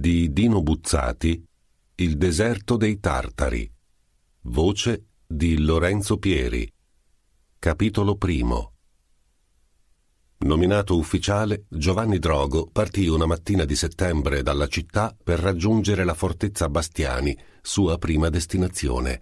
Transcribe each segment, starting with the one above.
di Dino Buzzati, Il deserto dei Tartari, voce di Lorenzo Pieri, capitolo primo. Nominato ufficiale, Giovanni Drogo partì una mattina di settembre dalla città per raggiungere la fortezza Bastiani, sua prima destinazione.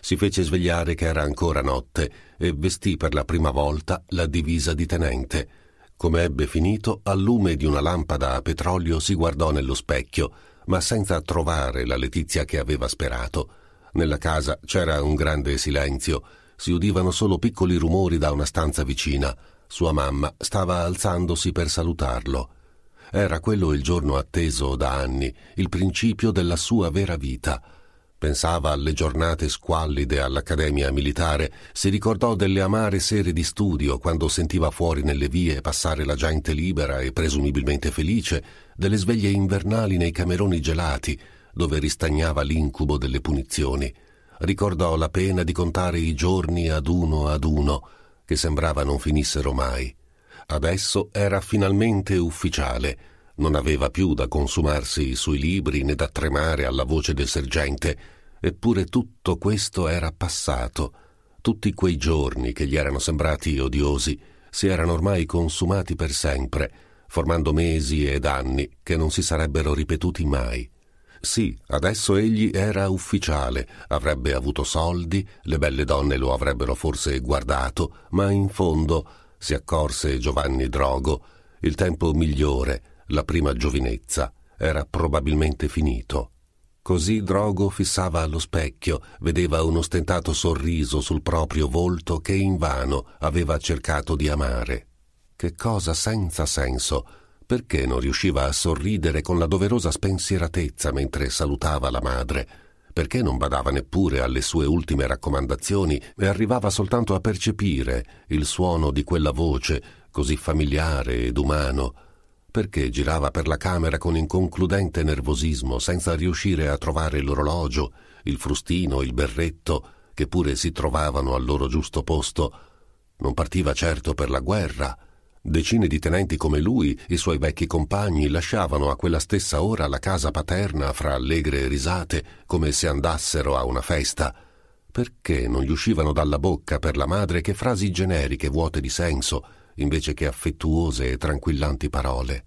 Si fece svegliare che era ancora notte e vestì per la prima volta la divisa di tenente come ebbe finito, al lume di una lampada a petrolio si guardò nello specchio, ma senza trovare la Letizia che aveva sperato. Nella casa c'era un grande silenzio, si udivano solo piccoli rumori da una stanza vicina. Sua mamma stava alzandosi per salutarlo. Era quello il giorno atteso da anni, il principio della sua vera vita. Pensava alle giornate squallide all'Accademia Militare, si ricordò delle amare sere di studio quando sentiva fuori nelle vie passare la gente libera e presumibilmente felice, delle sveglie invernali nei cameroni gelati, dove ristagnava l'incubo delle punizioni. Ricordò la pena di contare i giorni ad uno ad uno, che sembrava non finissero mai. Adesso era finalmente ufficiale non aveva più da consumarsi sui libri né da tremare alla voce del sergente, eppure tutto questo era passato. Tutti quei giorni che gli erano sembrati odiosi si erano ormai consumati per sempre, formando mesi ed anni che non si sarebbero ripetuti mai. Sì, adesso egli era ufficiale, avrebbe avuto soldi, le belle donne lo avrebbero forse guardato, ma in fondo, si accorse Giovanni Drogo, il tempo migliore la prima giovinezza era probabilmente finito. Così Drogo fissava allo specchio, vedeva un ostentato sorriso sul proprio volto che invano aveva cercato di amare. Che cosa senza senso! Perché non riusciva a sorridere con la doverosa spensieratezza mentre salutava la madre? Perché non badava neppure alle sue ultime raccomandazioni e arrivava soltanto a percepire il suono di quella voce, così familiare ed umano, perché girava per la camera con inconcludente nervosismo senza riuscire a trovare l'orologio, il frustino, il berretto, che pure si trovavano al loro giusto posto. Non partiva certo per la guerra. Decine di tenenti come lui, i suoi vecchi compagni, lasciavano a quella stessa ora la casa paterna fra allegre risate, come se andassero a una festa. Perché non gli uscivano dalla bocca per la madre che frasi generiche vuote di senso, invece che affettuose e tranquillanti parole.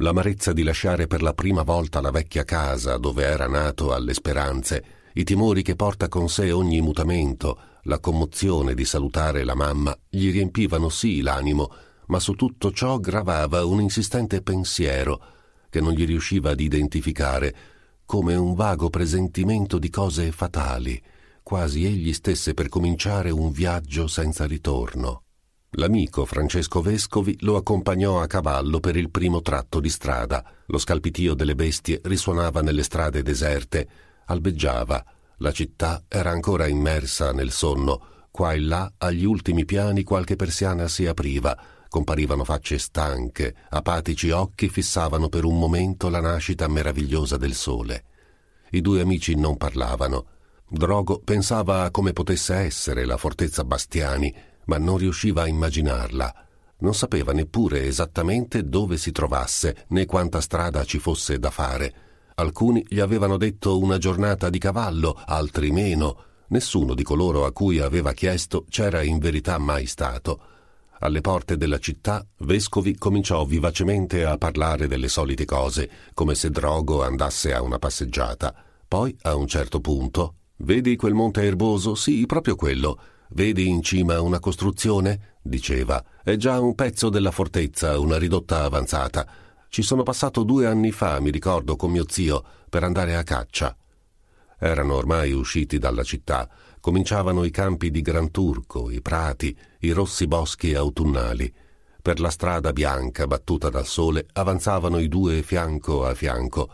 L'amarezza di lasciare per la prima volta la vecchia casa dove era nato alle speranze, i timori che porta con sé ogni mutamento, la commozione di salutare la mamma gli riempivano sì l'animo, ma su tutto ciò gravava un insistente pensiero che non gli riusciva ad identificare, come un vago presentimento di cose fatali, quasi egli stesse per cominciare un viaggio senza ritorno. L'amico Francesco Vescovi lo accompagnò a cavallo per il primo tratto di strada. Lo scalpitio delle bestie risuonava nelle strade deserte, albeggiava. La città era ancora immersa nel sonno. Qua e là, agli ultimi piani, qualche persiana si apriva. Comparivano facce stanche, apatici occhi fissavano per un momento la nascita meravigliosa del sole. I due amici non parlavano. Drogo pensava a come potesse essere la fortezza Bastiani ma non riusciva a immaginarla. Non sapeva neppure esattamente dove si trovasse né quanta strada ci fosse da fare. Alcuni gli avevano detto una giornata di cavallo, altri meno. Nessuno di coloro a cui aveva chiesto c'era in verità mai stato. Alle porte della città, Vescovi cominciò vivacemente a parlare delle solite cose, come se Drogo andasse a una passeggiata. Poi, a un certo punto, vedi quel monte erboso? Sì, proprio quello. Vedi in cima una costruzione? diceva. È già un pezzo della fortezza, una ridotta avanzata. Ci sono passato due anni fa, mi ricordo, con mio zio, per andare a caccia. Erano ormai usciti dalla città. Cominciavano i campi di Gran Turco, i prati, i rossi boschi autunnali. Per la strada bianca battuta dal sole avanzavano i due fianco a fianco.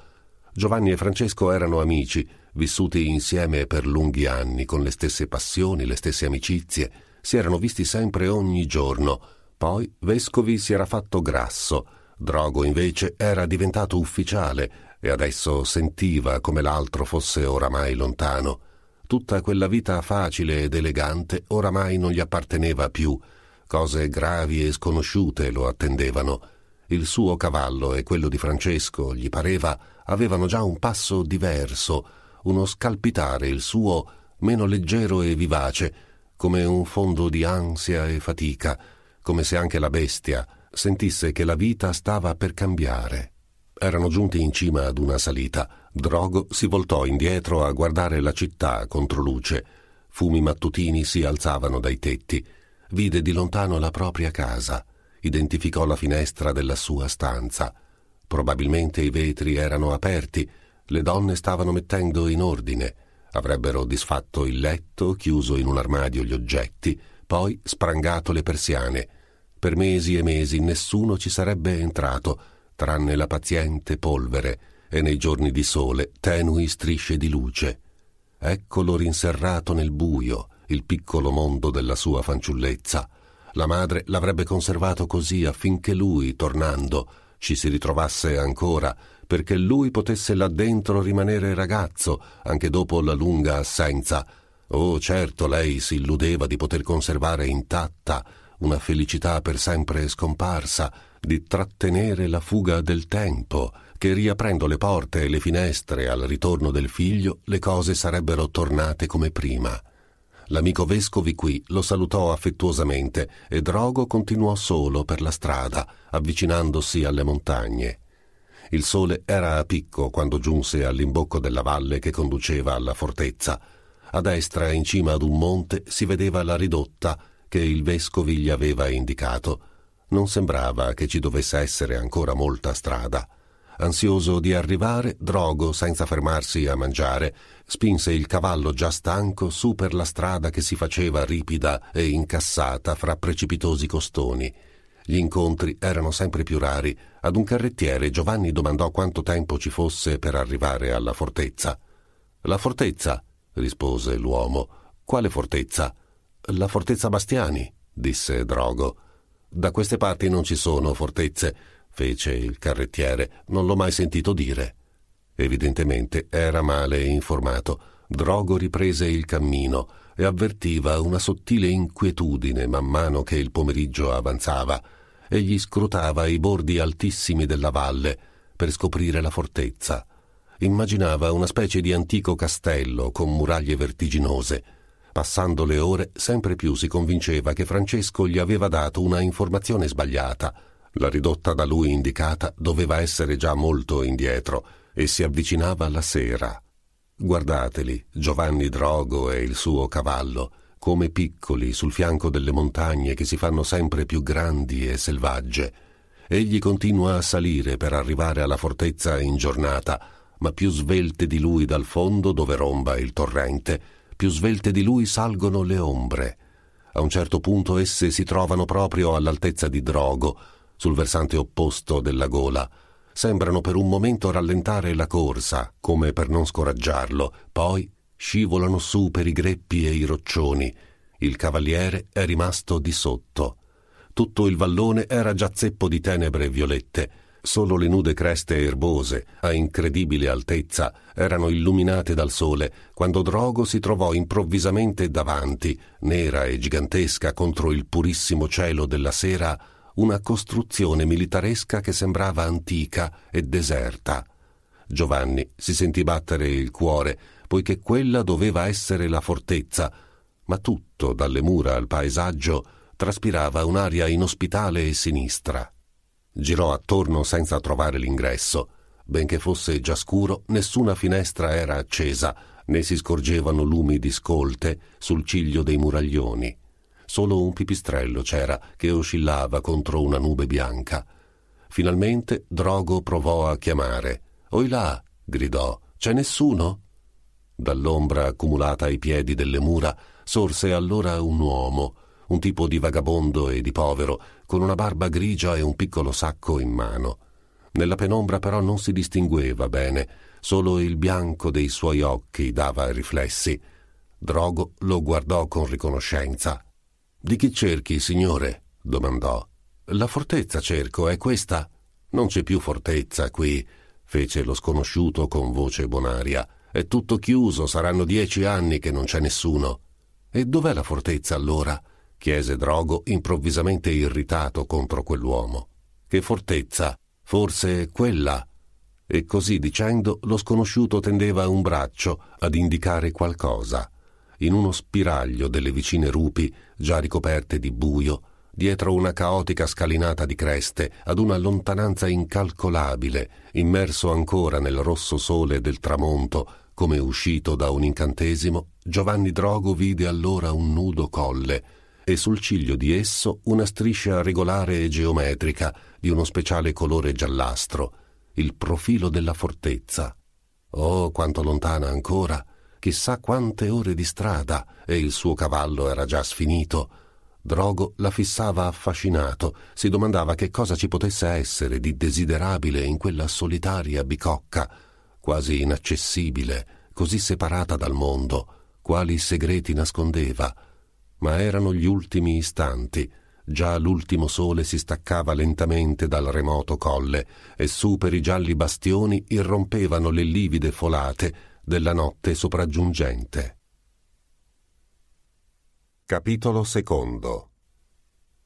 Giovanni e Francesco erano amici vissuti insieme per lunghi anni con le stesse passioni, le stesse amicizie, si erano visti sempre ogni giorno. Poi Vescovi si era fatto grasso, Drogo invece era diventato ufficiale e adesso sentiva come l'altro fosse oramai lontano. Tutta quella vita facile ed elegante oramai non gli apparteneva più. Cose gravi e sconosciute lo attendevano. Il suo cavallo e quello di Francesco, gli pareva, avevano già un passo diverso, uno scalpitare il suo meno leggero e vivace, come un fondo di ansia e fatica, come se anche la bestia sentisse che la vita stava per cambiare. Erano giunti in cima ad una salita. Drogo si voltò indietro a guardare la città contro luce. Fumi mattutini si alzavano dai tetti. Vide di lontano la propria casa. Identificò la finestra della sua stanza. Probabilmente i vetri erano aperti le donne stavano mettendo in ordine. Avrebbero disfatto il letto, chiuso in un armadio gli oggetti, poi sprangato le persiane. Per mesi e mesi nessuno ci sarebbe entrato, tranne la paziente polvere e nei giorni di sole tenui strisce di luce. Eccolo rinserrato nel buio, il piccolo mondo della sua fanciullezza. La madre l'avrebbe conservato così affinché lui, tornando, ci si ritrovasse ancora perché lui potesse là dentro rimanere ragazzo anche dopo la lunga assenza. Oh, certo, lei si illudeva di poter conservare intatta una felicità per sempre scomparsa, di trattenere la fuga del tempo, che riaprendo le porte e le finestre al ritorno del figlio le cose sarebbero tornate come prima. L'amico Vescovi qui lo salutò affettuosamente e Drogo continuò solo per la strada, avvicinandosi alle montagne. Il sole era a picco quando giunse all'imbocco della valle che conduceva alla fortezza. A destra, in cima ad un monte, si vedeva la ridotta che il vescovi gli aveva indicato. Non sembrava che ci dovesse essere ancora molta strada. Ansioso di arrivare, Drogo, senza fermarsi a mangiare, spinse il cavallo già stanco su per la strada che si faceva ripida e incassata fra precipitosi costoni. Gli incontri erano sempre più rari. Ad un carrettiere Giovanni domandò quanto tempo ci fosse per arrivare alla fortezza. La fortezza, rispose l'uomo. Quale fortezza? La fortezza Bastiani, disse Drogo. Da queste parti non ci sono fortezze, fece il carrettiere. Non l'ho mai sentito dire. Evidentemente era male informato. Drogo riprese il cammino e avvertiva una sottile inquietudine man mano che il pomeriggio avanzava egli scrutava i bordi altissimi della valle per scoprire la fortezza. Immaginava una specie di antico castello con muraglie vertiginose. Passando le ore, sempre più si convinceva che Francesco gli aveva dato una informazione sbagliata. La ridotta da lui indicata doveva essere già molto indietro e si avvicinava alla sera. Guardateli, Giovanni Drogo e il suo cavallo come piccoli sul fianco delle montagne che si fanno sempre più grandi e selvagge. Egli continua a salire per arrivare alla fortezza in giornata, ma più svelte di lui dal fondo dove romba il torrente, più svelte di lui salgono le ombre. A un certo punto esse si trovano proprio all'altezza di Drogo, sul versante opposto della gola. Sembrano per un momento rallentare la corsa, come per non scoraggiarlo, poi scivolano su per i greppi e i roccioni. Il cavaliere è rimasto di sotto. Tutto il vallone era già zeppo di tenebre violette. Solo le nude creste erbose, a incredibile altezza, erano illuminate dal sole, quando Drogo si trovò improvvisamente davanti, nera e gigantesca contro il purissimo cielo della sera, una costruzione militaresca che sembrava antica e deserta. Giovanni si sentì battere il cuore poiché quella doveva essere la fortezza, ma tutto, dalle mura al paesaggio, traspirava un'aria inospitale e sinistra. Girò attorno senza trovare l'ingresso. Benché fosse già scuro, nessuna finestra era accesa, né si scorgevano lumi di scolte sul ciglio dei muraglioni. Solo un pipistrello c'era che oscillava contro una nube bianca. Finalmente Drogo provò a chiamare. Oilà! gridò. C'è nessuno? Dall'ombra accumulata ai piedi delle mura sorse allora un uomo, un tipo di vagabondo e di povero, con una barba grigia e un piccolo sacco in mano. Nella penombra però non si distingueva bene, solo il bianco dei suoi occhi dava riflessi. Drogo lo guardò con riconoscenza. Di chi cerchi, signore? domandò. La fortezza cerco, è questa? Non c'è più fortezza qui, fece lo sconosciuto con voce bonaria. È tutto chiuso, saranno dieci anni che non c'è nessuno. E dov'è la fortezza allora? chiese Drogo improvvisamente irritato contro quell'uomo. Che fortezza? Forse quella? E così dicendo lo sconosciuto tendeva un braccio ad indicare qualcosa. In uno spiraglio delle vicine rupi, già ricoperte di buio, dietro una caotica scalinata di creste, ad una lontananza incalcolabile, immerso ancora nel rosso sole del tramonto, come uscito da un incantesimo, Giovanni Drogo vide allora un nudo colle e sul ciglio di esso una striscia regolare e geometrica di uno speciale colore giallastro, il profilo della fortezza. Oh, quanto lontana ancora! Chissà quante ore di strada e il suo cavallo era già sfinito. Drogo la fissava affascinato, si domandava che cosa ci potesse essere di desiderabile in quella solitaria bicocca quasi inaccessibile, così separata dal mondo, quali segreti nascondeva. Ma erano gli ultimi istanti, già l'ultimo sole si staccava lentamente dal remoto colle e su per i gialli bastioni irrompevano le livide folate della notte sopraggiungente. Capitolo secondo.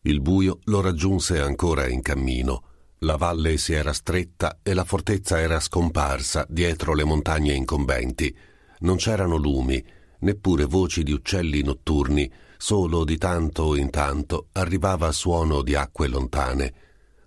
Il buio lo raggiunse ancora in cammino la valle si era stretta e la fortezza era scomparsa dietro le montagne incombenti. Non c'erano lumi, neppure voci di uccelli notturni, solo di tanto in tanto arrivava suono di acque lontane.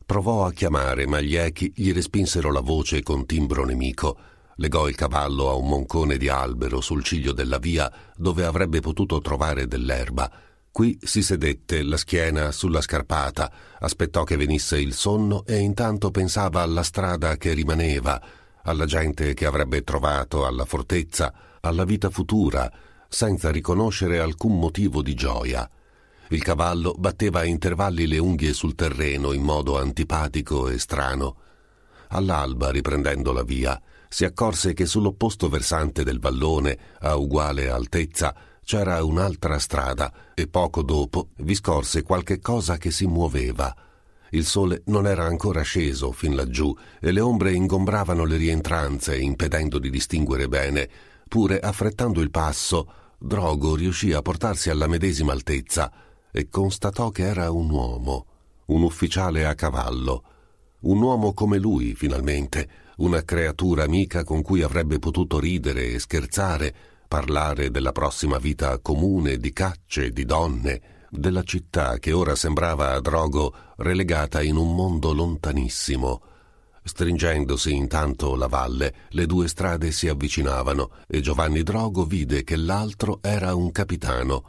Provò a chiamare, ma gli echi gli respinsero la voce con timbro nemico. Legò il cavallo a un moncone di albero sul ciglio della via dove avrebbe potuto trovare dell'erba Qui si sedette, la schiena sulla scarpata, aspettò che venisse il sonno e intanto pensava alla strada che rimaneva, alla gente che avrebbe trovato, alla fortezza, alla vita futura, senza riconoscere alcun motivo di gioia. Il cavallo batteva a intervalli le unghie sul terreno in modo antipatico e strano. All'alba, riprendendo la via, si accorse che sull'opposto versante del vallone, a uguale altezza, c'era un'altra strada e poco dopo vi scorse qualche cosa che si muoveva. Il sole non era ancora sceso fin laggiù e le ombre ingombravano le rientranze impedendo di distinguere bene. Pure affrettando il passo, Drogo riuscì a portarsi alla medesima altezza e constatò che era un uomo, un ufficiale a cavallo, un uomo come lui finalmente, una creatura amica con cui avrebbe potuto ridere e scherzare parlare della prossima vita comune, di cacce, di donne, della città che ora sembrava a Drogo relegata in un mondo lontanissimo. Stringendosi intanto la valle, le due strade si avvicinavano e Giovanni Drogo vide che l'altro era un capitano.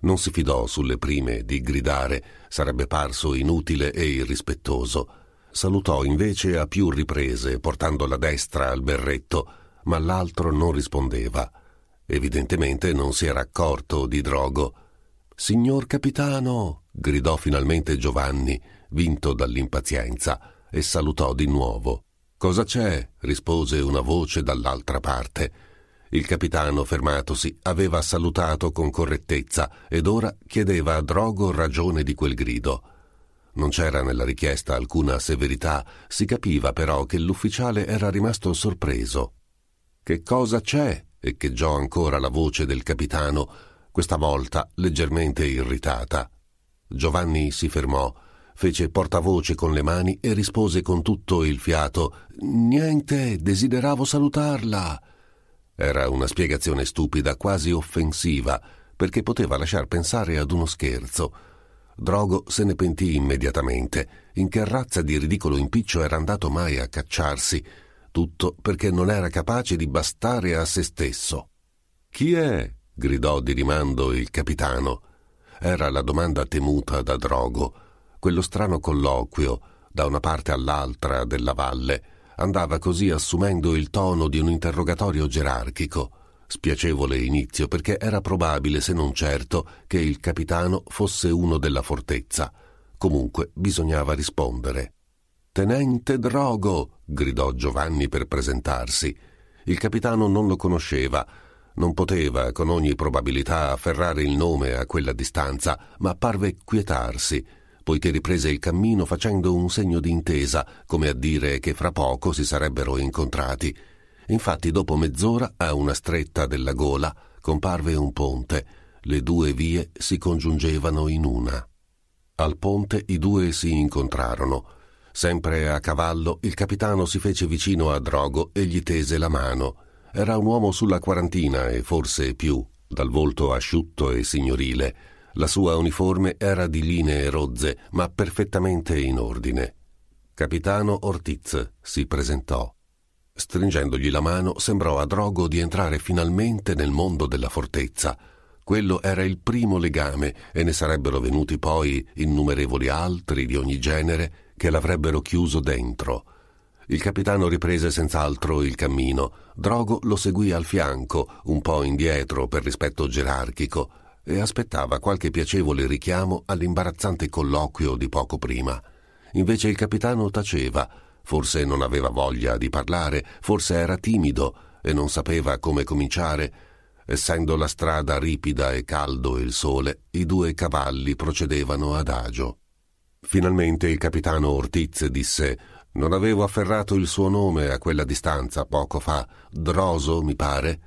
Non si fidò sulle prime di gridare, sarebbe parso inutile e irrispettoso. Salutò invece a più riprese, portando la destra al berretto, ma l'altro non rispondeva. Evidentemente non si era accorto di Drogo. Signor capitano, gridò finalmente Giovanni, vinto dall'impazienza, e salutò di nuovo. Cosa c'è? rispose una voce dall'altra parte. Il capitano, fermatosi, aveva salutato con correttezza ed ora chiedeva a Drogo ragione di quel grido. Non c'era nella richiesta alcuna severità, si capiva però che l'ufficiale era rimasto sorpreso. Che cosa c'è? echeggiò ancora la voce del capitano, questa volta leggermente irritata. Giovanni si fermò, fece portavoce con le mani e rispose con tutto il fiato Niente, desideravo salutarla. Era una spiegazione stupida, quasi offensiva, perché poteva lasciar pensare ad uno scherzo. Drogo se ne pentì immediatamente. In che razza di ridicolo impiccio era andato mai a cacciarsi? tutto perché non era capace di bastare a se stesso. Chi è? gridò di rimando il capitano. Era la domanda temuta da Drogo. Quello strano colloquio, da una parte all'altra della valle, andava così assumendo il tono di un interrogatorio gerarchico. Spiacevole inizio perché era probabile, se non certo, che il capitano fosse uno della fortezza. Comunque bisognava rispondere. Tenente Drogo! gridò Giovanni per presentarsi. Il capitano non lo conosceva. Non poteva, con ogni probabilità, afferrare il nome a quella distanza, ma parve quietarsi, poiché riprese il cammino facendo un segno d'intesa, come a dire che fra poco si sarebbero incontrati. Infatti, dopo mezz'ora, a una stretta della gola, comparve un ponte. Le due vie si congiungevano in una. Al ponte i due si incontrarono. Sempre a cavallo, il capitano si fece vicino a Drogo e gli tese la mano. Era un uomo sulla quarantina e forse più, dal volto asciutto e signorile. La sua uniforme era di linee rozze, ma perfettamente in ordine. Capitano Ortiz si presentò. Stringendogli la mano, sembrò a Drogo di entrare finalmente nel mondo della fortezza. Quello era il primo legame e ne sarebbero venuti poi innumerevoli altri di ogni genere che l'avrebbero chiuso dentro. Il capitano riprese senz'altro il cammino. Drogo lo seguì al fianco, un po' indietro per rispetto gerarchico, e aspettava qualche piacevole richiamo all'imbarazzante colloquio di poco prima. Invece il capitano taceva, forse non aveva voglia di parlare, forse era timido e non sapeva come cominciare. Essendo la strada ripida e caldo il sole, i due cavalli procedevano adagio. Finalmente il capitano Ortiz disse Non avevo afferrato il suo nome a quella distanza poco fa. Droso, mi pare.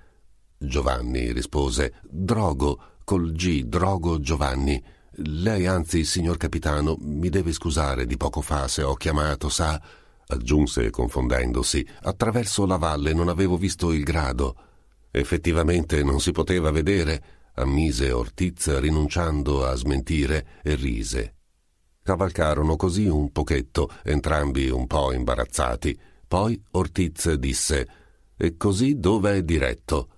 Giovanni rispose Drogo, col G, Drogo Giovanni. Lei anzi, signor capitano, mi deve scusare di poco fa se ho chiamato, sa, aggiunse confondendosi, attraverso la valle non avevo visto il grado. Effettivamente non si poteva vedere, ammise Ortiz rinunciando a smentire e rise. Cavalcarono così un pochetto, entrambi un po' imbarazzati. Poi Ortiz disse: E così dove è diretto?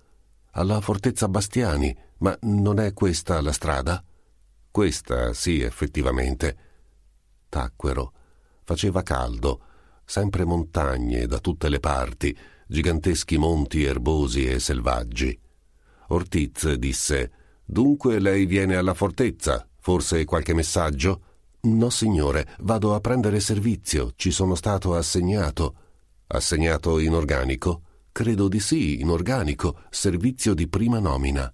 Alla fortezza Bastiani, ma non è questa la strada? Questa sì, effettivamente. Tacquero. Faceva caldo, sempre montagne da tutte le parti, giganteschi monti erbosi e selvaggi. Ortiz disse: Dunque lei viene alla fortezza, forse qualche messaggio? No, signore, vado a prendere servizio, ci sono stato assegnato. Assegnato in organico? Credo di sì, in organico, servizio di prima nomina.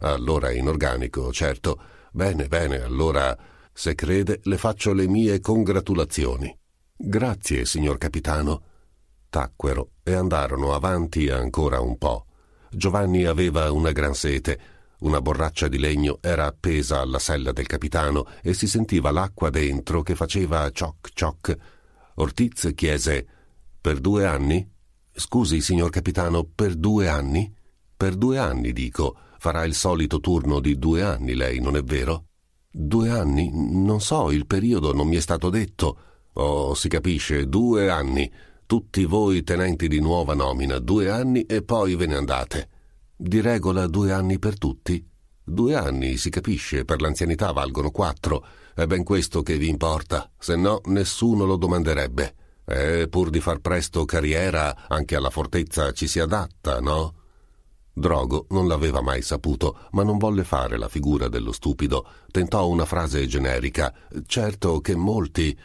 Allora in organico, certo. Bene, bene, allora, se crede, le faccio le mie congratulazioni. Grazie, signor capitano. Tacquero e andarono avanti ancora un po'. Giovanni aveva una gran sete, una borraccia di legno era appesa alla sella del capitano e si sentiva l'acqua dentro che faceva cioc cioc. Ortiz chiese Per due anni? Scusi, signor capitano, per due anni? Per due anni, dico. Farà il solito turno di due anni lei, non è vero? Due anni? Non so, il periodo non mi è stato detto. Oh, si capisce, due anni. Tutti voi tenenti di nuova nomina, due anni e poi ve ne andate. Di regola due anni per tutti. Due anni, si capisce, per l'anzianità valgono quattro. È ben questo che vi importa, se no nessuno lo domanderebbe. E pur di far presto carriera, anche alla fortezza ci si adatta, no? Drogo non l'aveva mai saputo, ma non volle fare la figura dello stupido. Tentò una frase generica. Certo che molti.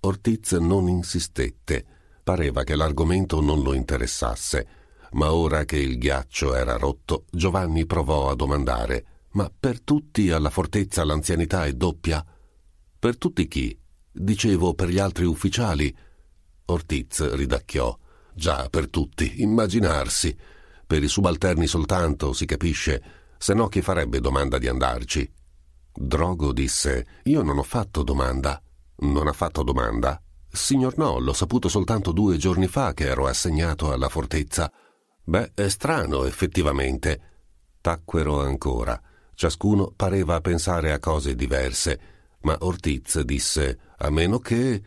Ortiz non insistette. Pareva che l'argomento non lo interessasse ma ora che il ghiaccio era rotto, Giovanni provò a domandare Ma per tutti alla fortezza l'anzianità è doppia? Per tutti chi? Dicevo per gli altri ufficiali. Ortiz ridacchiò. Già, per tutti, immaginarsi. Per i subalterni soltanto, si capisce, se no chi farebbe domanda di andarci? Drogo disse: Io non ho fatto domanda. Non ha fatto domanda? Signor no, l'ho saputo soltanto due giorni fa che ero assegnato alla fortezza. Beh, è strano, effettivamente. Tacquero ancora. Ciascuno pareva pensare a cose diverse, ma Ortiz disse: A meno che.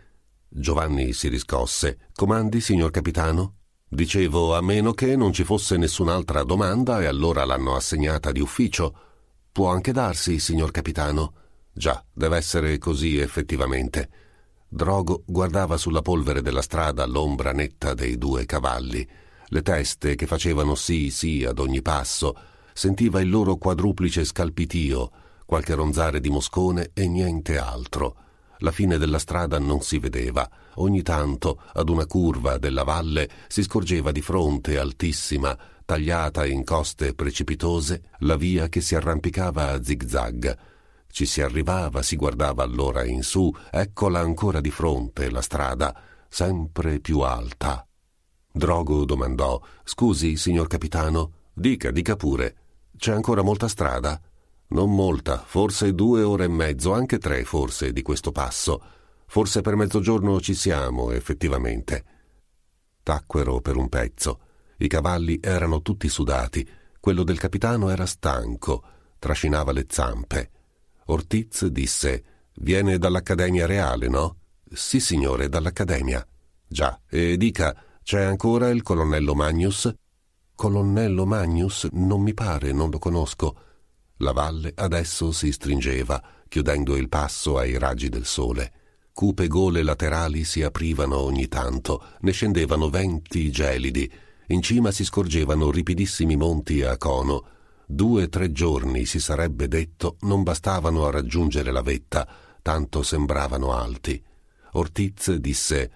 Giovanni si riscosse. Comandi, signor capitano? Dicevo, a meno che non ci fosse nessun'altra domanda e allora l'hanno assegnata di ufficio. Può anche darsi, signor capitano. Già, deve essere così effettivamente. Drogo guardava sulla polvere della strada l'ombra netta dei due cavalli le teste che facevano sì sì ad ogni passo, sentiva il loro quadruplice scalpitio, qualche ronzare di moscone e niente altro. La fine della strada non si vedeva. Ogni tanto, ad una curva della valle, si scorgeva di fronte, altissima, tagliata in coste precipitose, la via che si arrampicava a zigzag. Ci si arrivava, si guardava allora in su, eccola ancora di fronte la strada, sempre più alta, Drogo domandò: Scusi, signor capitano, dica, dica pure. C'è ancora molta strada? Non molta, forse due ore e mezzo, anche tre forse, di questo passo. Forse per mezzogiorno ci siamo, effettivamente. Tacquero per un pezzo. I cavalli erano tutti sudati, quello del capitano era stanco, trascinava le zampe. Ortiz disse: Viene dall'Accademia Reale, no? Sì, signore, dall'Accademia. Già, e dica, c'è ancora il colonnello Magnus? Colonnello Magnus non mi pare, non lo conosco. La valle adesso si stringeva, chiudendo il passo ai raggi del sole. Cupe gole laterali si aprivano ogni tanto, ne scendevano venti gelidi. In cima si scorgevano ripidissimi monti a cono. Due o tre giorni, si sarebbe detto, non bastavano a raggiungere la vetta, tanto sembravano alti. Ortiz disse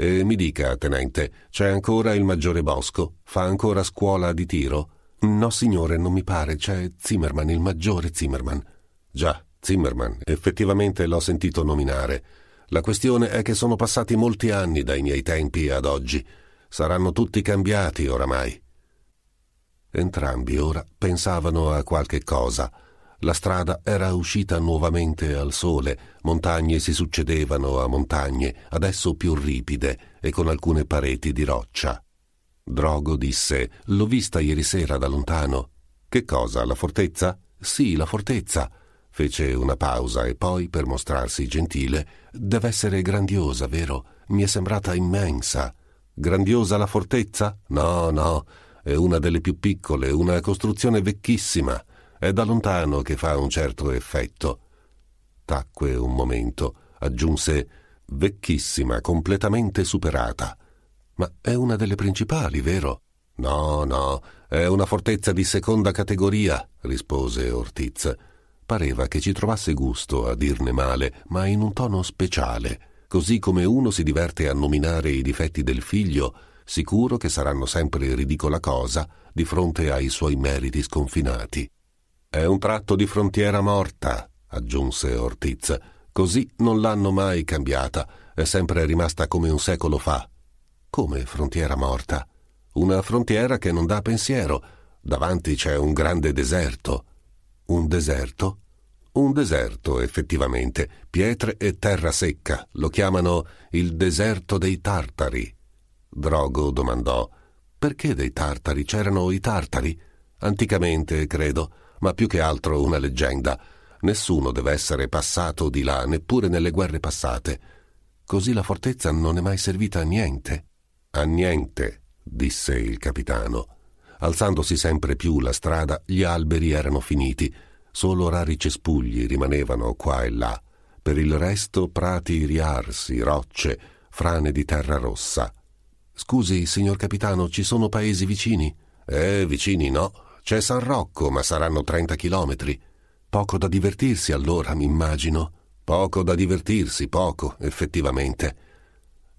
e mi dica, tenente, c'è ancora il maggiore Bosco? Fa ancora scuola di tiro? No, signore, non mi pare, c'è Zimmerman, il maggiore Zimmerman. Già, Zimmerman, effettivamente l'ho sentito nominare. La questione è che sono passati molti anni dai miei tempi ad oggi. Saranno tutti cambiati oramai. Entrambi ora pensavano a qualche cosa. La strada era uscita nuovamente al sole, montagne si succedevano a montagne, adesso più ripide e con alcune pareti di roccia. Drogo disse: L'ho vista ieri sera da lontano. Che cosa, la fortezza? Sì, la fortezza. Fece una pausa e poi, per mostrarsi gentile, deve essere grandiosa, vero? Mi è sembrata immensa. Grandiosa la fortezza? No, no, è una delle più piccole, una costruzione vecchissima. È da lontano che fa un certo effetto. Tacque un momento, aggiunse vecchissima, completamente superata. Ma è una delle principali, vero? No, no, è una fortezza di seconda categoria, rispose Ortiz. Pareva che ci trovasse gusto a dirne male, ma in un tono speciale, così come uno si diverte a nominare i difetti del figlio, sicuro che saranno sempre ridicola cosa di fronte ai suoi meriti sconfinati. È un tratto di frontiera morta, aggiunse Ortiz. Così non l'hanno mai cambiata, è sempre rimasta come un secolo fa. Come frontiera morta? Una frontiera che non dà pensiero. Davanti c'è un grande deserto. Un deserto? Un deserto, effettivamente, pietre e terra secca. Lo chiamano il deserto dei tartari. Drogo domandò: Perché dei tartari? C'erano i tartari? Anticamente, credo ma più che altro una leggenda. Nessuno deve essere passato di là, neppure nelle guerre passate. Così la fortezza non è mai servita a niente. A niente, disse il capitano. Alzandosi sempre più la strada, gli alberi erano finiti, solo rari cespugli rimanevano qua e là. Per il resto prati riarsi, rocce, frane di terra rossa. Scusi, signor capitano, ci sono paesi vicini? Eh, vicini no, c'è San Rocco, ma saranno 30 chilometri. Poco da divertirsi allora, mi immagino. Poco da divertirsi, poco, effettivamente.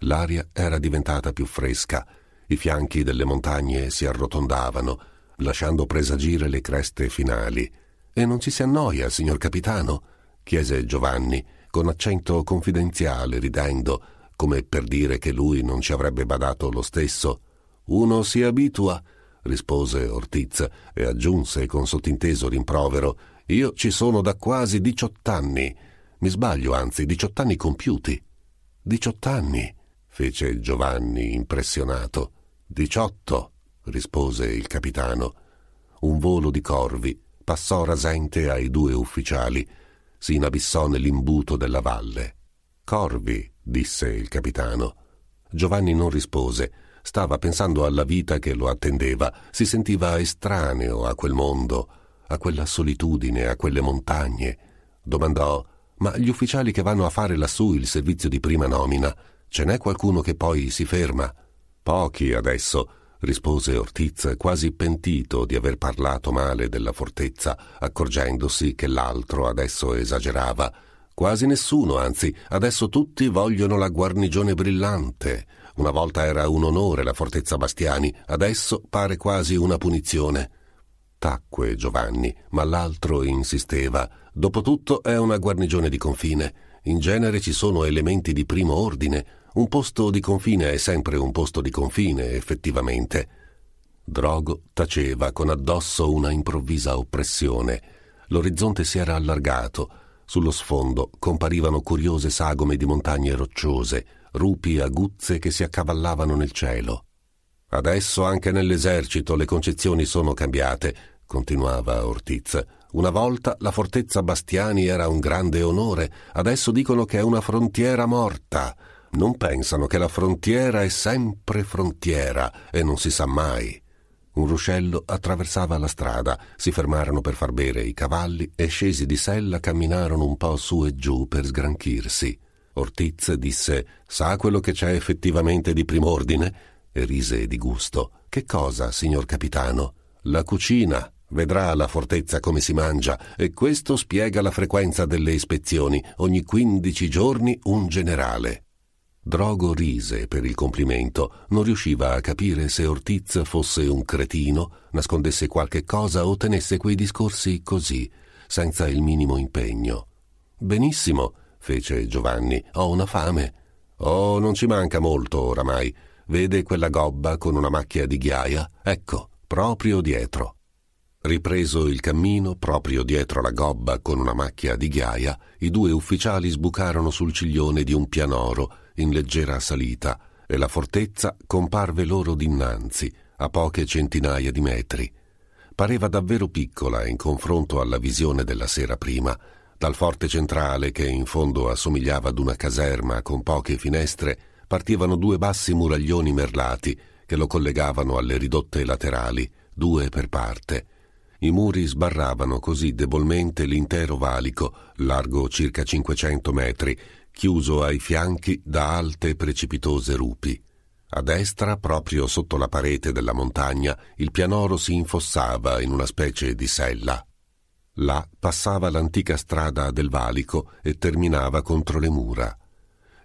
L'aria era diventata più fresca, i fianchi delle montagne si arrotondavano, lasciando presagire le creste finali. E non ci si annoia, signor capitano? chiese Giovanni, con accento confidenziale, ridendo, come per dire che lui non ci avrebbe badato lo stesso. Uno si abitua rispose Ortiz e aggiunse con sottinteso rimprovero Io ci sono da quasi diciott'anni. Mi sbaglio, anzi, diciott'anni compiuti. Diciott'anni, fece Giovanni impressionato. Diciotto, rispose il capitano. Un volo di corvi passò rasente ai due ufficiali. Si inabissò nell'imbuto della valle. Corvi, disse il capitano. Giovanni non rispose Stava pensando alla vita che lo attendeva, si sentiva estraneo a quel mondo, a quella solitudine, a quelle montagne. Domandò Ma gli ufficiali che vanno a fare lassù il servizio di prima nomina, ce n'è qualcuno che poi si ferma? Pochi adesso, rispose Ortiz, quasi pentito di aver parlato male della fortezza, accorgendosi che l'altro adesso esagerava. Quasi nessuno, anzi, adesso tutti vogliono la guarnigione brillante, una volta era un onore la fortezza Bastiani, adesso pare quasi una punizione. Tacque Giovanni, ma l'altro insisteva. Dopotutto è una guarnigione di confine. In genere ci sono elementi di primo ordine. Un posto di confine è sempre un posto di confine, effettivamente. Drogo taceva con addosso una improvvisa oppressione. L'orizzonte si era allargato. Sullo sfondo comparivano curiose sagome di montagne rocciose rupi aguzze che si accavallavano nel cielo. Adesso anche nell'esercito le concezioni sono cambiate, continuava Ortiz. Una volta la fortezza Bastiani era un grande onore, adesso dicono che è una frontiera morta. Non pensano che la frontiera è sempre frontiera e non si sa mai. Un ruscello attraversava la strada, si fermarono per far bere i cavalli e scesi di sella camminarono un po' su e giù per sgranchirsi. Ortiz disse Sa quello che c'è effettivamente di prim'ordine? e rise di gusto. Che cosa, signor capitano? La cucina. Vedrà la fortezza come si mangia e questo spiega la frequenza delle ispezioni. Ogni quindici giorni un generale. Drogo rise per il complimento, non riusciva a capire se Ortiz fosse un cretino, nascondesse qualche cosa o tenesse quei discorsi così, senza il minimo impegno. Benissimo, fece Giovanni. Ho una fame. Oh, non ci manca molto oramai. Vede quella gobba con una macchia di ghiaia? Ecco, proprio dietro. Ripreso il cammino, proprio dietro la gobba con una macchia di ghiaia, i due ufficiali sbucarono sul ciglione di un pianoro in leggera salita e la fortezza comparve loro dinanzi, a poche centinaia di metri. Pareva davvero piccola in confronto alla visione della sera prima dal forte centrale, che in fondo assomigliava ad una caserma con poche finestre, partivano due bassi muraglioni merlati che lo collegavano alle ridotte laterali, due per parte. I muri sbarravano così debolmente l'intero valico, largo circa 500 metri, chiuso ai fianchi da alte precipitose rupi. A destra, proprio sotto la parete della montagna, il pianoro si infossava in una specie di sella. Là passava l'antica strada del valico e terminava contro le mura.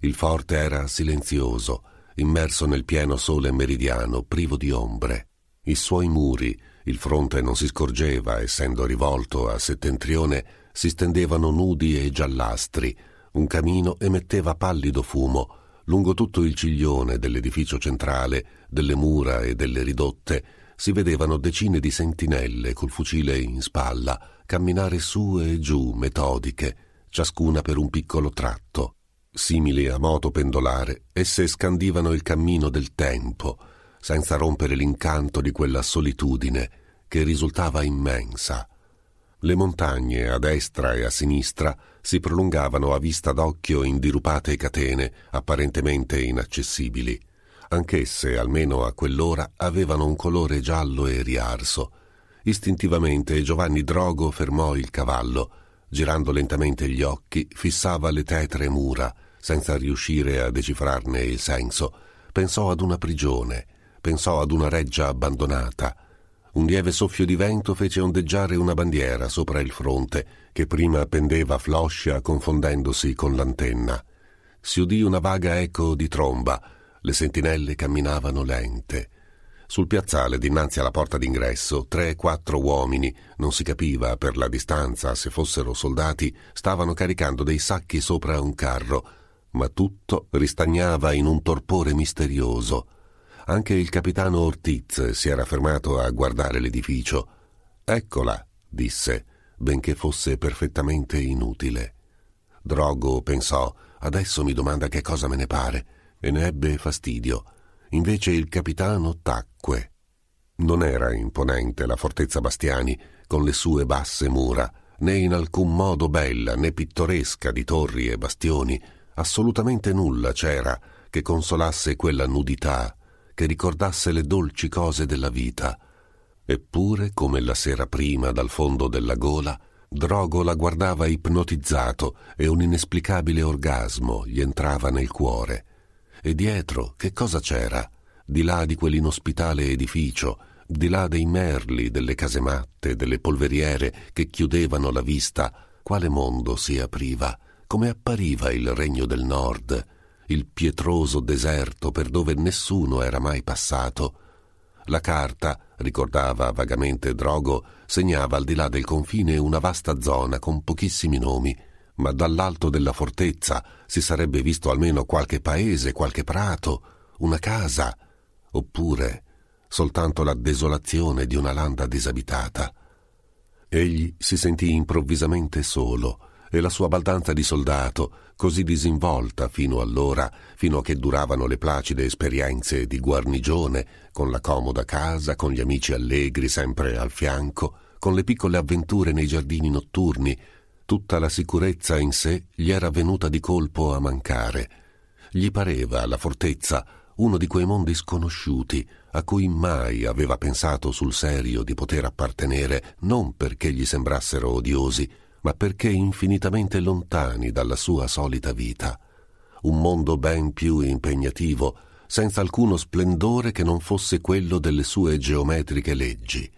Il forte era silenzioso, immerso nel pieno sole meridiano, privo di ombre. I suoi muri, il fronte non si scorgeva, essendo rivolto a settentrione, si stendevano nudi e giallastri. Un camino emetteva pallido fumo lungo tutto il ciglione dell'edificio centrale, delle mura e delle ridotte, si vedevano decine di sentinelle col fucile in spalla camminare su e giù metodiche, ciascuna per un piccolo tratto. Simili a moto pendolare, esse scandivano il cammino del tempo, senza rompere l'incanto di quella solitudine che risultava immensa. Le montagne a destra e a sinistra si prolungavano a vista d'occhio in dirupate catene, apparentemente inaccessibili. Anch'esse, almeno a quell'ora, avevano un colore giallo e riarso. Istintivamente Giovanni Drogo fermò il cavallo. Girando lentamente gli occhi, fissava le tetre mura, senza riuscire a decifrarne il senso. Pensò ad una prigione, pensò ad una reggia abbandonata. Un lieve soffio di vento fece ondeggiare una bandiera sopra il fronte, che prima pendeva floscia confondendosi con l'antenna. Si udì una vaga eco di tromba, le sentinelle camminavano lente. Sul piazzale, dinanzi alla porta d'ingresso, tre quattro uomini, non si capiva per la distanza se fossero soldati, stavano caricando dei sacchi sopra un carro, ma tutto ristagnava in un torpore misterioso. Anche il capitano Ortiz si era fermato a guardare l'edificio. Eccola, disse, benché fosse perfettamente inutile. Drogo pensò, adesso mi domanda che cosa me ne pare e ne ebbe fastidio. Invece il capitano tacque. Non era imponente la fortezza Bastiani, con le sue basse mura, né in alcun modo bella né pittoresca di torri e bastioni, assolutamente nulla c'era che consolasse quella nudità, che ricordasse le dolci cose della vita. Eppure, come la sera prima dal fondo della gola, Drogo la guardava ipnotizzato e un inesplicabile orgasmo gli entrava nel cuore. E dietro che cosa c'era? Di là di quell'inospitale edificio, di là dei merli, delle casematte, delle polveriere che chiudevano la vista, quale mondo si apriva, come appariva il regno del nord, il pietroso deserto per dove nessuno era mai passato. La carta, ricordava vagamente Drogo, segnava al di là del confine una vasta zona con pochissimi nomi, ma dall'alto della fortezza si sarebbe visto almeno qualche paese, qualche prato, una casa, oppure soltanto la desolazione di una landa disabitata. Egli si sentì improvvisamente solo e la sua baldanza di soldato, così disinvolta fino allora, fino a che duravano le placide esperienze di guarnigione, con la comoda casa, con gli amici allegri sempre al fianco, con le piccole avventure nei giardini notturni, Tutta la sicurezza in sé gli era venuta di colpo a mancare. Gli pareva la fortezza uno di quei mondi sconosciuti a cui mai aveva pensato sul serio di poter appartenere, non perché gli sembrassero odiosi, ma perché infinitamente lontani dalla sua solita vita. Un mondo ben più impegnativo, senza alcuno splendore che non fosse quello delle sue geometriche leggi.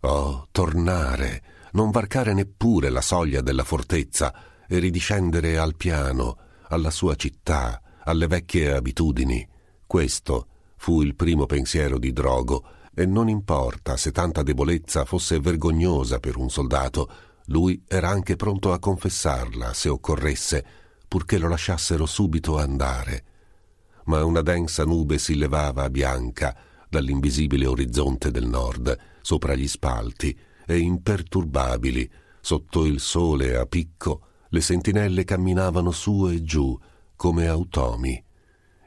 Oh, tornare, non varcare neppure la soglia della fortezza e ridiscendere al piano, alla sua città, alle vecchie abitudini. Questo fu il primo pensiero di Drogo, e non importa se tanta debolezza fosse vergognosa per un soldato, lui era anche pronto a confessarla se occorresse, purché lo lasciassero subito andare. Ma una densa nube si levava bianca dall'invisibile orizzonte del nord, sopra gli spalti, e imperturbabili, sotto il sole a picco, le sentinelle camminavano su e giù come automi.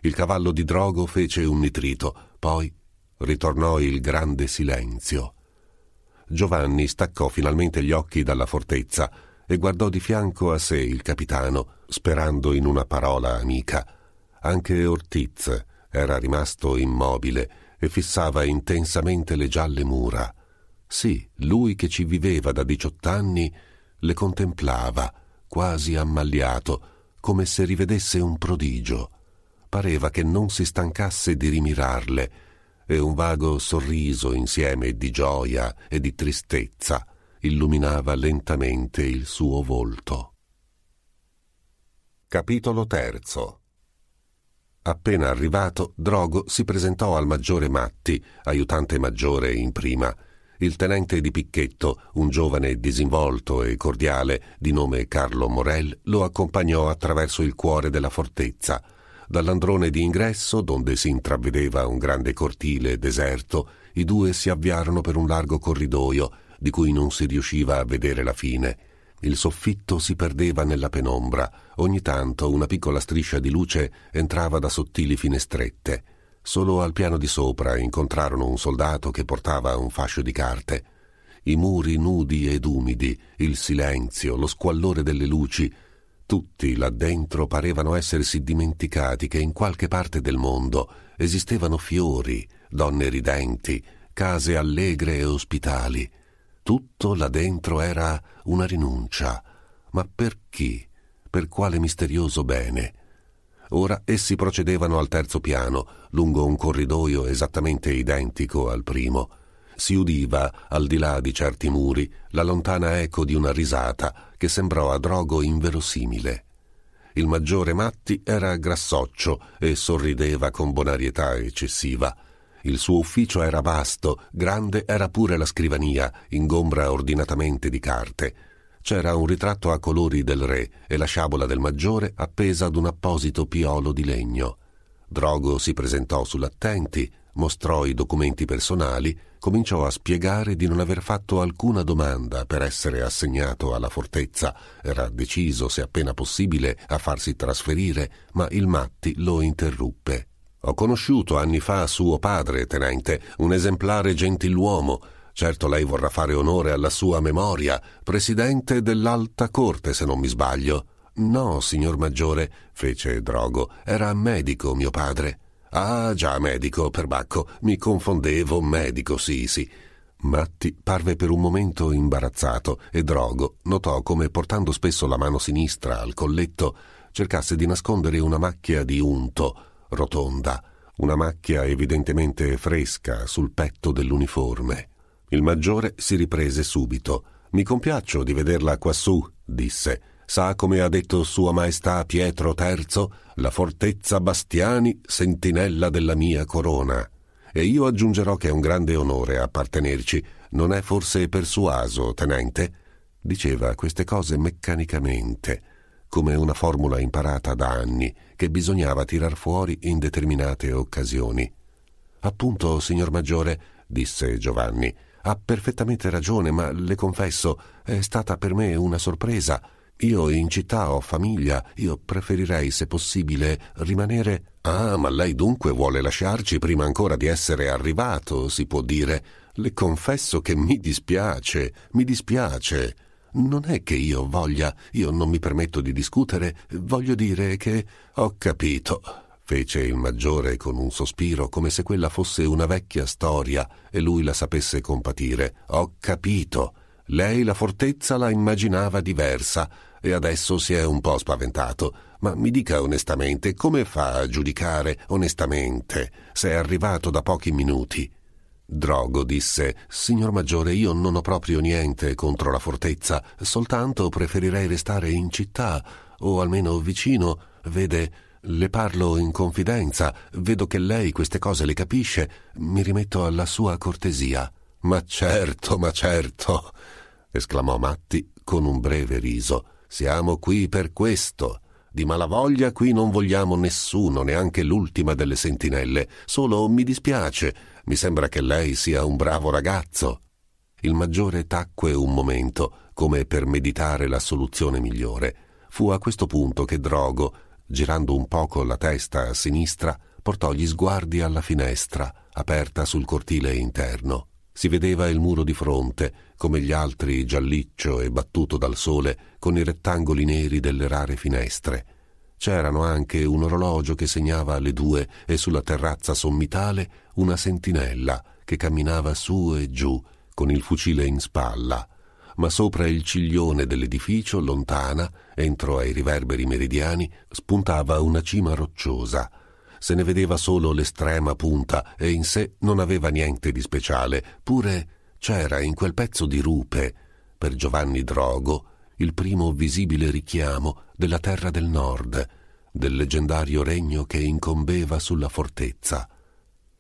Il cavallo di Drogo fece un nitrito, poi ritornò il grande silenzio. Giovanni staccò finalmente gli occhi dalla fortezza e guardò di fianco a sé il capitano, sperando in una parola amica. Anche Ortiz era rimasto immobile e fissava intensamente le gialle mura. Sì, lui che ci viveva da diciott'anni le contemplava, quasi ammaliato, come se rivedesse un prodigio. Pareva che non si stancasse di rimirarle, e un vago sorriso insieme di gioia e di tristezza illuminava lentamente il suo volto. Capitolo terzo Appena arrivato, Drogo si presentò al maggiore Matti, aiutante maggiore in prima, il tenente di picchetto, un giovane disinvolto e cordiale di nome Carlo Morel, lo accompagnò attraverso il cuore della fortezza. Dall'androne di ingresso, donde si intravedeva un grande cortile deserto, i due si avviarono per un largo corridoio, di cui non si riusciva a vedere la fine. Il soffitto si perdeva nella penombra, ogni tanto una piccola striscia di luce entrava da sottili finestrette. Solo al piano di sopra incontrarono un soldato che portava un fascio di carte. I muri nudi ed umidi, il silenzio, lo squallore delle luci, tutti là dentro parevano essersi dimenticati che in qualche parte del mondo esistevano fiori, donne ridenti, case allegre e ospitali. Tutto là dentro era una rinuncia. Ma per chi? Per quale misterioso bene? Ora essi procedevano al terzo piano, lungo un corridoio esattamente identico al primo. Si udiva, al di là di certi muri, la lontana eco di una risata che sembrò a Drogo inverosimile. Il maggiore Matti era grassoccio e sorrideva con bonarietà eccessiva. Il suo ufficio era vasto, grande era pure la scrivania, ingombra ordinatamente di carte, c'era un ritratto a colori del re e la sciabola del maggiore appesa ad un apposito piolo di legno. Drogo si presentò sull'attenti, mostrò i documenti personali, cominciò a spiegare di non aver fatto alcuna domanda per essere assegnato alla fortezza. Era deciso, se appena possibile, a farsi trasferire, ma il Matti lo interruppe. Ho conosciuto anni fa suo padre, tenente, un esemplare gentiluomo, Certo lei vorrà fare onore alla sua memoria, presidente dell'alta corte, se non mi sbaglio. No, signor maggiore, fece Drogo, era medico mio padre. Ah, già medico, perbacco, mi confondevo, medico, sì, sì. Matti parve per un momento imbarazzato e Drogo notò come portando spesso la mano sinistra al colletto cercasse di nascondere una macchia di unto rotonda, una macchia evidentemente fresca sul petto dell'uniforme. Il maggiore si riprese subito. Mi compiaccio di vederla quassù, disse. Sa come ha detto Sua Maestà Pietro III, la fortezza Bastiani, sentinella della mia corona. E io aggiungerò che è un grande onore appartenerci. Non è forse persuaso, tenente? Diceva queste cose meccanicamente, come una formula imparata da anni, che bisognava tirar fuori in determinate occasioni. Appunto, signor Maggiore, disse Giovanni, ha perfettamente ragione, ma le confesso, è stata per me una sorpresa. Io in città ho famiglia, io preferirei, se possibile, rimanere. Ah, ma lei dunque vuole lasciarci prima ancora di essere arrivato, si può dire. Le confesso che mi dispiace, mi dispiace. Non è che io voglia, io non mi permetto di discutere, voglio dire che ho capito fece il maggiore con un sospiro, come se quella fosse una vecchia storia e lui la sapesse compatire. Ho capito. Lei la fortezza la immaginava diversa e adesso si è un po' spaventato. Ma mi dica onestamente, come fa a giudicare onestamente se è arrivato da pochi minuti? Drogo disse Signor Maggiore, io non ho proprio niente contro la fortezza, soltanto preferirei restare in città, o almeno vicino. Vede, le parlo in confidenza, vedo che lei queste cose le capisce, mi rimetto alla sua cortesia. Ma certo, ma certo, esclamò Matti con un breve riso. Siamo qui per questo. Di malavoglia qui non vogliamo nessuno, neanche l'ultima delle sentinelle. Solo mi dispiace, mi sembra che lei sia un bravo ragazzo. Il maggiore tacque un momento, come per meditare la soluzione migliore. Fu a questo punto che Drogo, Girando un poco la testa a sinistra, portò gli sguardi alla finestra, aperta sul cortile interno. Si vedeva il muro di fronte, come gli altri gialliccio e battuto dal sole, con i rettangoli neri delle rare finestre. C'erano anche un orologio che segnava le due e sulla terrazza sommitale una sentinella che camminava su e giù con il fucile in spalla, ma sopra il ciglione dell'edificio, lontana, Entro ai riverberi meridiani spuntava una cima rocciosa. Se ne vedeva solo l'estrema punta e in sé non aveva niente di speciale, pure c'era in quel pezzo di rupe, per Giovanni Drogo, il primo visibile richiamo della terra del nord, del leggendario regno che incombeva sulla fortezza.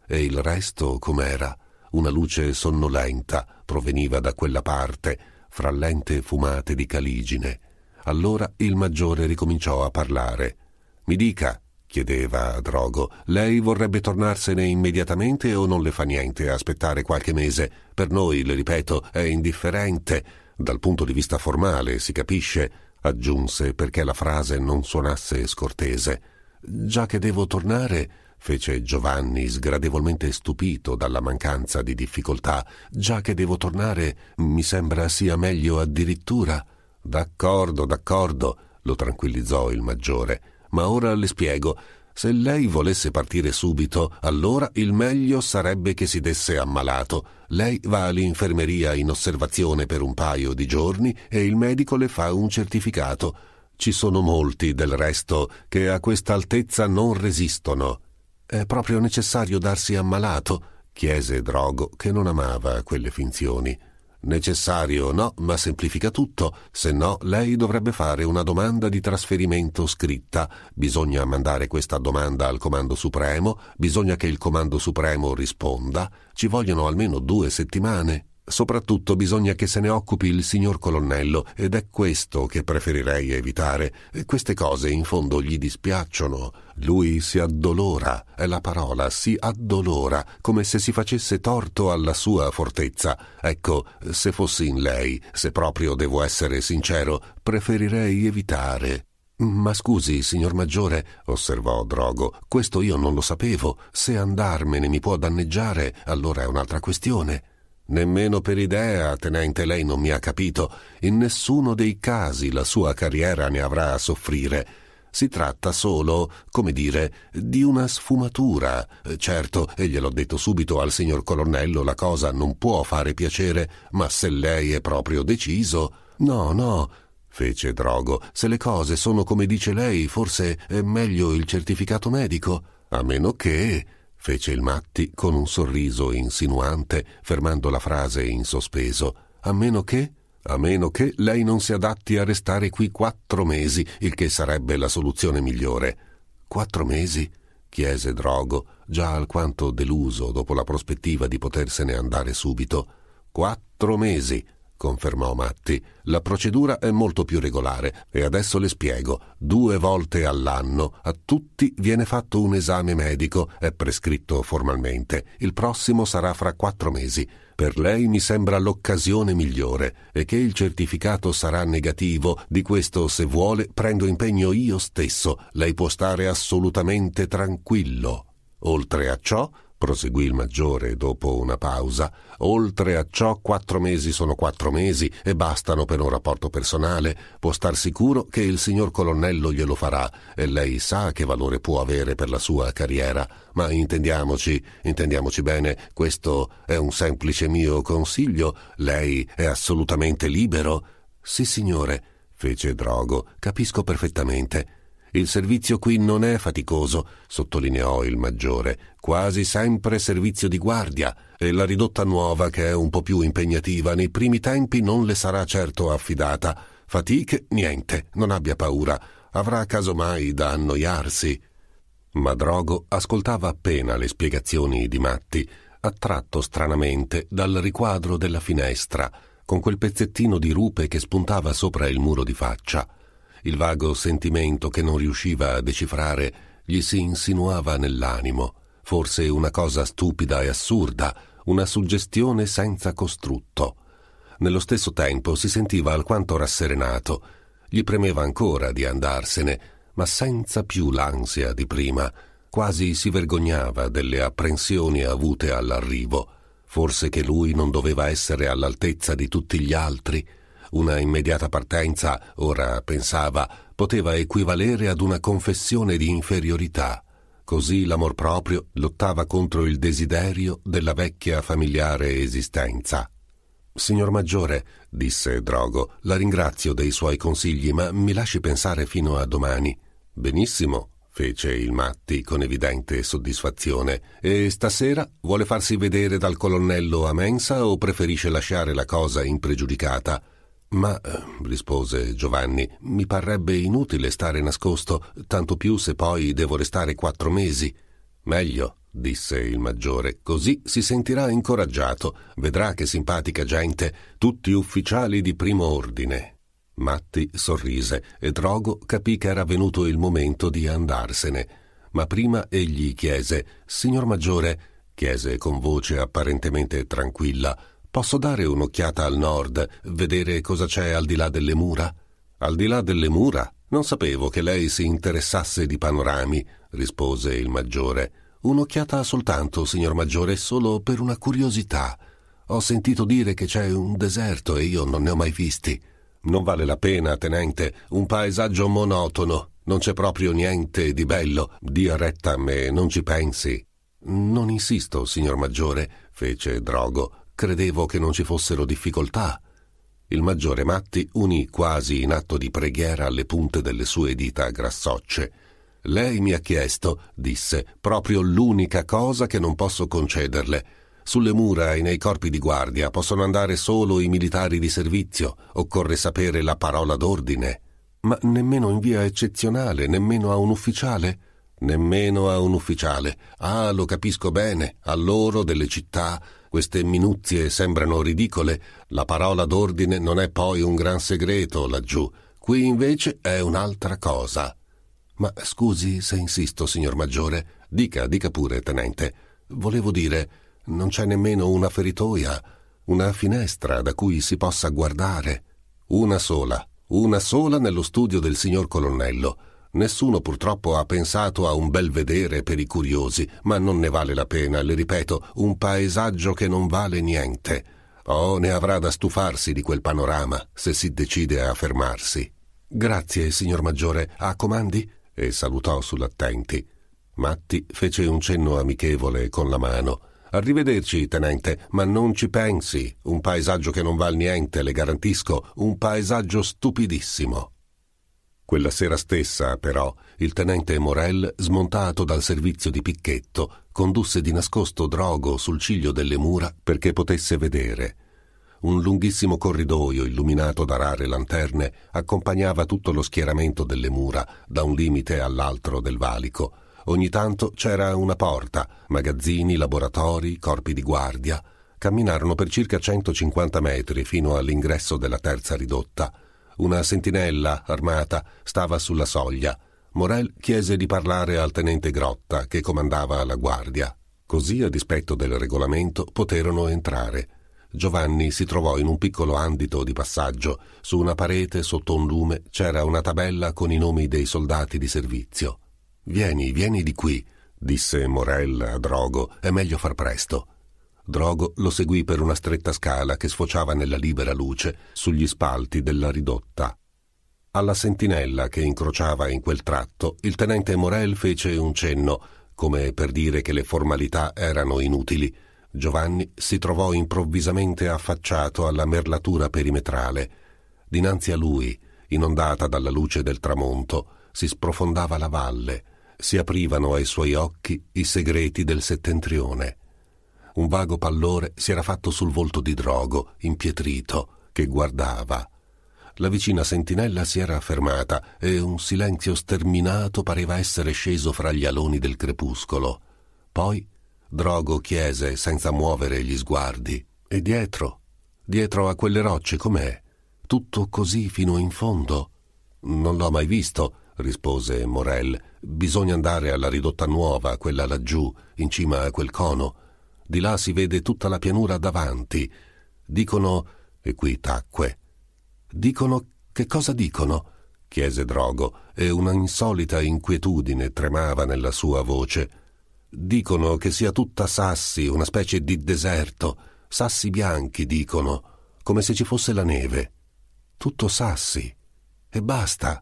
E il resto com'era? Una luce sonnolenta proveniva da quella parte, fra lente fumate di caligine. Allora il maggiore ricominciò a parlare. Mi dica, chiedeva a Drogo, lei vorrebbe tornarsene immediatamente o non le fa niente aspettare qualche mese? Per noi, le ripeto, è indifferente. Dal punto di vista formale, si capisce, aggiunse perché la frase non suonasse scortese. Già che devo tornare, fece Giovanni sgradevolmente stupito dalla mancanza di difficoltà, già che devo tornare, mi sembra sia meglio addirittura. D'accordo, d'accordo, lo tranquillizzò il maggiore, ma ora le spiego. Se lei volesse partire subito, allora il meglio sarebbe che si desse ammalato. Lei va all'infermeria in osservazione per un paio di giorni e il medico le fa un certificato. Ci sono molti, del resto, che a questa altezza non resistono. È proprio necessario darsi ammalato? chiese Drogo, che non amava quelle finzioni. Necessario no, ma semplifica tutto, se no lei dovrebbe fare una domanda di trasferimento scritta. Bisogna mandare questa domanda al Comando Supremo, bisogna che il Comando Supremo risponda, ci vogliono almeno due settimane. Soprattutto bisogna che se ne occupi il signor colonnello ed è questo che preferirei evitare. Queste cose in fondo gli dispiacciono. Lui si addolora, è la parola, si addolora, come se si facesse torto alla sua fortezza. Ecco, se fossi in lei, se proprio devo essere sincero, preferirei evitare. Ma scusi, signor Maggiore, osservò Drogo, questo io non lo sapevo. Se andarmene mi può danneggiare, allora è un'altra questione. Nemmeno per idea, tenente, lei non mi ha capito. In nessuno dei casi la sua carriera ne avrà a soffrire. Si tratta solo, come dire, di una sfumatura. Certo, e gliel'ho detto subito al signor colonnello, la cosa non può fare piacere, ma se lei è proprio deciso. No, no, fece Drogo, se le cose sono come dice lei, forse è meglio il certificato medico. A meno che fece il Matti con un sorriso insinuante, fermando la frase in sospeso. A meno che? A meno che lei non si adatti a restare qui quattro mesi, il che sarebbe la soluzione migliore. Quattro mesi? chiese Drogo, già alquanto deluso dopo la prospettiva di potersene andare subito. Quattro mesi, confermò Matti. La procedura è molto più regolare e adesso le spiego. Due volte all'anno a tutti viene fatto un esame medico, è prescritto formalmente. Il prossimo sarà fra quattro mesi. Per lei mi sembra l'occasione migliore e che il certificato sarà negativo, di questo se vuole prendo impegno io stesso. Lei può stare assolutamente tranquillo. Oltre a ciò, proseguì il maggiore dopo una pausa, oltre a ciò quattro mesi sono quattro mesi e bastano per un rapporto personale, può star sicuro che il signor colonnello glielo farà e lei sa che valore può avere per la sua carriera, ma intendiamoci, intendiamoci bene, questo è un semplice mio consiglio, lei è assolutamente libero? Sì, signore, fece Drogo, capisco perfettamente. Il servizio qui non è faticoso, sottolineò il maggiore, quasi sempre servizio di guardia, e la ridotta nuova, che è un po' più impegnativa, nei primi tempi non le sarà certo affidata. Fatiche, niente, non abbia paura, avrà casomai da annoiarsi. Ma Drogo ascoltava appena le spiegazioni di Matti, attratto stranamente dal riquadro della finestra, con quel pezzettino di rupe che spuntava sopra il muro di faccia. Il vago sentimento che non riusciva a decifrare gli si insinuava nell'animo, forse una cosa stupida e assurda, una suggestione senza costrutto. Nello stesso tempo si sentiva alquanto rasserenato. Gli premeva ancora di andarsene, ma senza più l'ansia di prima. Quasi si vergognava delle apprensioni avute all'arrivo. Forse che lui non doveva essere all'altezza di tutti gli altri, una immediata partenza, ora pensava, poteva equivalere ad una confessione di inferiorità. Così l'amor proprio lottava contro il desiderio della vecchia familiare esistenza. Signor Maggiore, disse Drogo, la ringrazio dei suoi consigli, ma mi lasci pensare fino a domani. Benissimo, fece il Matti con evidente soddisfazione. E stasera vuole farsi vedere dal colonnello a mensa o preferisce lasciare la cosa impregiudicata? Ma, eh, rispose Giovanni, mi parrebbe inutile stare nascosto, tanto più se poi devo restare quattro mesi. Meglio, disse il maggiore, così si sentirà incoraggiato, vedrà che simpatica gente, tutti ufficiali di primo ordine. Matti sorrise e Drogo capì che era venuto il momento di andarsene. Ma prima egli chiese Signor Maggiore, chiese con voce apparentemente tranquilla, Posso dare un'occhiata al nord, vedere cosa c'è al di là delle mura? Al di là delle mura? Non sapevo che lei si interessasse di panorami, rispose il maggiore. Un'occhiata soltanto, signor maggiore, solo per una curiosità. Ho sentito dire che c'è un deserto e io non ne ho mai visti. Non vale la pena, tenente, un paesaggio monotono. Non c'è proprio niente di bello. Dia retta a me, non ci pensi. Non insisto, signor maggiore, fece Drogo, Credevo che non ci fossero difficoltà. Il maggiore Matti unì quasi in atto di preghiera le punte delle sue dita grassocce. Lei mi ha chiesto, disse, proprio l'unica cosa che non posso concederle. Sulle mura e nei corpi di guardia possono andare solo i militari di servizio, occorre sapere la parola d'ordine. Ma nemmeno in via eccezionale, nemmeno a un ufficiale? Nemmeno a un ufficiale. Ah, lo capisco bene, a loro delle città queste minuzie sembrano ridicole, la parola d'ordine non è poi un gran segreto laggiù, qui invece è un'altra cosa. Ma scusi se insisto, signor Maggiore, dica, dica pure, tenente. Volevo dire, non c'è nemmeno una feritoia, una finestra da cui si possa guardare. Una sola, una sola nello studio del signor colonnello Nessuno purtroppo ha pensato a un bel vedere per i curiosi, ma non ne vale la pena, le ripeto, un paesaggio che non vale niente. Oh, ne avrà da stufarsi di quel panorama, se si decide a fermarsi. Grazie, signor Maggiore, a comandi? e salutò sull'attenti. Matti fece un cenno amichevole con la mano. Arrivederci, tenente, ma non ci pensi. Un paesaggio che non val niente, le garantisco, un paesaggio stupidissimo. Quella sera stessa, però, il tenente Morel, smontato dal servizio di Picchetto, condusse di nascosto Drogo sul ciglio delle mura perché potesse vedere. Un lunghissimo corridoio illuminato da rare lanterne accompagnava tutto lo schieramento delle mura da un limite all'altro del valico. Ogni tanto c'era una porta, magazzini, laboratori, corpi di guardia. Camminarono per circa 150 metri fino all'ingresso della terza ridotta una sentinella armata stava sulla soglia. Morel chiese di parlare al tenente Grotta che comandava la guardia. Così, a dispetto del regolamento, poterono entrare. Giovanni si trovò in un piccolo andito di passaggio. Su una parete, sotto un lume, c'era una tabella con i nomi dei soldati di servizio. Vieni, vieni di qui, disse Morel a Drogo, è meglio far presto. Drogo lo seguì per una stretta scala che sfociava nella libera luce sugli spalti della ridotta. Alla sentinella che incrociava in quel tratto, il tenente Morel fece un cenno, come per dire che le formalità erano inutili. Giovanni si trovò improvvisamente affacciato alla merlatura perimetrale. Dinanzi a lui, inondata dalla luce del tramonto, si sprofondava la valle, si aprivano ai suoi occhi i segreti del settentrione. Un vago pallore si era fatto sul volto di Drogo, impietrito, che guardava. La vicina sentinella si era fermata e un silenzio sterminato pareva essere sceso fra gli aloni del crepuscolo. Poi Drogo chiese senza muovere gli sguardi: E dietro? Dietro a quelle rocce com'è? Tutto così fino in fondo? Non l'ho mai visto, rispose Morel. Bisogna andare alla ridotta nuova, quella laggiù, in cima a quel cono. Di là si vede tutta la pianura davanti. Dicono, e qui tacque. Dicono, che cosa dicono? chiese Drogo, e una insolita inquietudine tremava nella sua voce. Dicono che sia tutta sassi, una specie di deserto. Sassi bianchi, dicono, come se ci fosse la neve. Tutto sassi. E basta.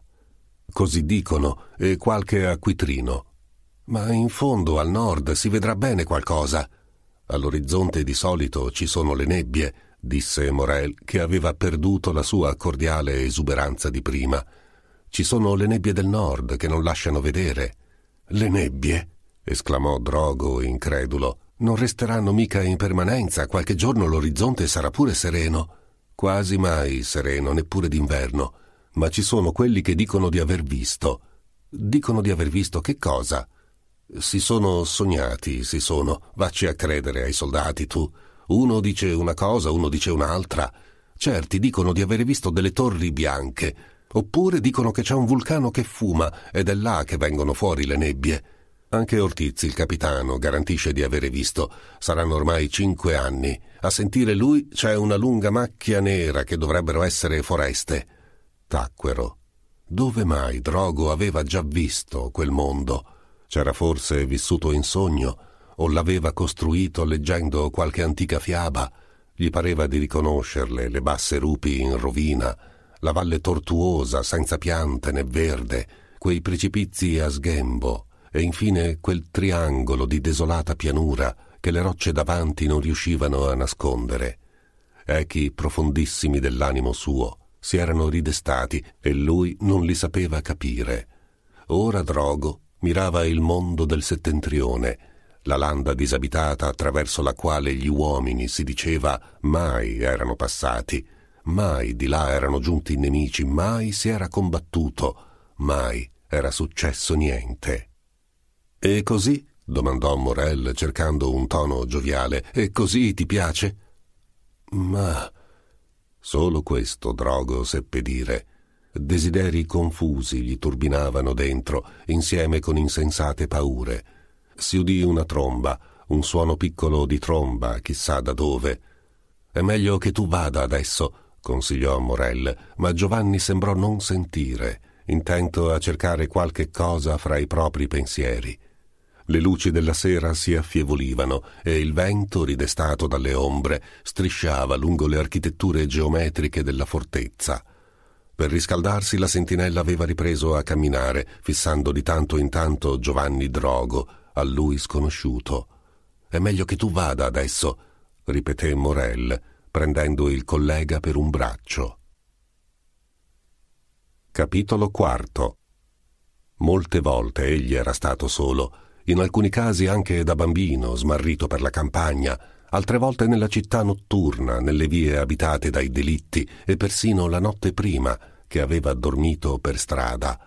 Così dicono, e qualche acquitrino. Ma in fondo, al nord, si vedrà bene qualcosa. All'orizzonte di solito ci sono le nebbie, disse Morel, che aveva perduto la sua cordiale esuberanza di prima. Ci sono le nebbie del nord che non lasciano vedere. Le nebbie? esclamò Drogo incredulo. Non resteranno mica in permanenza, qualche giorno l'orizzonte sarà pure sereno. Quasi mai sereno, neppure d'inverno. Ma ci sono quelli che dicono di aver visto. Dicono di aver visto che cosa? Si sono sognati, si sono. Vacci a credere ai soldati, tu. Uno dice una cosa, uno dice un'altra. Certi dicono di aver visto delle torri bianche, oppure dicono che c'è un vulcano che fuma ed è là che vengono fuori le nebbie. Anche Ortiz, il capitano, garantisce di avere visto. Saranno ormai cinque anni. A sentire lui c'è una lunga macchia nera che dovrebbero essere foreste. Tacquero. Dove mai Drogo aveva già visto quel mondo? C'era forse vissuto in sogno o l'aveva costruito leggendo qualche antica fiaba. Gli pareva di riconoscerle le basse rupi in rovina, la valle tortuosa senza piante né verde, quei precipizi a sghembo e infine quel triangolo di desolata pianura che le rocce davanti non riuscivano a nascondere. Echi profondissimi dell'animo suo si erano ridestati e lui non li sapeva capire. Ora Drogo mirava il mondo del settentrione, la landa disabitata attraverso la quale gli uomini, si diceva, mai erano passati, mai di là erano giunti i nemici, mai si era combattuto, mai era successo niente. E così? domandò Morel cercando un tono gioviale. E così ti piace? Ma. Solo questo Drogo seppe dire Desideri confusi gli turbinavano dentro, insieme con insensate paure. Si udì una tromba, un suono piccolo di tromba, chissà da dove. È meglio che tu vada adesso, consigliò Morel, ma Giovanni sembrò non sentire, intento a cercare qualche cosa fra i propri pensieri. Le luci della sera si affievolivano e il vento, ridestato dalle ombre, strisciava lungo le architetture geometriche della fortezza. Per riscaldarsi la sentinella aveva ripreso a camminare, fissando di tanto in tanto Giovanni Drogo, a lui sconosciuto. È meglio che tu vada adesso, ripeté Morel, prendendo il collega per un braccio. Capitolo IV Molte volte egli era stato solo, in alcuni casi anche da bambino, smarrito per la campagna, altre volte nella città notturna, nelle vie abitate dai delitti e persino la notte prima che aveva dormito per strada.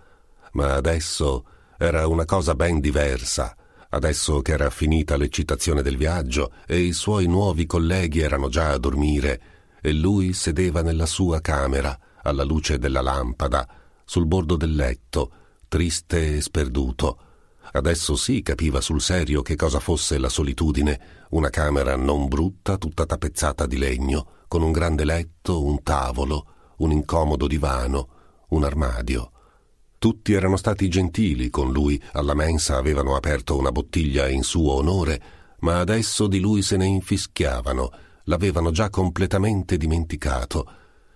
Ma adesso era una cosa ben diversa. Adesso che era finita l'eccitazione del viaggio e i suoi nuovi colleghi erano già a dormire, e lui sedeva nella sua camera, alla luce della lampada, sul bordo del letto, triste e sperduto, Adesso sì capiva sul serio che cosa fosse la solitudine, una camera non brutta, tutta tappezzata di legno, con un grande letto, un tavolo, un incomodo divano, un armadio. Tutti erano stati gentili con lui, alla mensa avevano aperto una bottiglia in suo onore, ma adesso di lui se ne infischiavano, l'avevano già completamente dimenticato.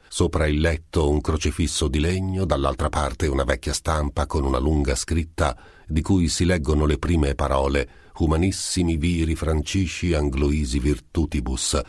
Sopra il letto un crocifisso di legno, dall'altra parte una vecchia stampa con una lunga scritta di cui si leggono le prime parole Humanissimi viri francisci angloisi virtutibus.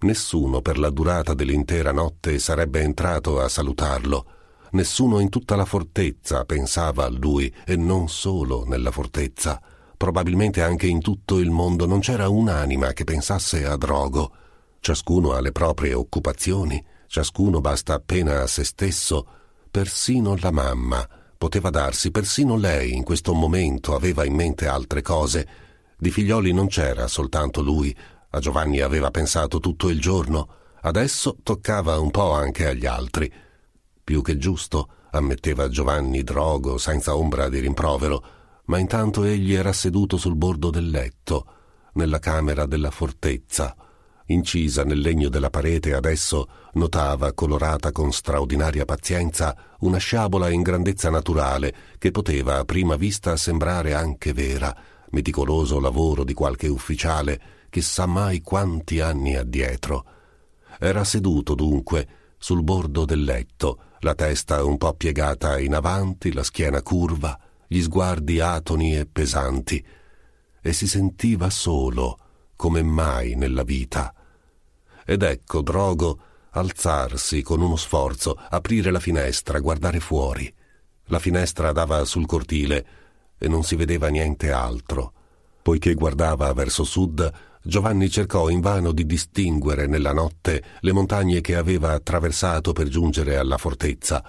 Nessuno per la durata dell'intera notte sarebbe entrato a salutarlo. Nessuno in tutta la fortezza pensava a lui e non solo nella fortezza. Probabilmente anche in tutto il mondo non c'era un'anima che pensasse a Drogo. Ciascuno ha le proprie occupazioni, ciascuno basta appena a se stesso, persino la mamma, Poteva darsi, persino lei in questo momento aveva in mente altre cose. Di figlioli non c'era soltanto lui, a Giovanni aveva pensato tutto il giorno, adesso toccava un po' anche agli altri. Più che giusto, ammetteva Giovanni drogo, senza ombra di rimprovero, ma intanto egli era seduto sul bordo del letto, nella camera della fortezza, incisa nel legno della parete adesso notava, colorata con straordinaria pazienza, una sciabola in grandezza naturale che poteva a prima vista sembrare anche vera, meticoloso lavoro di qualche ufficiale, chissà mai quanti anni addietro. Era seduto dunque sul bordo del letto, la testa un po' piegata in avanti, la schiena curva, gli sguardi atoni e pesanti, e si sentiva solo come mai nella vita ed ecco Drogo alzarsi con uno sforzo, aprire la finestra, guardare fuori. La finestra dava sul cortile e non si vedeva niente altro. Poiché guardava verso sud, Giovanni cercò invano di distinguere nella notte le montagne che aveva attraversato per giungere alla fortezza.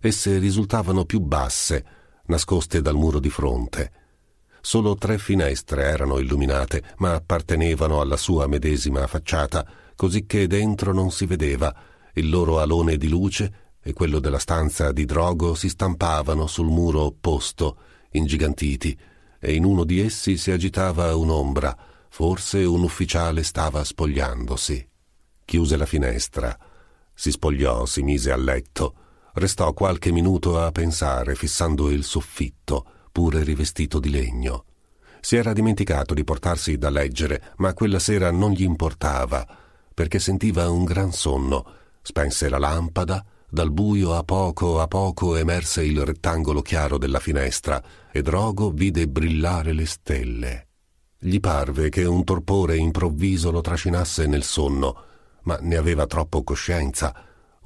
Esse risultavano più basse, nascoste dal muro di fronte. Solo tre finestre erano illuminate, ma appartenevano alla sua medesima facciata, cosicché dentro non si vedeva, il loro alone di luce e quello della stanza di Drogo si stampavano sul muro opposto, ingigantiti, e in uno di essi si agitava un'ombra, forse un ufficiale stava spogliandosi. Chiuse la finestra, si spogliò, si mise a letto, restò qualche minuto a pensare, fissando il soffitto, pure rivestito di legno. Si era dimenticato di portarsi da leggere, ma quella sera non gli importava, perché sentiva un gran sonno. Spense la lampada, dal buio a poco a poco emerse il rettangolo chiaro della finestra e Drogo vide brillare le stelle. Gli parve che un torpore improvviso lo trascinasse nel sonno, ma ne aveva troppo coscienza.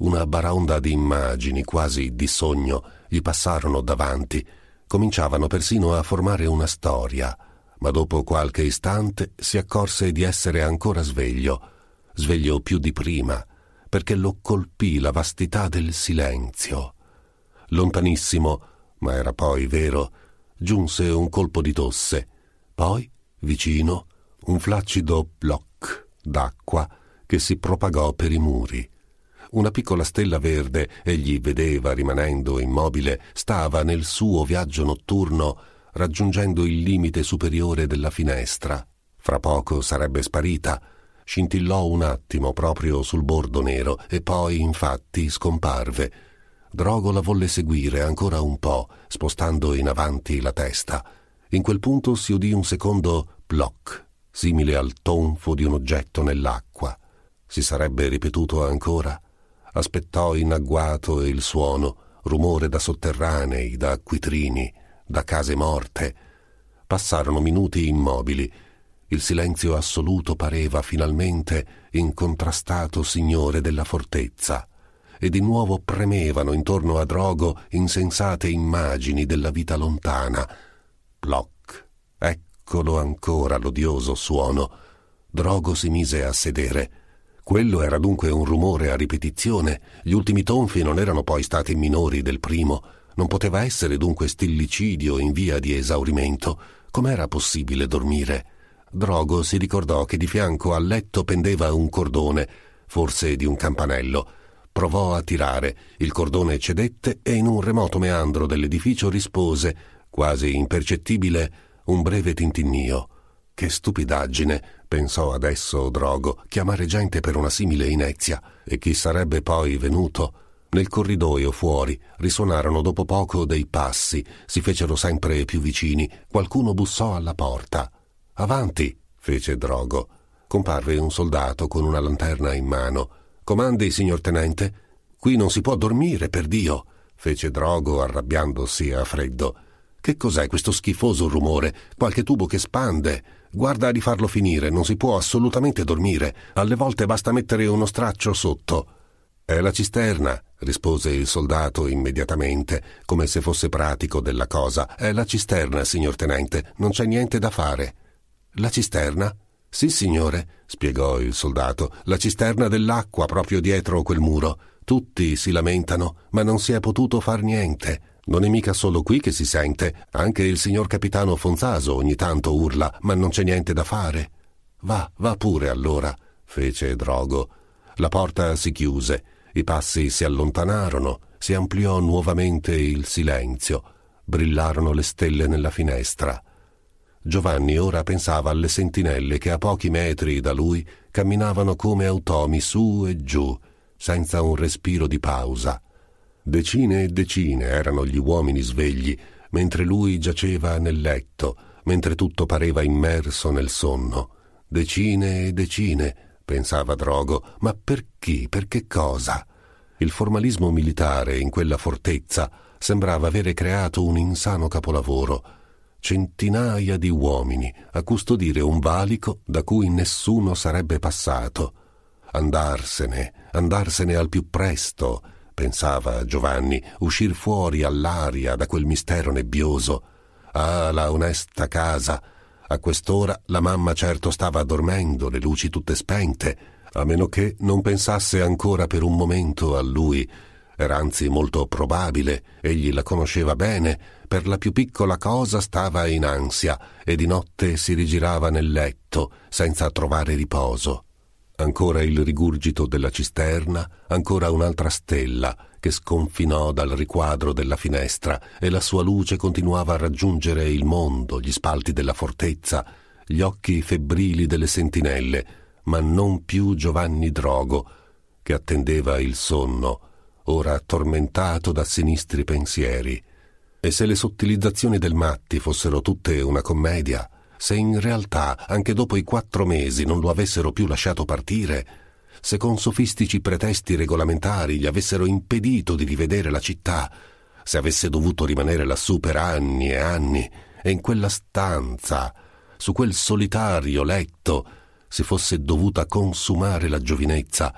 Una baraonda di immagini, quasi di sogno, gli passarono davanti. Cominciavano persino a formare una storia, ma dopo qualche istante si accorse di essere ancora sveglio svegliò più di prima, perché lo colpì la vastità del silenzio. Lontanissimo, ma era poi vero, giunse un colpo di tosse, poi, vicino, un flaccido bloc d'acqua che si propagò per i muri. Una piccola stella verde, egli vedeva rimanendo immobile, stava nel suo viaggio notturno raggiungendo il limite superiore della finestra. Fra poco sarebbe sparita, scintillò un attimo proprio sul bordo nero e poi, infatti, scomparve. Drogo la volle seguire ancora un po', spostando in avanti la testa. In quel punto si udì un secondo ploc, simile al tonfo di un oggetto nell'acqua. Si sarebbe ripetuto ancora? Aspettò in agguato il suono, rumore da sotterranei, da acquitrini, da case morte. Passarono minuti immobili il silenzio assoluto pareva finalmente incontrastato signore della fortezza, e di nuovo premevano intorno a Drogo insensate immagini della vita lontana. Ploc, eccolo ancora l'odioso suono. Drogo si mise a sedere. Quello era dunque un rumore a ripetizione, gli ultimi tonfi non erano poi stati minori del primo, non poteva essere dunque stillicidio in via di esaurimento. Com'era possibile dormire? Drogo si ricordò che di fianco al letto pendeva un cordone, forse di un campanello. Provò a tirare, il cordone cedette e in un remoto meandro dell'edificio rispose, quasi impercettibile, un breve tintinnio. Che stupidaggine, pensò adesso Drogo, chiamare gente per una simile inezia. E chi sarebbe poi venuto? Nel corridoio fuori risuonarono dopo poco dei passi, si fecero sempre più vicini, qualcuno bussò alla porta. Avanti, fece Drogo. Comparve un soldato con una lanterna in mano. Comandi, signor tenente. Qui non si può dormire, per Dio, fece Drogo arrabbiandosi a freddo. Che cos'è questo schifoso rumore? Qualche tubo che spande. Guarda di farlo finire, non si può assolutamente dormire. Alle volte basta mettere uno straccio sotto. È la cisterna, rispose il soldato immediatamente, come se fosse pratico della cosa. È la cisterna, signor tenente, non c'è niente da fare. La cisterna? Sì, signore, spiegò il soldato, la cisterna dell'acqua proprio dietro quel muro. Tutti si lamentano, ma non si è potuto far niente. Non è mica solo qui che si sente, anche il signor capitano Fonzaso ogni tanto urla, ma non c'è niente da fare. Va, va pure allora, fece Drogo. La porta si chiuse, i passi si allontanarono, si ampliò nuovamente il silenzio, brillarono le stelle nella finestra. Giovanni ora pensava alle sentinelle che a pochi metri da lui camminavano come automi su e giù, senza un respiro di pausa. Decine e decine erano gli uomini svegli, mentre lui giaceva nel letto, mentre tutto pareva immerso nel sonno. Decine e decine, pensava Drogo, ma per chi, per che cosa? Il formalismo militare in quella fortezza sembrava avere creato un insano capolavoro, centinaia di uomini a custodire un valico da cui nessuno sarebbe passato. Andarsene, andarsene al più presto, pensava Giovanni, uscir fuori all'aria da quel mistero nebbioso. Ah, la onesta casa. A quest'ora la mamma certo stava dormendo, le luci tutte spente, a meno che non pensasse ancora per un momento a lui era anzi molto probabile, egli la conosceva bene, per la più piccola cosa stava in ansia e di notte si rigirava nel letto senza trovare riposo. Ancora il rigurgito della cisterna, ancora un'altra stella che sconfinò dal riquadro della finestra e la sua luce continuava a raggiungere il mondo, gli spalti della fortezza, gli occhi febbrili delle sentinelle, ma non più Giovanni Drogo, che attendeva il sonno ora tormentato da sinistri pensieri. E se le sottilizzazioni del Matti fossero tutte una commedia, se in realtà anche dopo i quattro mesi non lo avessero più lasciato partire, se con sofistici pretesti regolamentari gli avessero impedito di rivedere la città, se avesse dovuto rimanere lassù per anni e anni e in quella stanza, su quel solitario letto, si fosse dovuta consumare la giovinezza,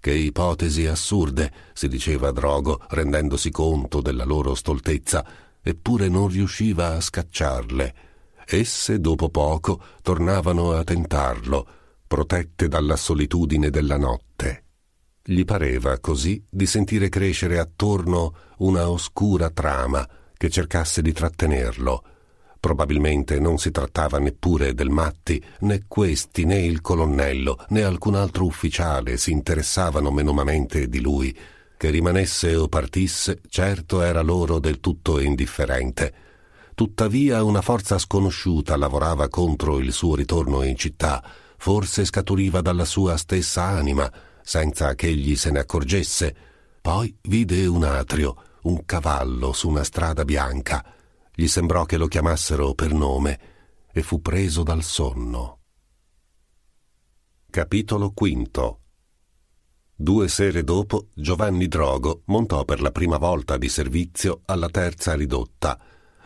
che ipotesi assurde, si diceva Drogo, rendendosi conto della loro stoltezza, eppure non riusciva a scacciarle. Esse, dopo poco, tornavano a tentarlo, protette dalla solitudine della notte. Gli pareva così di sentire crescere attorno una oscura trama che cercasse di trattenerlo, Probabilmente non si trattava neppure del Matti, né questi né il colonnello né alcun altro ufficiale si interessavano menomamente di lui. Che rimanesse o partisse, certo era loro del tutto indifferente. Tuttavia una forza sconosciuta lavorava contro il suo ritorno in città, forse scaturiva dalla sua stessa anima, senza che egli se ne accorgesse. Poi vide un atrio, un cavallo su una strada bianca gli sembrò che lo chiamassero per nome e fu preso dal sonno. Capitolo V Due sere dopo Giovanni Drogo montò per la prima volta di servizio alla terza ridotta.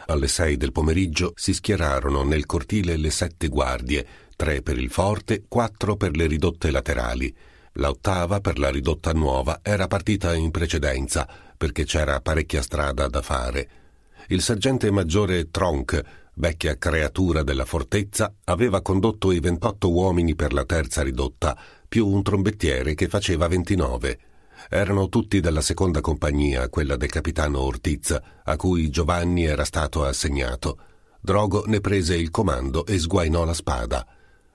Alle sei del pomeriggio si schierarono nel cortile le sette guardie, tre per il forte, quattro per le ridotte laterali. L'ottava per la ridotta nuova era partita in precedenza, perché c'era parecchia strada da fare il sergente maggiore Tronk, vecchia creatura della fortezza, aveva condotto i 28 uomini per la terza ridotta, più un trombettiere che faceva 29. Erano tutti della seconda compagnia, quella del capitano Ortiz, a cui Giovanni era stato assegnato. Drogo ne prese il comando e sguainò la spada.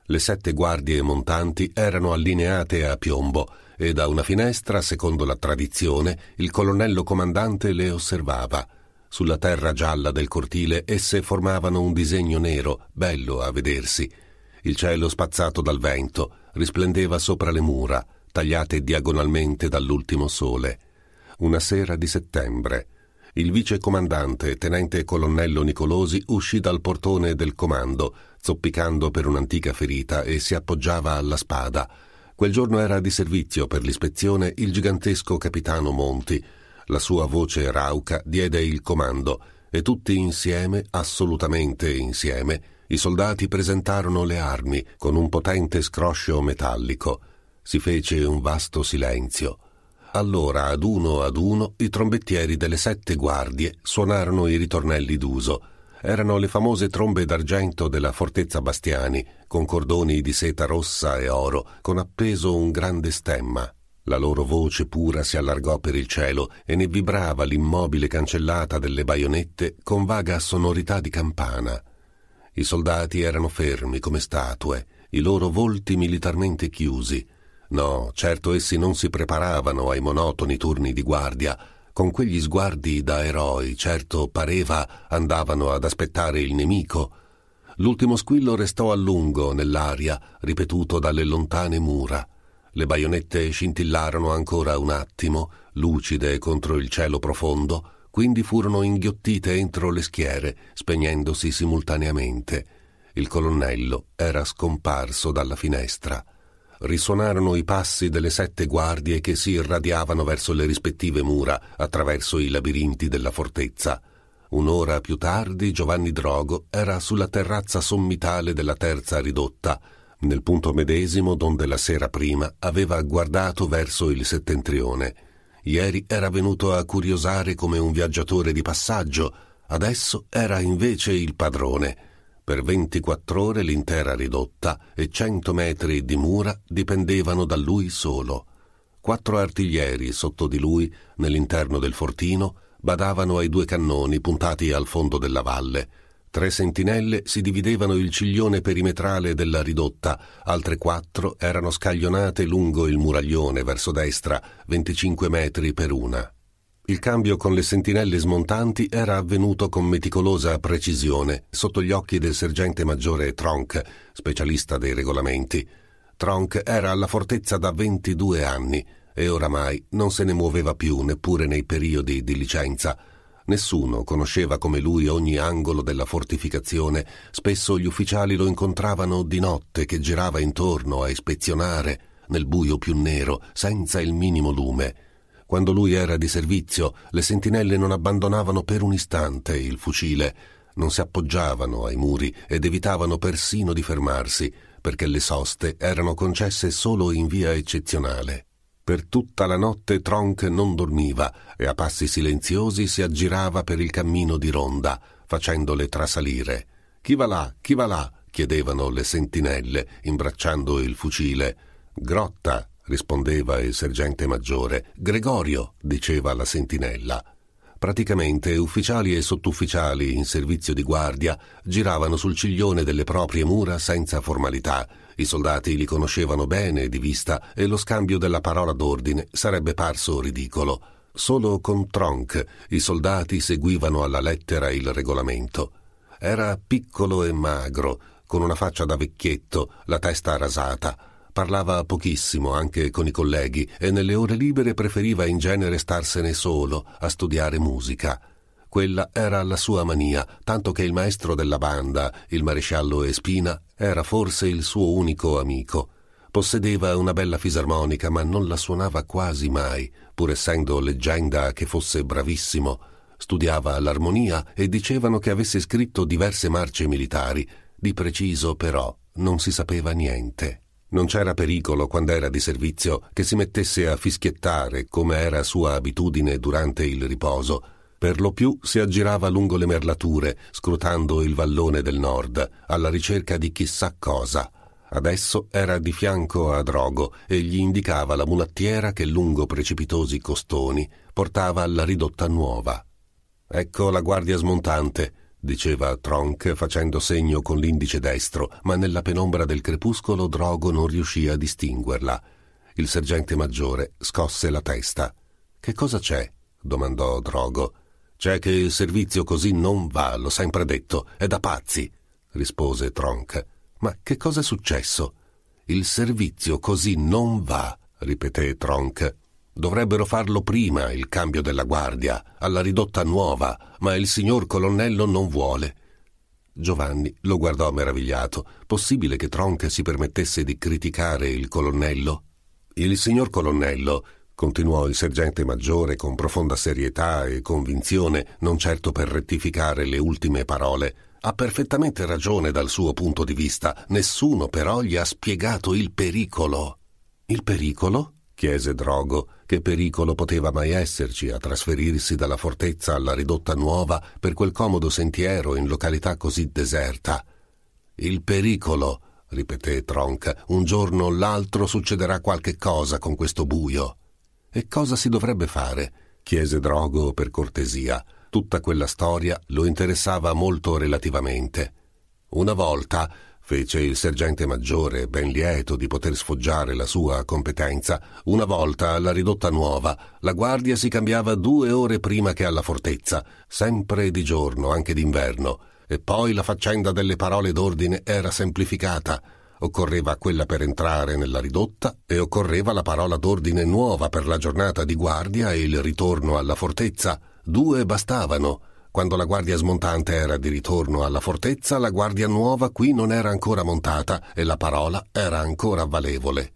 Le sette guardie montanti erano allineate a piombo e da una finestra, secondo la tradizione, il colonnello comandante le osservava. Sulla terra gialla del cortile esse formavano un disegno nero, bello a vedersi. Il cielo spazzato dal vento risplendeva sopra le mura, tagliate diagonalmente dall'ultimo sole. Una sera di settembre. Il vicecomandante, tenente colonnello Nicolosi, uscì dal portone del comando, zoppicando per un'antica ferita e si appoggiava alla spada. Quel giorno era di servizio per l'ispezione il gigantesco capitano Monti, la sua voce rauca diede il comando e tutti insieme, assolutamente insieme, i soldati presentarono le armi con un potente scroscio metallico. Si fece un vasto silenzio. Allora, ad uno ad uno, i trombettieri delle sette guardie suonarono i ritornelli d'uso. Erano le famose trombe d'argento della fortezza Bastiani, con cordoni di seta rossa e oro, con appeso un grande stemma. La loro voce pura si allargò per il cielo e ne vibrava l'immobile cancellata delle baionette con vaga sonorità di campana. I soldati erano fermi come statue, i loro volti militarmente chiusi. No, certo essi non si preparavano ai monotoni turni di guardia. Con quegli sguardi da eroi, certo pareva andavano ad aspettare il nemico. L'ultimo squillo restò a lungo nell'aria, ripetuto dalle lontane mura. Le baionette scintillarono ancora un attimo, lucide contro il cielo profondo, quindi furono inghiottite entro le schiere, spegnendosi simultaneamente. Il colonnello era scomparso dalla finestra. Risuonarono i passi delle sette guardie che si irradiavano verso le rispettive mura attraverso i labirinti della fortezza. Un'ora più tardi Giovanni Drogo era sulla terrazza sommitale della terza ridotta, nel punto medesimo donde la sera prima aveva guardato verso il settentrione. Ieri era venuto a curiosare come un viaggiatore di passaggio, adesso era invece il padrone. Per 24 ore l'intera ridotta e 100 metri di mura dipendevano da lui solo. Quattro artiglieri sotto di lui, nell'interno del fortino, badavano ai due cannoni puntati al fondo della valle Tre sentinelle si dividevano il ciglione perimetrale della ridotta, altre quattro erano scaglionate lungo il muraglione verso destra, 25 metri per una. Il cambio con le sentinelle smontanti era avvenuto con meticolosa precisione, sotto gli occhi del sergente maggiore Tronk, specialista dei regolamenti. Tronk era alla fortezza da 22 anni e oramai non se ne muoveva più neppure nei periodi di licenza Nessuno conosceva come lui ogni angolo della fortificazione, spesso gli ufficiali lo incontravano di notte che girava intorno a ispezionare, nel buio più nero, senza il minimo lume. Quando lui era di servizio, le sentinelle non abbandonavano per un istante il fucile, non si appoggiavano ai muri ed evitavano persino di fermarsi, perché le soste erano concesse solo in via eccezionale. Per tutta la notte Tronk non dormiva e a passi silenziosi si aggirava per il cammino di ronda, facendole trasalire. Chi va là? Chi va là? chiedevano le sentinelle, imbracciando il fucile. Grotta, rispondeva il sergente maggiore. Gregorio, diceva la sentinella. Praticamente ufficiali e sottufficiali in servizio di guardia giravano sul ciglione delle proprie mura senza formalità, i soldati li conoscevano bene di vista e lo scambio della parola d'ordine sarebbe parso ridicolo. Solo con Tronc i soldati seguivano alla lettera il regolamento. Era piccolo e magro, con una faccia da vecchietto, la testa rasata parlava pochissimo anche con i colleghi e nelle ore libere preferiva in genere starsene solo a studiare musica. Quella era la sua mania, tanto che il maestro della banda, il maresciallo Espina, era forse il suo unico amico. Possedeva una bella fisarmonica, ma non la suonava quasi mai, pur essendo leggenda che fosse bravissimo. Studiava l'armonia e dicevano che avesse scritto diverse marce militari. Di preciso, però, non si sapeva niente. Non c'era pericolo, quando era di servizio, che si mettesse a fischiettare, come era sua abitudine durante il riposo, per lo più si aggirava lungo le merlature, scrutando il vallone del nord, alla ricerca di chissà cosa. Adesso era di fianco a Drogo e gli indicava la mulattiera che lungo precipitosi costoni portava alla ridotta nuova. Ecco la guardia smontante, diceva Tronk facendo segno con l'indice destro, ma nella penombra del crepuscolo Drogo non riuscì a distinguerla. Il sergente maggiore scosse la testa. Che cosa c'è? domandò Drogo. C'è che il servizio così non va, l'ho sempre detto, è da pazzi, rispose Tronca. Ma che cosa è successo? Il servizio così non va, ripeté Tronca. Dovrebbero farlo prima il cambio della guardia, alla ridotta nuova, ma il signor colonnello non vuole. Giovanni lo guardò meravigliato. Possibile che Tronca si permettesse di criticare il colonnello? Il signor colonnello continuò il sergente maggiore con profonda serietà e convinzione, non certo per rettificare le ultime parole. Ha perfettamente ragione dal suo punto di vista, nessuno però gli ha spiegato il pericolo. Il pericolo? chiese Drogo, che pericolo poteva mai esserci a trasferirsi dalla fortezza alla ridotta nuova per quel comodo sentiero in località così deserta. Il pericolo, ripeté Tronk, un giorno o l'altro succederà qualche cosa con questo buio. E cosa si dovrebbe fare? chiese Drogo per cortesia. Tutta quella storia lo interessava molto relativamente. Una volta, fece il sergente maggiore, ben lieto di poter sfoggiare la sua competenza, una volta alla ridotta nuova, la guardia si cambiava due ore prima che alla fortezza, sempre di giorno, anche d'inverno, e poi la faccenda delle parole d'ordine era semplificata, occorreva quella per entrare nella ridotta e occorreva la parola d'ordine nuova per la giornata di guardia e il ritorno alla fortezza. Due bastavano. Quando la guardia smontante era di ritorno alla fortezza, la guardia nuova qui non era ancora montata e la parola era ancora valevole.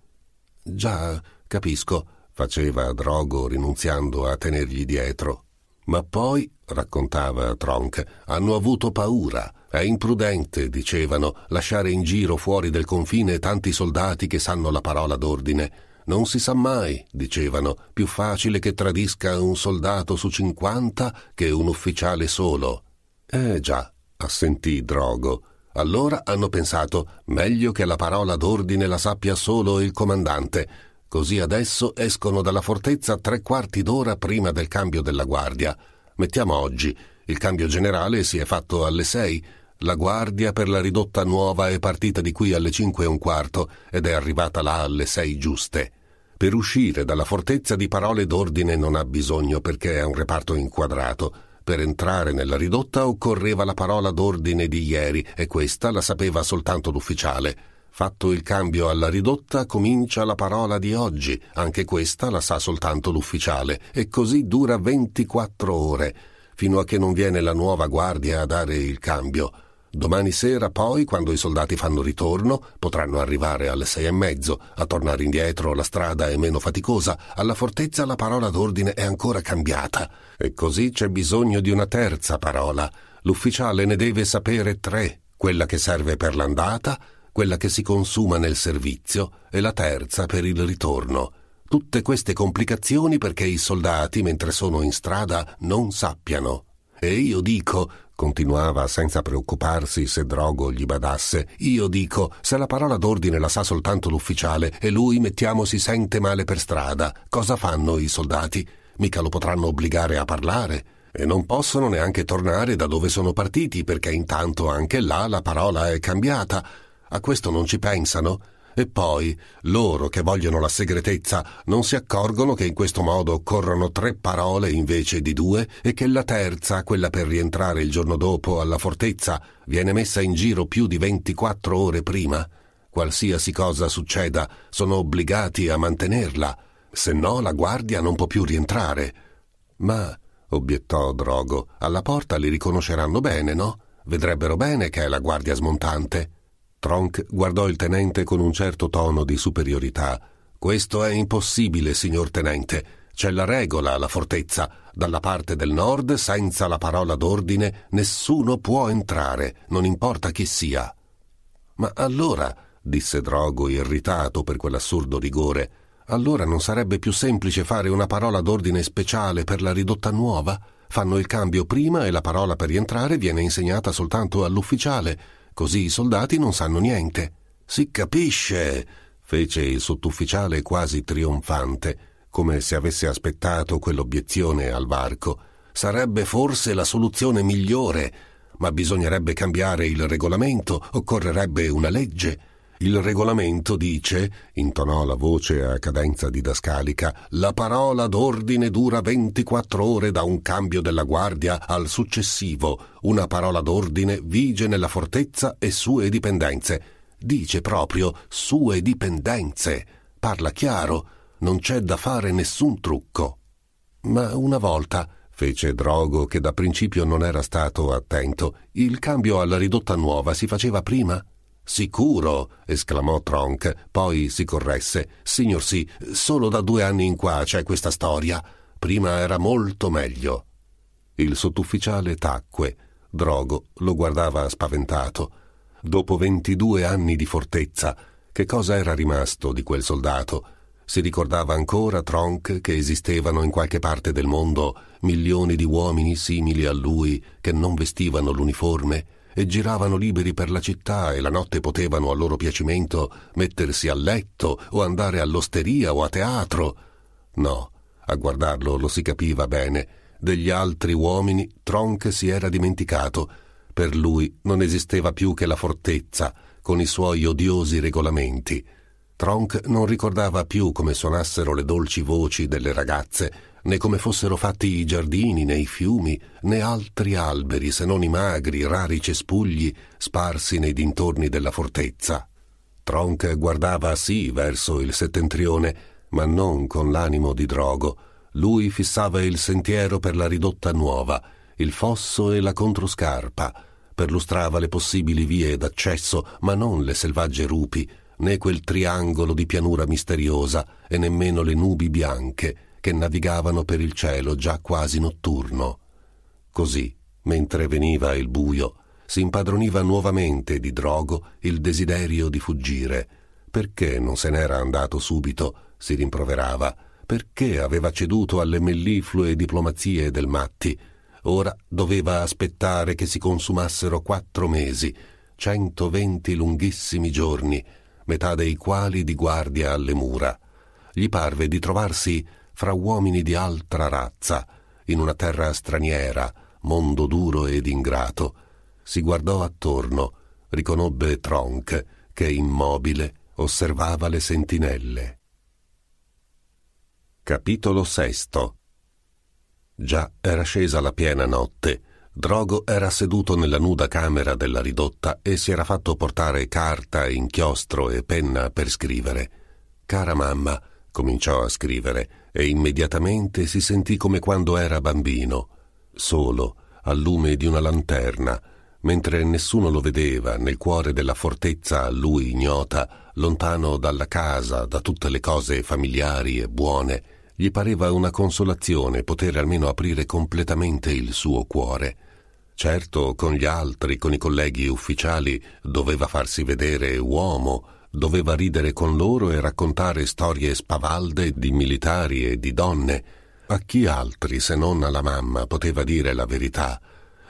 Già, capisco, faceva Drogo rinunziando a tenergli dietro. Ma poi, raccontava Tronk, hanno avuto paura. È imprudente, dicevano, lasciare in giro fuori del confine tanti soldati che sanno la parola d'ordine. Non si sa mai, dicevano, più facile che tradisca un soldato su cinquanta che un ufficiale solo. Eh già, assentì Drogo. Allora hanno pensato, meglio che la parola d'ordine la sappia solo il comandante Così adesso escono dalla fortezza tre quarti d'ora prima del cambio della guardia. Mettiamo oggi. Il cambio generale si è fatto alle sei. La guardia per la ridotta nuova è partita di qui alle cinque e un quarto ed è arrivata là alle sei giuste. Per uscire dalla fortezza di parole d'ordine non ha bisogno perché è un reparto inquadrato. Per entrare nella ridotta occorreva la parola d'ordine di ieri e questa la sapeva soltanto l'ufficiale. Fatto il cambio alla ridotta, comincia la parola di oggi, anche questa la sa soltanto l'ufficiale, e così dura 24 ore, fino a che non viene la nuova guardia a dare il cambio. Domani sera, poi, quando i soldati fanno ritorno, potranno arrivare alle sei e mezzo. A tornare indietro la strada è meno faticosa, alla fortezza la parola d'ordine è ancora cambiata. E così c'è bisogno di una terza parola. L'ufficiale ne deve sapere tre, quella che serve per l'andata, quella che si consuma nel servizio e la terza per il ritorno. Tutte queste complicazioni perché i soldati, mentre sono in strada, non sappiano. E io dico, continuava senza preoccuparsi se Drogo gli badasse, io dico, se la parola d'ordine la sa soltanto l'ufficiale e lui, mettiamo, si sente male per strada, cosa fanno i soldati? Mica lo potranno obbligare a parlare e non possono neanche tornare da dove sono partiti perché intanto anche là la parola è cambiata. A questo non ci pensano? E poi, loro che vogliono la segretezza, non si accorgono che in questo modo occorrono tre parole invece di due e che la terza, quella per rientrare il giorno dopo alla fortezza, viene messa in giro più di 24 ore prima. Qualsiasi cosa succeda, sono obbligati a mantenerla, se no la guardia non può più rientrare. Ma, obiettò Drogo, alla porta li riconosceranno bene, no? Vedrebbero bene che è la guardia smontante. Tronk guardò il tenente con un certo tono di superiorità. Questo è impossibile, signor tenente. C'è la regola alla fortezza. Dalla parte del nord, senza la parola d'ordine, nessuno può entrare, non importa chi sia. Ma allora, disse Drogo irritato per quell'assurdo rigore, allora non sarebbe più semplice fare una parola d'ordine speciale per la ridotta nuova? Fanno il cambio prima e la parola per rientrare viene insegnata soltanto all'ufficiale così i soldati non sanno niente. Si capisce, fece il sottufficiale quasi trionfante, come se avesse aspettato quell'obiezione al varco. Sarebbe forse la soluzione migliore, ma bisognerebbe cambiare il regolamento, occorrerebbe una legge. Il regolamento dice, intonò la voce a cadenza didascalica, la parola d'ordine dura 24 ore da un cambio della guardia al successivo. Una parola d'ordine vige nella fortezza e sue dipendenze. Dice proprio sue dipendenze. Parla chiaro, non c'è da fare nessun trucco. Ma una volta, fece Drogo che da principio non era stato attento, il cambio alla ridotta nuova si faceva prima? Sicuro, esclamò Tronk, poi si corresse. Signor sì, solo da due anni in qua c'è questa storia. Prima era molto meglio. Il sottufficiale tacque. Drogo lo guardava spaventato. Dopo ventidue anni di fortezza, che cosa era rimasto di quel soldato? Si ricordava ancora Tronk che esistevano in qualche parte del mondo milioni di uomini simili a lui che non vestivano l'uniforme? e giravano liberi per la città e la notte potevano a loro piacimento mettersi a letto o andare all'osteria o a teatro. No, a guardarlo lo si capiva bene, degli altri uomini Tronche si era dimenticato. Per lui non esisteva più che la fortezza, con i suoi odiosi regolamenti. Tronk non ricordava più come suonassero le dolci voci delle ragazze né come fossero fatti i giardini né i fiumi, né altri alberi se non i magri, rari cespugli sparsi nei dintorni della fortezza. Tronk guardava sì verso il settentrione, ma non con l'animo di drogo. Lui fissava il sentiero per la ridotta nuova, il fosso e la controscarpa, perlustrava le possibili vie d'accesso, ma non le selvagge rupi, né quel triangolo di pianura misteriosa e nemmeno le nubi bianche che navigavano per il cielo già quasi notturno. Così, mentre veniva il buio, si impadroniva nuovamente di Drogo il desiderio di fuggire. Perché non se n'era andato subito, si rimproverava, perché aveva ceduto alle melliflue diplomazie del Matti. Ora doveva aspettare che si consumassero quattro mesi, centoventi lunghissimi giorni, metà dei quali di guardia alle mura. Gli parve di trovarsi fra uomini di altra razza, in una terra straniera, mondo duro ed ingrato, si guardò attorno, riconobbe Tronk, che immobile osservava le sentinelle. Capitolo VI Già era scesa la piena notte. Drogo era seduto nella nuda camera della ridotta e si era fatto portare carta, inchiostro e penna per scrivere. Cara mamma, Cominciò a scrivere e immediatamente si sentì come quando era bambino, solo, al lume di una lanterna, mentre nessuno lo vedeva nel cuore della fortezza a lui ignota, lontano dalla casa, da tutte le cose familiari e buone, gli pareva una consolazione poter almeno aprire completamente il suo cuore. Certo, con gli altri, con i colleghi ufficiali, doveva farsi vedere uomo, doveva ridere con loro e raccontare storie spavalde di militari e di donne. A chi altri se non alla mamma poteva dire la verità?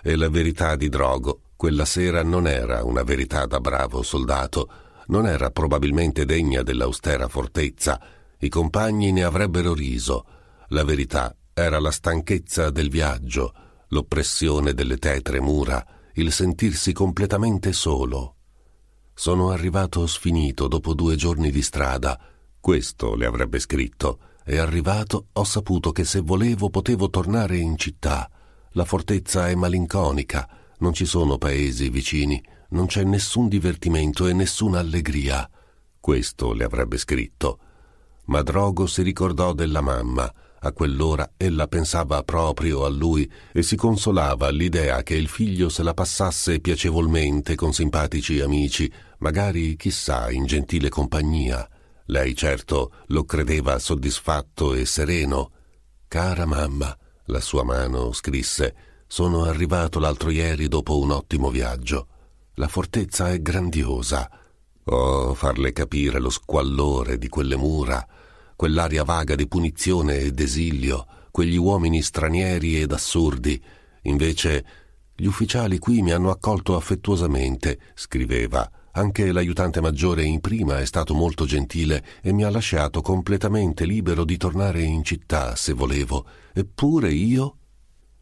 E la verità di Drogo quella sera non era una verità da bravo soldato, non era probabilmente degna dell'austera fortezza. I compagni ne avrebbero riso. La verità era la stanchezza del viaggio, l'oppressione delle tetre mura, il sentirsi completamente solo, sono arrivato sfinito dopo due giorni di strada. Questo le avrebbe scritto. E arrivato ho saputo che se volevo potevo tornare in città. La fortezza è malinconica, non ci sono paesi vicini, non c'è nessun divertimento e nessuna allegria. Questo le avrebbe scritto. Ma Drogo si ricordò della mamma a quell'ora ella pensava proprio a lui e si consolava all'idea che il figlio se la passasse piacevolmente con simpatici amici, magari chissà in gentile compagnia. Lei certo lo credeva soddisfatto e sereno. Cara mamma, la sua mano scrisse, sono arrivato l'altro ieri dopo un ottimo viaggio. La fortezza è grandiosa. Oh, farle capire lo squallore di quelle mura, quell'aria vaga di punizione ed esilio, quegli uomini stranieri ed assurdi. Invece, gli ufficiali qui mi hanno accolto affettuosamente, scriveva. Anche l'aiutante maggiore in prima è stato molto gentile e mi ha lasciato completamente libero di tornare in città se volevo. Eppure io...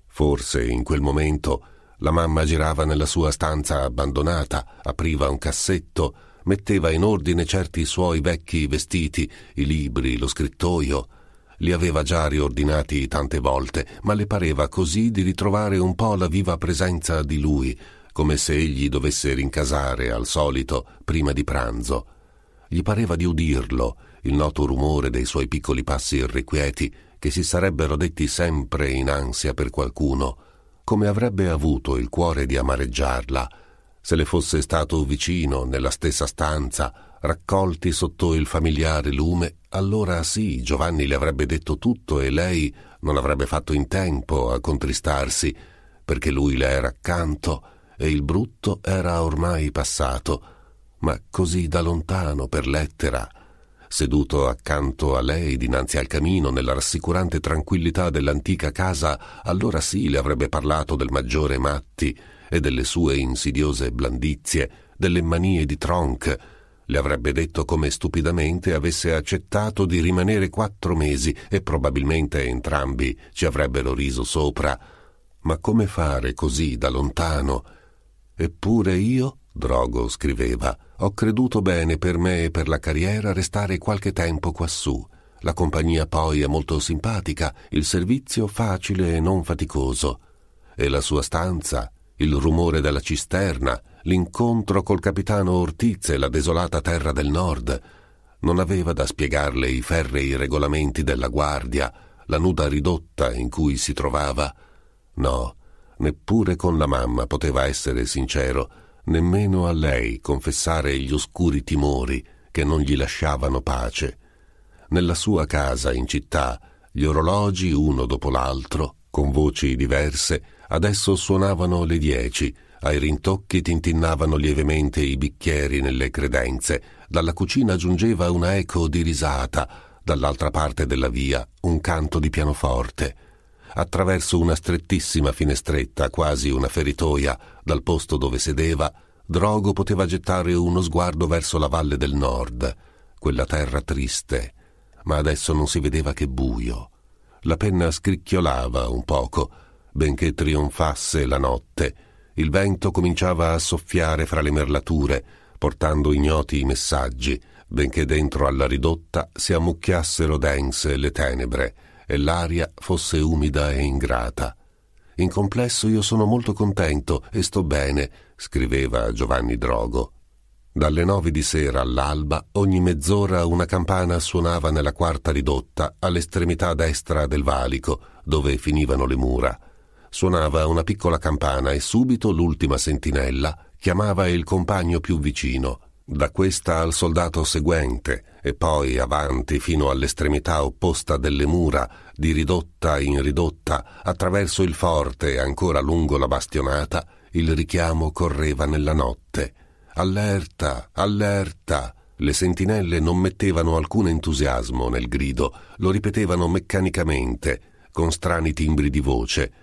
Forse in quel momento la mamma girava nella sua stanza abbandonata, apriva un cassetto, metteva in ordine certi suoi vecchi vestiti, i libri, lo scrittoio. Li aveva già riordinati tante volte, ma le pareva così di ritrovare un po' la viva presenza di lui, come se egli dovesse rincasare al solito prima di pranzo. Gli pareva di udirlo, il noto rumore dei suoi piccoli passi irrequieti, che si sarebbero detti sempre in ansia per qualcuno, come avrebbe avuto il cuore di amareggiarla se le fosse stato vicino, nella stessa stanza, raccolti sotto il familiare lume, allora sì, Giovanni le avrebbe detto tutto e lei non avrebbe fatto in tempo a contristarsi, perché lui le era accanto e il brutto era ormai passato, ma così da lontano per lettera, seduto accanto a lei dinanzi al camino nella rassicurante tranquillità dell'antica casa, allora sì le avrebbe parlato del maggiore Matti, e delle sue insidiose blandizie, delle manie di Tronk, le avrebbe detto come stupidamente avesse accettato di rimanere quattro mesi e probabilmente entrambi ci avrebbero riso sopra. Ma come fare così da lontano? Eppure io, Drogo scriveva, ho creduto bene per me e per la carriera restare qualche tempo quassù. La compagnia poi è molto simpatica, il servizio facile e non faticoso. E la sua stanza, il rumore della cisterna, l'incontro col capitano Ortiz e la desolata terra del nord, non aveva da spiegarle i ferrei regolamenti della guardia, la nuda ridotta in cui si trovava. No, neppure con la mamma poteva essere sincero, nemmeno a lei confessare gli oscuri timori che non gli lasciavano pace. Nella sua casa in città, gli orologi, uno dopo l'altro, con voci diverse, Adesso suonavano le dieci, ai rintocchi tintinnavano lievemente i bicchieri nelle credenze, dalla cucina giungeva una eco di risata, dall'altra parte della via un canto di pianoforte. Attraverso una strettissima finestretta, quasi una feritoia, dal posto dove sedeva, Drogo poteva gettare uno sguardo verso la valle del nord, quella terra triste, ma adesso non si vedeva che buio. La penna scricchiolava un poco, benché trionfasse la notte, il vento cominciava a soffiare fra le merlature, portando ignoti i messaggi, benché dentro alla ridotta si ammucchiassero dense le tenebre e l'aria fosse umida e ingrata. In complesso io sono molto contento e sto bene, scriveva Giovanni Drogo. Dalle nove di sera all'alba ogni mezz'ora una campana suonava nella quarta ridotta all'estremità destra del valico, dove finivano le mura. Suonava una piccola campana e subito l'ultima sentinella chiamava il compagno più vicino, da questa al soldato seguente e poi avanti fino all'estremità opposta delle mura, di ridotta in ridotta, attraverso il forte ancora lungo la bastionata, il richiamo correva nella notte. Allerta, allerta! Le sentinelle non mettevano alcun entusiasmo nel grido, lo ripetevano meccanicamente, con strani timbri di voce,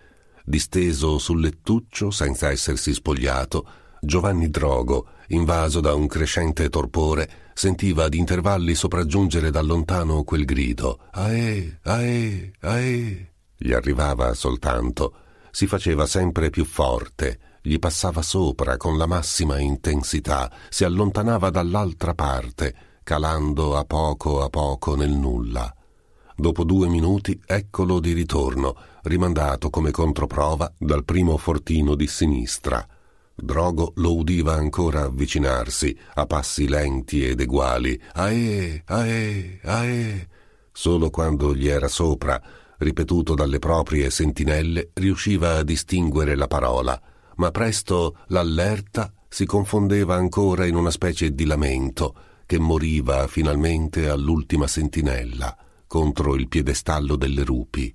Disteso sul lettuccio, senza essersi spogliato, Giovanni Drogo, invaso da un crescente torpore, sentiva ad intervalli sopraggiungere da lontano quel grido. Ae, ae, ae. Gli arrivava soltanto, si faceva sempre più forte, gli passava sopra con la massima intensità, si allontanava dall'altra parte, calando a poco a poco nel nulla. Dopo due minuti eccolo di ritorno, rimandato come controprova dal primo fortino di sinistra. Drogo lo udiva ancora avvicinarsi a passi lenti ed eguali. Ae, ae, ae. Solo quando gli era sopra, ripetuto dalle proprie sentinelle, riusciva a distinguere la parola, ma presto l'allerta si confondeva ancora in una specie di lamento che moriva finalmente all'ultima sentinella contro il piedestallo delle rupi.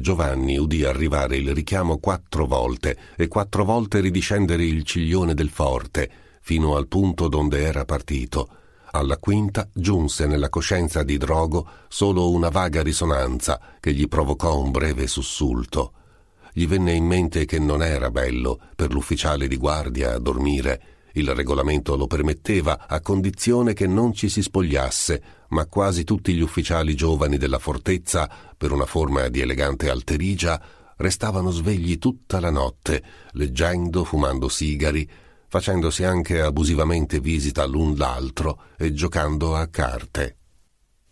Giovanni udì arrivare il richiamo quattro volte e quattro volte ridiscendere il ciglione del forte, fino al punto donde era partito. Alla quinta giunse nella coscienza di Drogo solo una vaga risonanza che gli provocò un breve sussulto. Gli venne in mente che non era bello per l'ufficiale di guardia a dormire. Il regolamento lo permetteva a condizione che non ci si spogliasse, ma quasi tutti gli ufficiali giovani della fortezza per una forma di elegante alterigia, restavano svegli tutta la notte, leggendo, fumando sigari, facendosi anche abusivamente visita l'un l'altro e giocando a carte.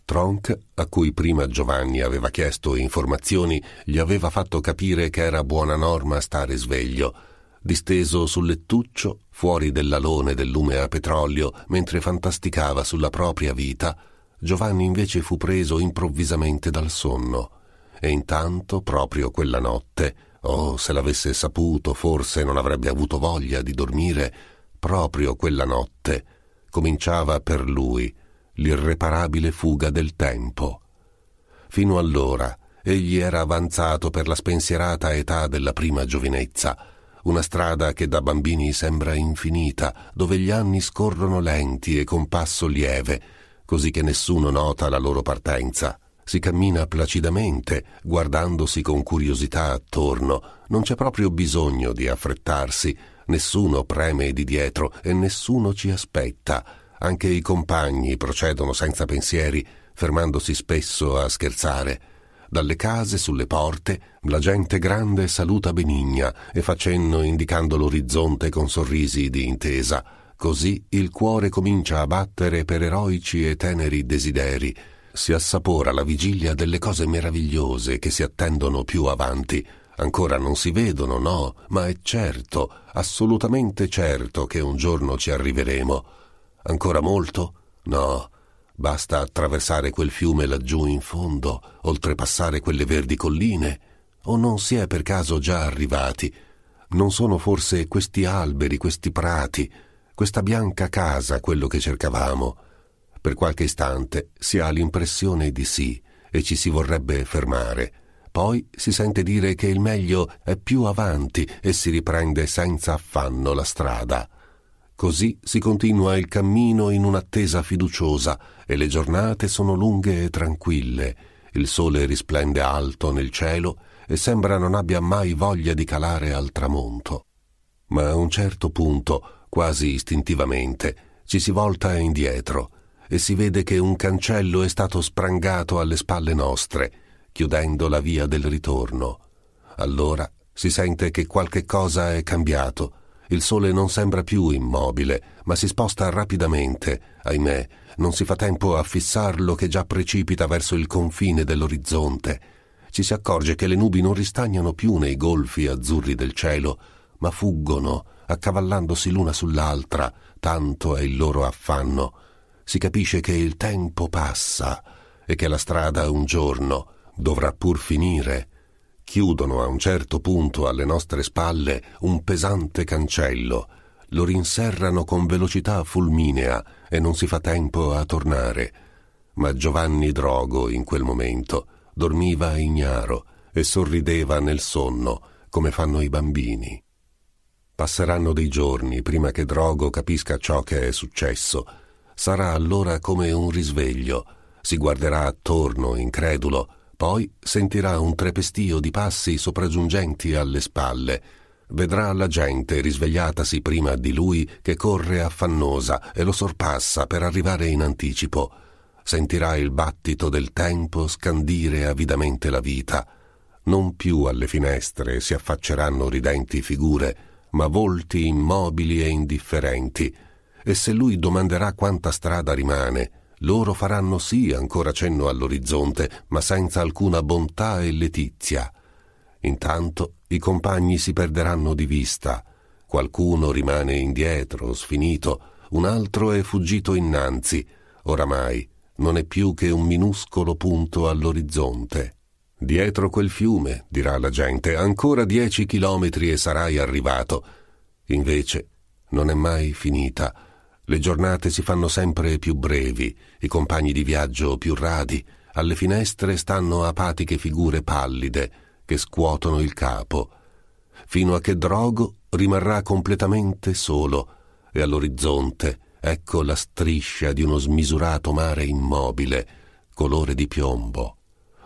Tronk, a cui prima Giovanni aveva chiesto informazioni, gli aveva fatto capire che era buona norma stare sveglio, disteso sul lettuccio, fuori dell'alone del lume a petrolio, mentre fantasticava sulla propria vita, Giovanni invece fu preso improvvisamente dal sonno e intanto, proprio quella notte, oh, se l'avesse saputo, forse non avrebbe avuto voglia di dormire, proprio quella notte cominciava per lui l'irreparabile fuga del tempo. Fino allora egli era avanzato per la spensierata età della prima giovinezza, una strada che da bambini sembra infinita, dove gli anni scorrono lenti e con passo lieve, così che nessuno nota la loro partenza. Si cammina placidamente, guardandosi con curiosità attorno, non c'è proprio bisogno di affrettarsi, nessuno preme di dietro e nessuno ci aspetta. Anche i compagni procedono senza pensieri, fermandosi spesso a scherzare. Dalle case, sulle porte, la gente grande saluta benigna e fa cenno indicando l'orizzonte con sorrisi di intesa. Così il cuore comincia a battere per eroici e teneri desideri, si assapora la vigilia delle cose meravigliose che si attendono più avanti. Ancora non si vedono, no, ma è certo, assolutamente certo che un giorno ci arriveremo. Ancora molto? No. Basta attraversare quel fiume laggiù in fondo, oltrepassare quelle verdi colline. O non si è per caso già arrivati? Non sono forse questi alberi, questi prati, questa bianca casa quello che cercavamo. Per qualche istante si ha l'impressione di sì e ci si vorrebbe fermare. Poi si sente dire che il meglio è più avanti e si riprende senza affanno la strada. Così si continua il cammino in un'attesa fiduciosa e le giornate sono lunghe e tranquille. Il sole risplende alto nel cielo e sembra non abbia mai voglia di calare al tramonto. Ma a un certo punto quasi istintivamente, ci si volta indietro e si vede che un cancello è stato sprangato alle spalle nostre, chiudendo la via del ritorno. Allora si sente che qualche cosa è cambiato. Il sole non sembra più immobile, ma si sposta rapidamente. Ahimè, non si fa tempo a fissarlo che già precipita verso il confine dell'orizzonte. Ci si accorge che le nubi non ristagnano più nei golfi azzurri del cielo, ma fuggono accavallandosi l'una sull'altra, tanto è il loro affanno, si capisce che il tempo passa e che la strada un giorno dovrà pur finire. Chiudono a un certo punto alle nostre spalle un pesante cancello, lo rinserrano con velocità fulminea e non si fa tempo a tornare. Ma Giovanni Drogo, in quel momento, dormiva ignaro e sorrideva nel sonno, come fanno i bambini. Passeranno dei giorni prima che Drogo capisca ciò che è successo. Sarà allora come un risveglio. Si guarderà attorno, incredulo, poi sentirà un trepestio di passi sopraggiungenti alle spalle. Vedrà la gente risvegliatasi prima di lui che corre affannosa e lo sorpassa per arrivare in anticipo. Sentirà il battito del tempo scandire avidamente la vita. Non più alle finestre si affacceranno ridenti figure, ma volti immobili e indifferenti, e se lui domanderà quanta strada rimane, loro faranno sì ancora cenno all'orizzonte, ma senza alcuna bontà e letizia. Intanto i compagni si perderanno di vista, qualcuno rimane indietro, sfinito, un altro è fuggito innanzi, oramai non è più che un minuscolo punto all'orizzonte. Dietro quel fiume, dirà la gente, ancora dieci chilometri e sarai arrivato. Invece non è mai finita. Le giornate si fanno sempre più brevi, i compagni di viaggio più radi, alle finestre stanno apatiche figure pallide che scuotono il capo, fino a che Drogo rimarrà completamente solo e all'orizzonte ecco la striscia di uno smisurato mare immobile, colore di piombo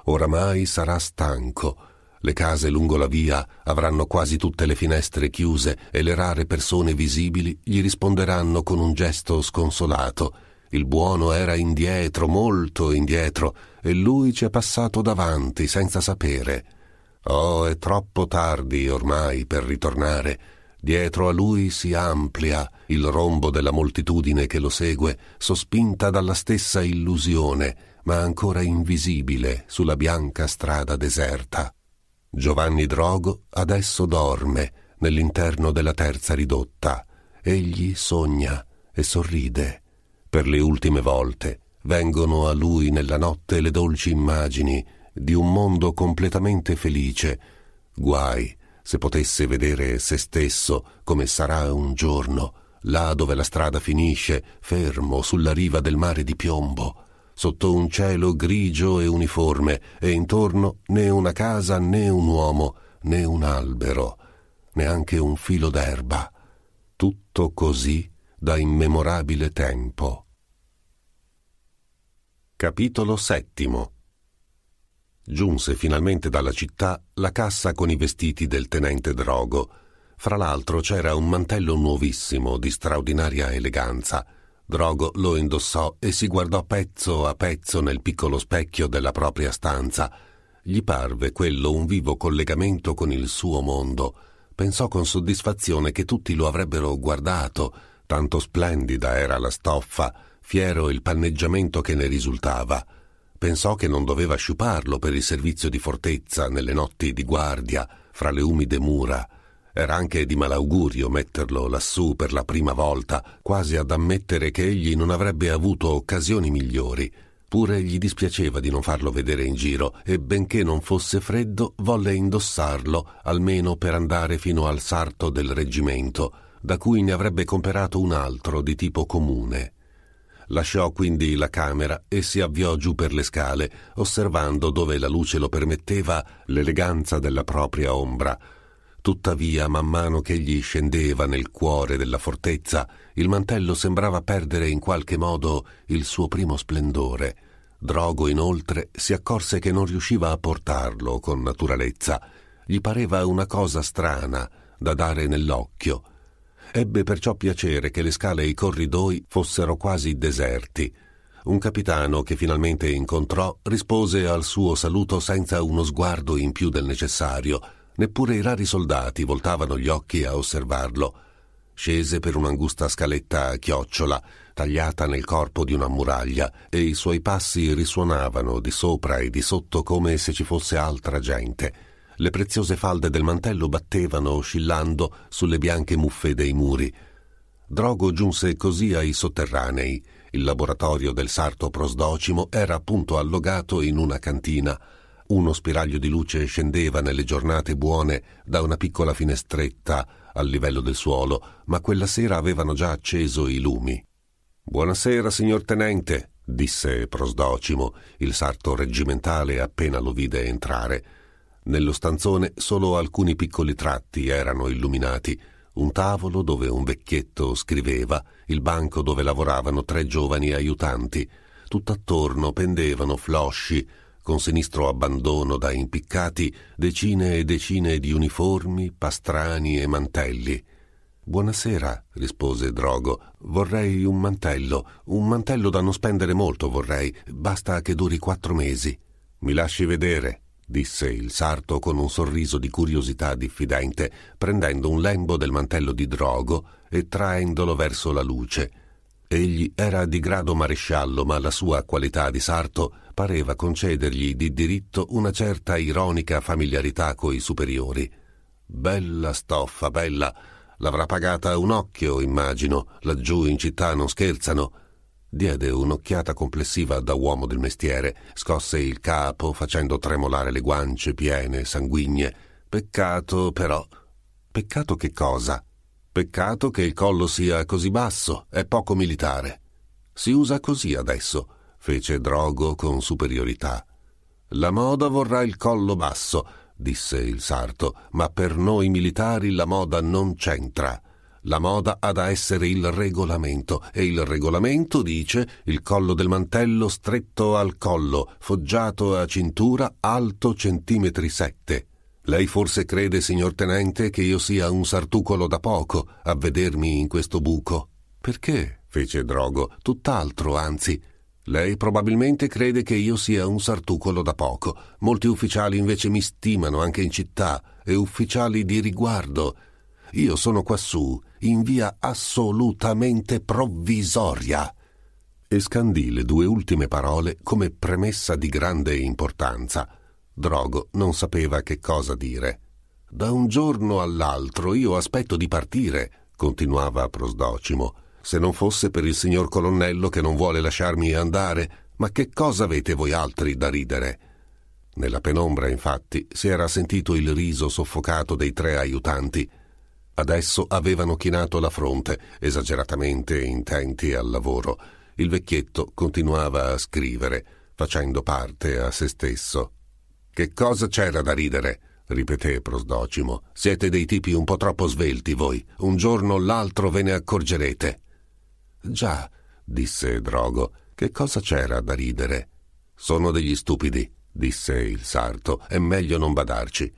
oramai sarà stanco. Le case lungo la via avranno quasi tutte le finestre chiuse e le rare persone visibili gli risponderanno con un gesto sconsolato. Il buono era indietro, molto indietro, e lui ci è passato davanti senza sapere. Oh, è troppo tardi ormai per ritornare. Dietro a lui si amplia il rombo della moltitudine che lo segue, sospinta dalla stessa illusione ma ancora invisibile sulla bianca strada deserta. Giovanni Drogo adesso dorme nell'interno della terza ridotta. Egli sogna e sorride. Per le ultime volte vengono a lui nella notte le dolci immagini di un mondo completamente felice. Guai se potesse vedere se stesso come sarà un giorno, là dove la strada finisce, fermo sulla riva del mare di piombo, sotto un cielo grigio e uniforme, e intorno né una casa né un uomo, né un albero, neanche un filo d'erba. Tutto così da immemorabile tempo. Capitolo VII Giunse finalmente dalla città la cassa con i vestiti del tenente Drogo. Fra l'altro c'era un mantello nuovissimo di straordinaria eleganza Drogo lo indossò e si guardò pezzo a pezzo nel piccolo specchio della propria stanza. Gli parve quello un vivo collegamento con il suo mondo. Pensò con soddisfazione che tutti lo avrebbero guardato, tanto splendida era la stoffa, fiero il panneggiamento che ne risultava. Pensò che non doveva sciuparlo per il servizio di fortezza nelle notti di guardia, fra le umide mura era anche di malaugurio metterlo lassù per la prima volta, quasi ad ammettere che egli non avrebbe avuto occasioni migliori. Pure gli dispiaceva di non farlo vedere in giro e benché non fosse freddo, volle indossarlo, almeno per andare fino al sarto del reggimento, da cui ne avrebbe comperato un altro di tipo comune. Lasciò quindi la camera e si avviò giù per le scale, osservando dove la luce lo permetteva l'eleganza della propria ombra, Tuttavia, man mano che egli scendeva nel cuore della fortezza, il mantello sembrava perdere in qualche modo il suo primo splendore. Drogo, inoltre, si accorse che non riusciva a portarlo con naturalezza. Gli pareva una cosa strana da dare nell'occhio. Ebbe perciò piacere che le scale e i corridoi fossero quasi deserti. Un capitano che finalmente incontrò rispose al suo saluto senza uno sguardo in più del necessario Neppure i rari soldati voltavano gli occhi a osservarlo. Scese per un'angusta scaletta a chiocciola, tagliata nel corpo di una muraglia, e i suoi passi risuonavano di sopra e di sotto come se ci fosse altra gente. Le preziose falde del mantello battevano oscillando sulle bianche muffe dei muri. Drogo giunse così ai sotterranei. Il laboratorio del sarto prosdocimo era appunto allogato in una cantina uno spiraglio di luce scendeva nelle giornate buone da una piccola finestretta al livello del suolo, ma quella sera avevano già acceso i lumi. Buonasera, signor tenente, disse Prosdocimo, il sarto reggimentale appena lo vide entrare. Nello stanzone solo alcuni piccoli tratti erano illuminati, un tavolo dove un vecchietto scriveva, il banco dove lavoravano tre giovani aiutanti. Tutt'attorno pendevano flosci, con sinistro abbandono da impiccati, decine e decine di uniformi, pastrani e mantelli. Buonasera, rispose Drogo. Vorrei un mantello, un mantello da non spendere molto vorrei, basta che duri quattro mesi. Mi lasci vedere, disse il sarto con un sorriso di curiosità diffidente, prendendo un lembo del mantello di Drogo e traendolo verso la luce. Egli era di grado maresciallo, ma la sua qualità di sarto pareva concedergli di diritto una certa ironica familiarità coi superiori. Bella stoffa, bella. L'avrà pagata un occhio, immagino. Laggiù in città non scherzano. Diede un'occhiata complessiva da uomo del mestiere, scosse il capo facendo tremolare le guance piene, sanguigne. Peccato, però. Peccato che cosa? Peccato che il collo sia così basso, è poco militare. Si usa così adesso, fece Drogo con superiorità. La moda vorrà il collo basso, disse il sarto, ma per noi militari la moda non c'entra. La moda ha da essere il regolamento e il regolamento dice il collo del mantello stretto al collo, foggiato a cintura, alto centimetri sette. Lei forse crede, signor tenente, che io sia un sartucolo da poco a vedermi in questo buco? Perché? fece Drogo, tutt'altro, anzi. Lei probabilmente crede che io sia un sartucolo da poco. Molti ufficiali invece mi stimano anche in città, e ufficiali di riguardo. Io sono quassù, in via assolutamente provvisoria. E scandì le due ultime parole come premessa di grande importanza Drogo non sapeva che cosa dire. Da un giorno all'altro io aspetto di partire, continuava Prosdocimo, se non fosse per il signor colonnello che non vuole lasciarmi andare, ma che cosa avete voi altri da ridere? Nella penombra, infatti, si era sentito il riso soffocato dei tre aiutanti. Adesso avevano chinato la fronte, esageratamente intenti al lavoro. Il vecchietto continuava a scrivere, facendo parte a se stesso. Che cosa c'era da ridere? ripeté Prosdocimo. Siete dei tipi un po' troppo svelti voi. Un giorno o l'altro ve ne accorgerete. Già, disse Drogo, che cosa c'era da ridere? Sono degli stupidi, disse il sarto, è meglio non badarci.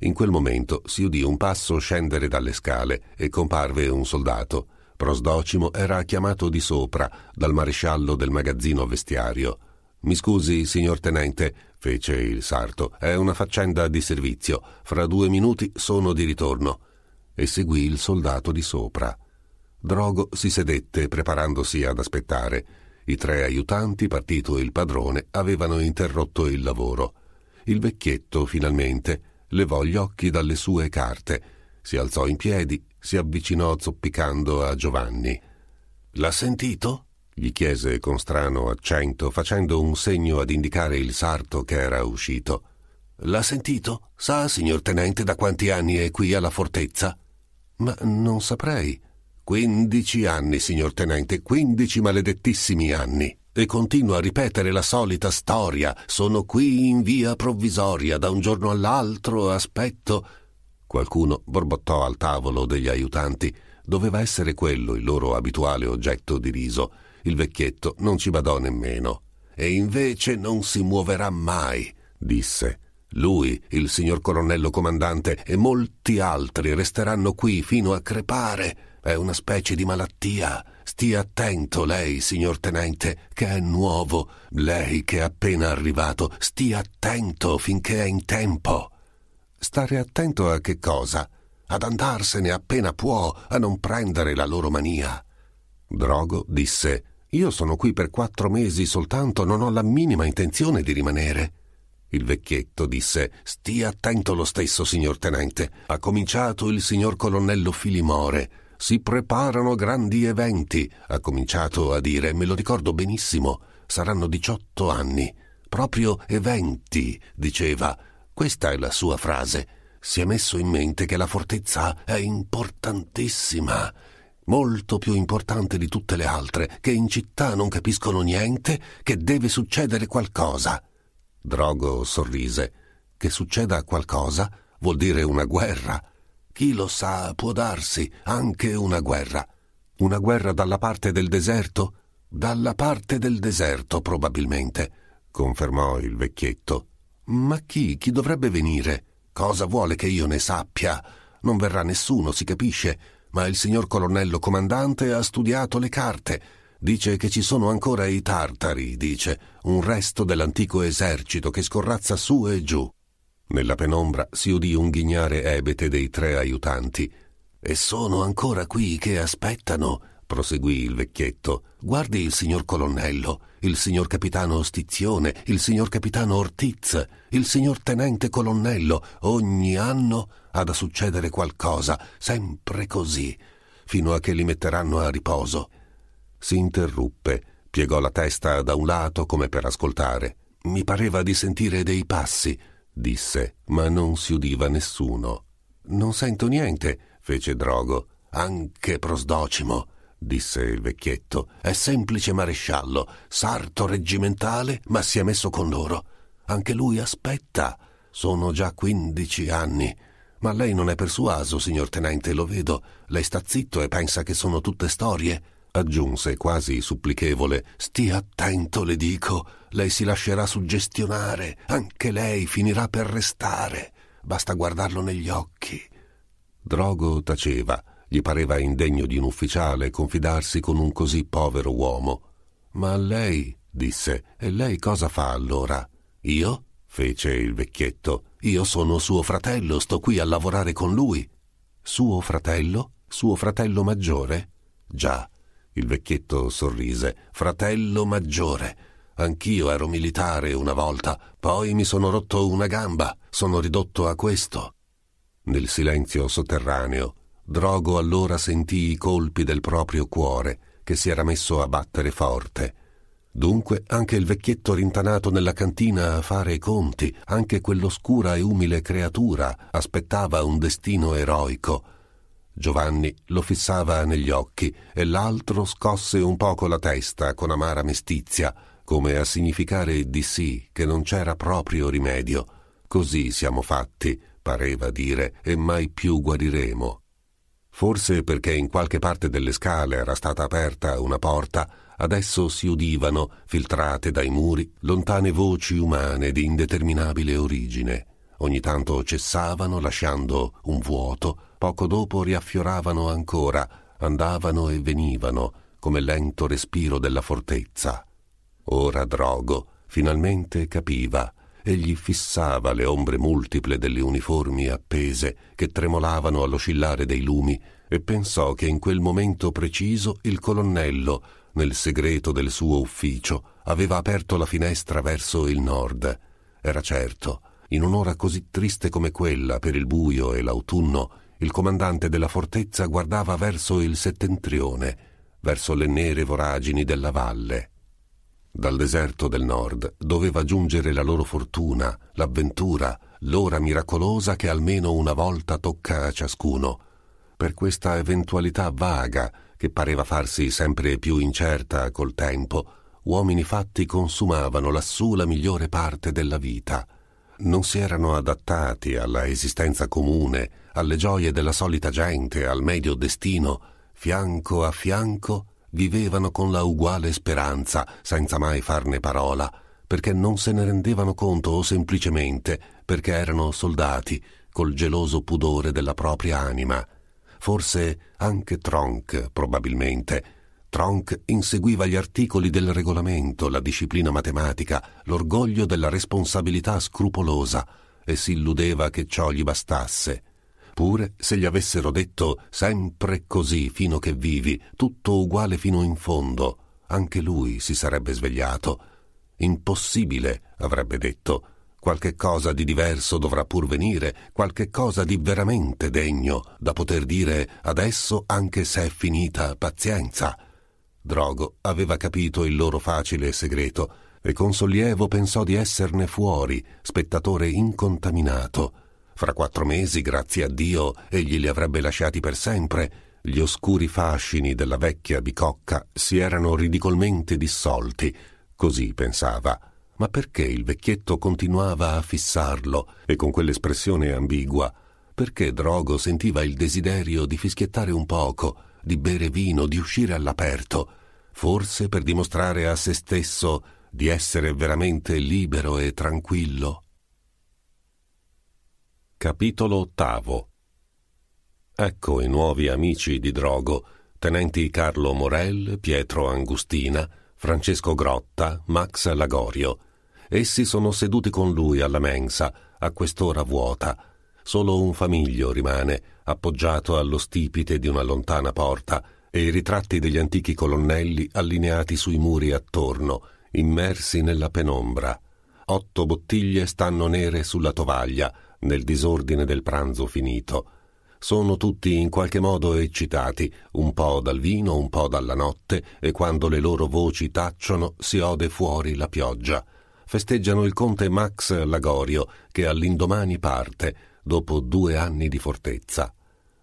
In quel momento si udì un passo scendere dalle scale e comparve un soldato. Prosdocimo era chiamato di sopra dal maresciallo del magazzino vestiario. Mi scusi, signor tenente, fece il sarto, è una faccenda di servizio. Fra due minuti sono di ritorno. E seguì il soldato di sopra. Drogo si sedette, preparandosi ad aspettare. I tre aiutanti, partito il padrone, avevano interrotto il lavoro. Il vecchietto, finalmente, levò gli occhi dalle sue carte, si alzò in piedi, si avvicinò zoppicando a Giovanni. L'ha sentito? gli chiese con strano accento, facendo un segno ad indicare il sarto che era uscito. L'ha sentito? Sa, signor tenente, da quanti anni è qui alla fortezza? Ma non saprei. Quindici anni, signor tenente, quindici maledettissimi anni. E continua a ripetere la solita storia. Sono qui in via provvisoria, da un giorno all'altro, aspetto. Qualcuno borbottò al tavolo degli aiutanti. Doveva essere quello il loro abituale oggetto di riso. Il vecchietto non ci badò nemmeno. E invece non si muoverà mai, disse. Lui, il signor colonnello comandante e molti altri resteranno qui fino a crepare. È una specie di malattia. Stia attento lei, signor tenente, che è nuovo. Lei che è appena arrivato, stia attento finché è in tempo. Stare attento a che cosa? Ad andarsene appena può, a non prendere la loro mania. Drogo disse io sono qui per quattro mesi soltanto, non ho la minima intenzione di rimanere. Il vecchietto disse Stia attento lo stesso, signor tenente. Ha cominciato il signor colonnello Filimore. Si preparano grandi eventi, ha cominciato a dire, me lo ricordo benissimo. Saranno diciotto anni. Proprio eventi, diceva. Questa è la sua frase. Si è messo in mente che la fortezza è importantissima molto più importante di tutte le altre, che in città non capiscono niente, che deve succedere qualcosa. Drogo sorrise. Che succeda qualcosa vuol dire una guerra. Chi lo sa, può darsi, anche una guerra. Una guerra dalla parte del deserto? Dalla parte del deserto, probabilmente, confermò il vecchietto. Ma chi, chi dovrebbe venire? Cosa vuole che io ne sappia? Non verrà nessuno, si capisce ma il signor colonnello comandante ha studiato le carte. Dice che ci sono ancora i tartari, dice, un resto dell'antico esercito che scorrazza su e giù. Nella penombra si udì un ghignare ebete dei tre aiutanti. E sono ancora qui che aspettano, proseguì il vecchietto. Guardi il signor colonnello, il signor capitano Stizione, il signor capitano Ortiz, il signor tenente colonnello, ogni anno ha da succedere qualcosa, sempre così, fino a che li metteranno a riposo. Si interruppe, piegò la testa da un lato come per ascoltare. Mi pareva di sentire dei passi, disse, ma non si udiva nessuno. Non sento niente, fece Drogo. Anche prosdocimo, disse il vecchietto. È semplice maresciallo, sarto reggimentale, ma si è messo con loro. Anche lui aspetta. Sono già quindici anni. Ma lei non è persuaso, signor tenente, lo vedo. Lei sta zitto e pensa che sono tutte storie. Aggiunse quasi supplichevole. Stia attento, le dico. Lei si lascerà suggestionare. Anche lei finirà per restare. Basta guardarlo negli occhi. Drogo taceva. Gli pareva indegno di un ufficiale confidarsi con un così povero uomo. Ma lei, disse, e lei cosa fa allora? Io? fece il vecchietto. Io sono suo fratello, sto qui a lavorare con lui. Suo fratello? Suo fratello maggiore? Già, il vecchietto sorrise. Fratello maggiore. Anch'io ero militare una volta, poi mi sono rotto una gamba, sono ridotto a questo. Nel silenzio sotterraneo, Drogo allora sentì i colpi del proprio cuore, che si era messo a battere forte. Dunque anche il vecchietto rintanato nella cantina a fare i conti, anche quell'oscura e umile creatura aspettava un destino eroico. Giovanni lo fissava negli occhi e l'altro scosse un poco la testa con amara mestizia, come a significare di sì che non c'era proprio rimedio. Così siamo fatti, pareva dire, e mai più guariremo. Forse perché in qualche parte delle scale era stata aperta una porta Adesso si udivano, filtrate dai muri, lontane voci umane di indeterminabile origine. Ogni tanto cessavano, lasciando un vuoto, poco dopo riaffioravano ancora, andavano e venivano, come lento respiro della fortezza. Ora Drogo finalmente capiva egli fissava le ombre multiple delle uniformi appese che tremolavano all'oscillare dei lumi e pensò che in quel momento preciso il colonnello nel segreto del suo ufficio, aveva aperto la finestra verso il nord. Era certo, in un'ora così triste come quella per il buio e l'autunno, il comandante della fortezza guardava verso il settentrione, verso le nere voragini della valle. Dal deserto del nord doveva giungere la loro fortuna, l'avventura, l'ora miracolosa che almeno una volta tocca a ciascuno. Per questa eventualità vaga, che pareva farsi sempre più incerta col tempo, uomini fatti consumavano lassù la migliore parte della vita. Non si erano adattati alla esistenza comune, alle gioie della solita gente, al medio destino. Fianco a fianco vivevano con la uguale speranza, senza mai farne parola, perché non se ne rendevano conto o semplicemente perché erano soldati, col geloso pudore della propria anima forse anche Tronk, probabilmente. Tronk inseguiva gli articoli del regolamento, la disciplina matematica, l'orgoglio della responsabilità scrupolosa e si illudeva che ciò gli bastasse. Pure se gli avessero detto sempre così fino che vivi, tutto uguale fino in fondo, anche lui si sarebbe svegliato. Impossibile, avrebbe detto, Qualche cosa di diverso dovrà pur venire, qualche cosa di veramente degno da poter dire adesso anche se è finita pazienza. Drogo aveva capito il loro facile segreto e con sollievo pensò di esserne fuori, spettatore incontaminato. Fra quattro mesi, grazie a Dio, egli li avrebbe lasciati per sempre. Gli oscuri fascini della vecchia bicocca si erano ridicolmente dissolti, così pensava ma perché il vecchietto continuava a fissarlo e con quell'espressione ambigua? Perché Drogo sentiva il desiderio di fischiettare un poco, di bere vino, di uscire all'aperto, forse per dimostrare a se stesso di essere veramente libero e tranquillo. Capitolo ottavo Ecco i nuovi amici di Drogo, tenenti Carlo Morel, Pietro Angustina, Francesco Grotta, Max Lagorio. Essi sono seduti con lui alla mensa, a quest'ora vuota. Solo un famiglio rimane, appoggiato allo stipite di una lontana porta, e i ritratti degli antichi colonnelli allineati sui muri attorno, immersi nella penombra. Otto bottiglie stanno nere sulla tovaglia, nel disordine del pranzo finito sono tutti in qualche modo eccitati, un po' dal vino, un po' dalla notte, e quando le loro voci tacciono si ode fuori la pioggia. Festeggiano il conte Max Lagorio, che all'indomani parte, dopo due anni di fortezza.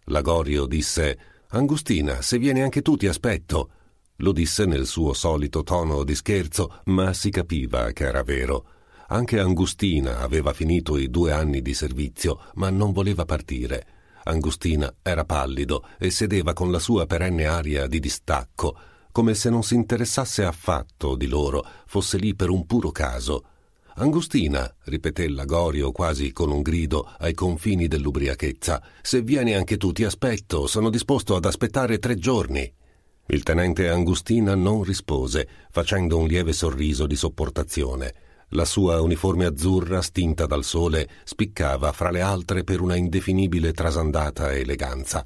Lagorio disse Angustina, se vieni anche tu ti aspetto. Lo disse nel suo solito tono di scherzo, ma si capiva che era vero. Anche Angustina aveva finito i due anni di servizio, ma non voleva partire Angustina era pallido e sedeva con la sua perenne aria di distacco, come se non si interessasse affatto di loro, fosse lì per un puro caso. Angustina, ripeté Lagorio quasi con un grido ai confini dell'ubriachezza, se vieni anche tu ti aspetto, sono disposto ad aspettare tre giorni. Il tenente Angustina non rispose, facendo un lieve sorriso di sopportazione. La sua uniforme azzurra, stinta dal sole, spiccava fra le altre per una indefinibile trasandata eleganza.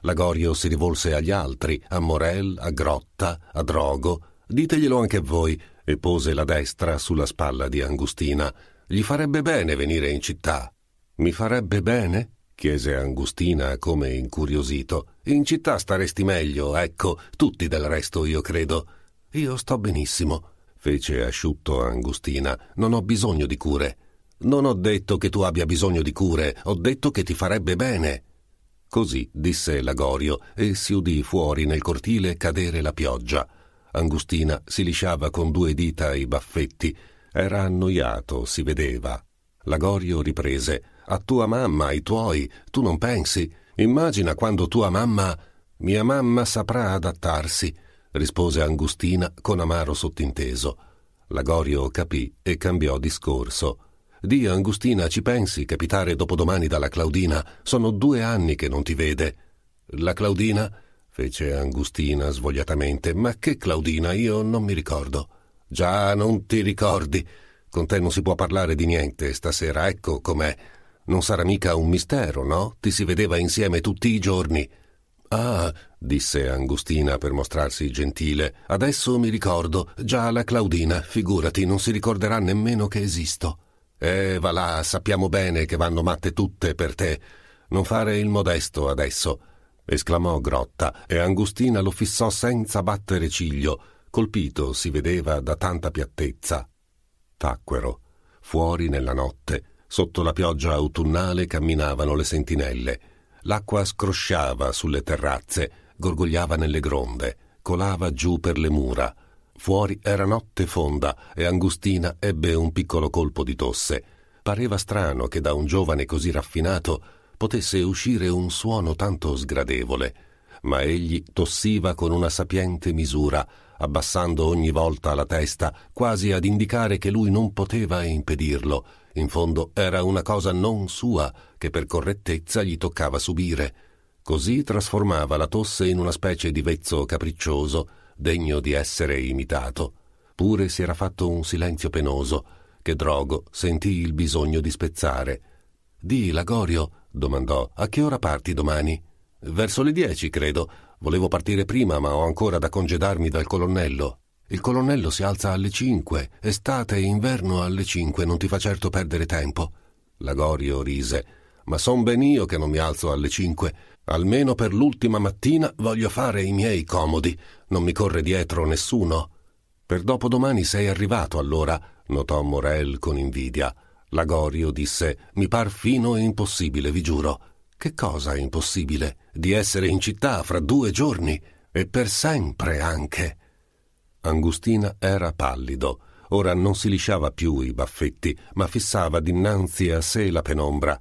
Lagorio si rivolse agli altri, a Morel, a Grotta, a Drogo. Diteglielo anche voi, e pose la destra sulla spalla di Angustina. Gli farebbe bene venire in città. Mi farebbe bene? chiese Angustina come incuriosito. In città staresti meglio, ecco, tutti del resto, io credo. Io sto benissimo fece asciutto Angustina. Non ho bisogno di cure. Non ho detto che tu abbia bisogno di cure, ho detto che ti farebbe bene. Così disse Lagorio e si udì fuori nel cortile cadere la pioggia. Angustina si lisciava con due dita i baffetti. Era annoiato, si vedeva. Lagorio riprese: A tua mamma, ai tuoi, tu non pensi? Immagina quando tua mamma. Mia mamma saprà adattarsi rispose Angustina con amaro sottinteso. Lagorio capì e cambiò discorso. Di Angustina, ci pensi capitare dopodomani dalla Claudina? Sono due anni che non ti vede. La Claudina? fece Angustina svogliatamente. Ma che Claudina? Io non mi ricordo. Già, non ti ricordi. Con te non si può parlare di niente stasera, ecco com'è. Non sarà mica un mistero, no? Ti si vedeva insieme tutti i giorni. Ah, disse Angustina per mostrarsi gentile, adesso mi ricordo, già la Claudina, figurati, non si ricorderà nemmeno che esisto. Eh, va là, sappiamo bene che vanno matte tutte per te. Non fare il modesto adesso, esclamò Grotta, e Angustina lo fissò senza battere ciglio, colpito, si vedeva, da tanta piattezza. Tacquero. Fuori nella notte, sotto la pioggia autunnale camminavano le sentinelle L'acqua scrosciava sulle terrazze, gorgogliava nelle gronde, colava giù per le mura. Fuori era notte fonda e Angustina ebbe un piccolo colpo di tosse. Pareva strano che da un giovane così raffinato potesse uscire un suono tanto sgradevole, ma egli tossiva con una sapiente misura, abbassando ogni volta la testa, quasi ad indicare che lui non poteva impedirlo in fondo era una cosa non sua che per correttezza gli toccava subire. Così trasformava la tosse in una specie di vezzo capriccioso, degno di essere imitato. Pure si era fatto un silenzio penoso, che Drogo sentì il bisogno di spezzare. Di, Lagorio, domandò, a che ora parti domani? Verso le dieci, credo. Volevo partire prima, ma ho ancora da congedarmi dal colonnello. Il colonnello si alza alle 5, estate e inverno alle 5, non ti fa certo perdere tempo. Lagorio rise. Ma son ben io che non mi alzo alle 5. Almeno per l'ultima mattina voglio fare i miei comodi. Non mi corre dietro nessuno. Per dopodomani sei arrivato allora, notò Morel con invidia. Lagorio disse: Mi par fino e impossibile, vi giuro. Che cosa è impossibile? Di essere in città fra due giorni e per sempre anche. Angustina era pallido. Ora non si lisciava più i baffetti, ma fissava dinanzi a sé la penombra.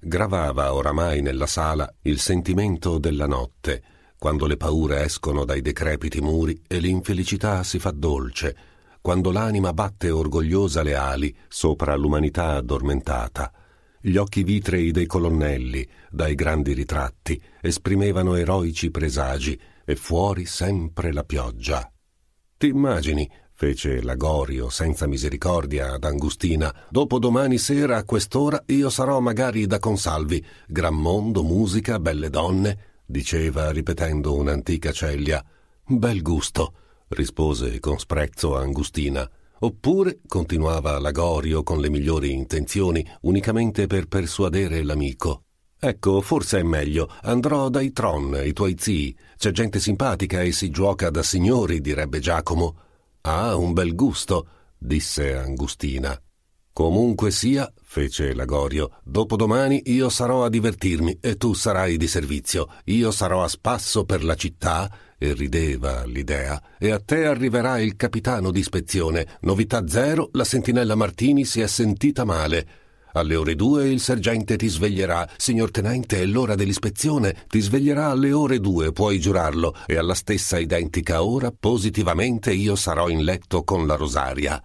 Gravava oramai nella sala il sentimento della notte, quando le paure escono dai decrepiti muri e l'infelicità si fa dolce, quando l'anima batte orgogliosa le ali sopra l'umanità addormentata. Gli occhi vitrei dei colonnelli, dai grandi ritratti, esprimevano eroici presagi e fuori sempre la pioggia. Ti immagini, fece Lagorio senza misericordia ad Angustina, dopo domani sera a quest'ora io sarò magari da Consalvi, gran mondo, musica, belle donne, diceva ripetendo un'antica celia. Bel gusto, rispose con sprezzo Angustina. Oppure, continuava Lagorio con le migliori intenzioni, unicamente per persuadere l'amico. Ecco, forse è meglio. Andrò dai Tron, i tuoi zii. C'è gente simpatica e si gioca da signori, direbbe Giacomo. Ah, un bel gusto, disse Angustina. Comunque sia, fece Lagorio, dopodomani io sarò a divertirmi e tu sarai di servizio. Io sarò a spasso per la città, e rideva all'idea, e a te arriverà il capitano di ispezione. Novità zero, la sentinella Martini si è sentita male. Alle ore due il sergente ti sveglierà. Signor tenente, è l'ora dell'ispezione. Ti sveglierà alle ore due, puoi giurarlo, e alla stessa identica ora positivamente io sarò in letto con la rosaria.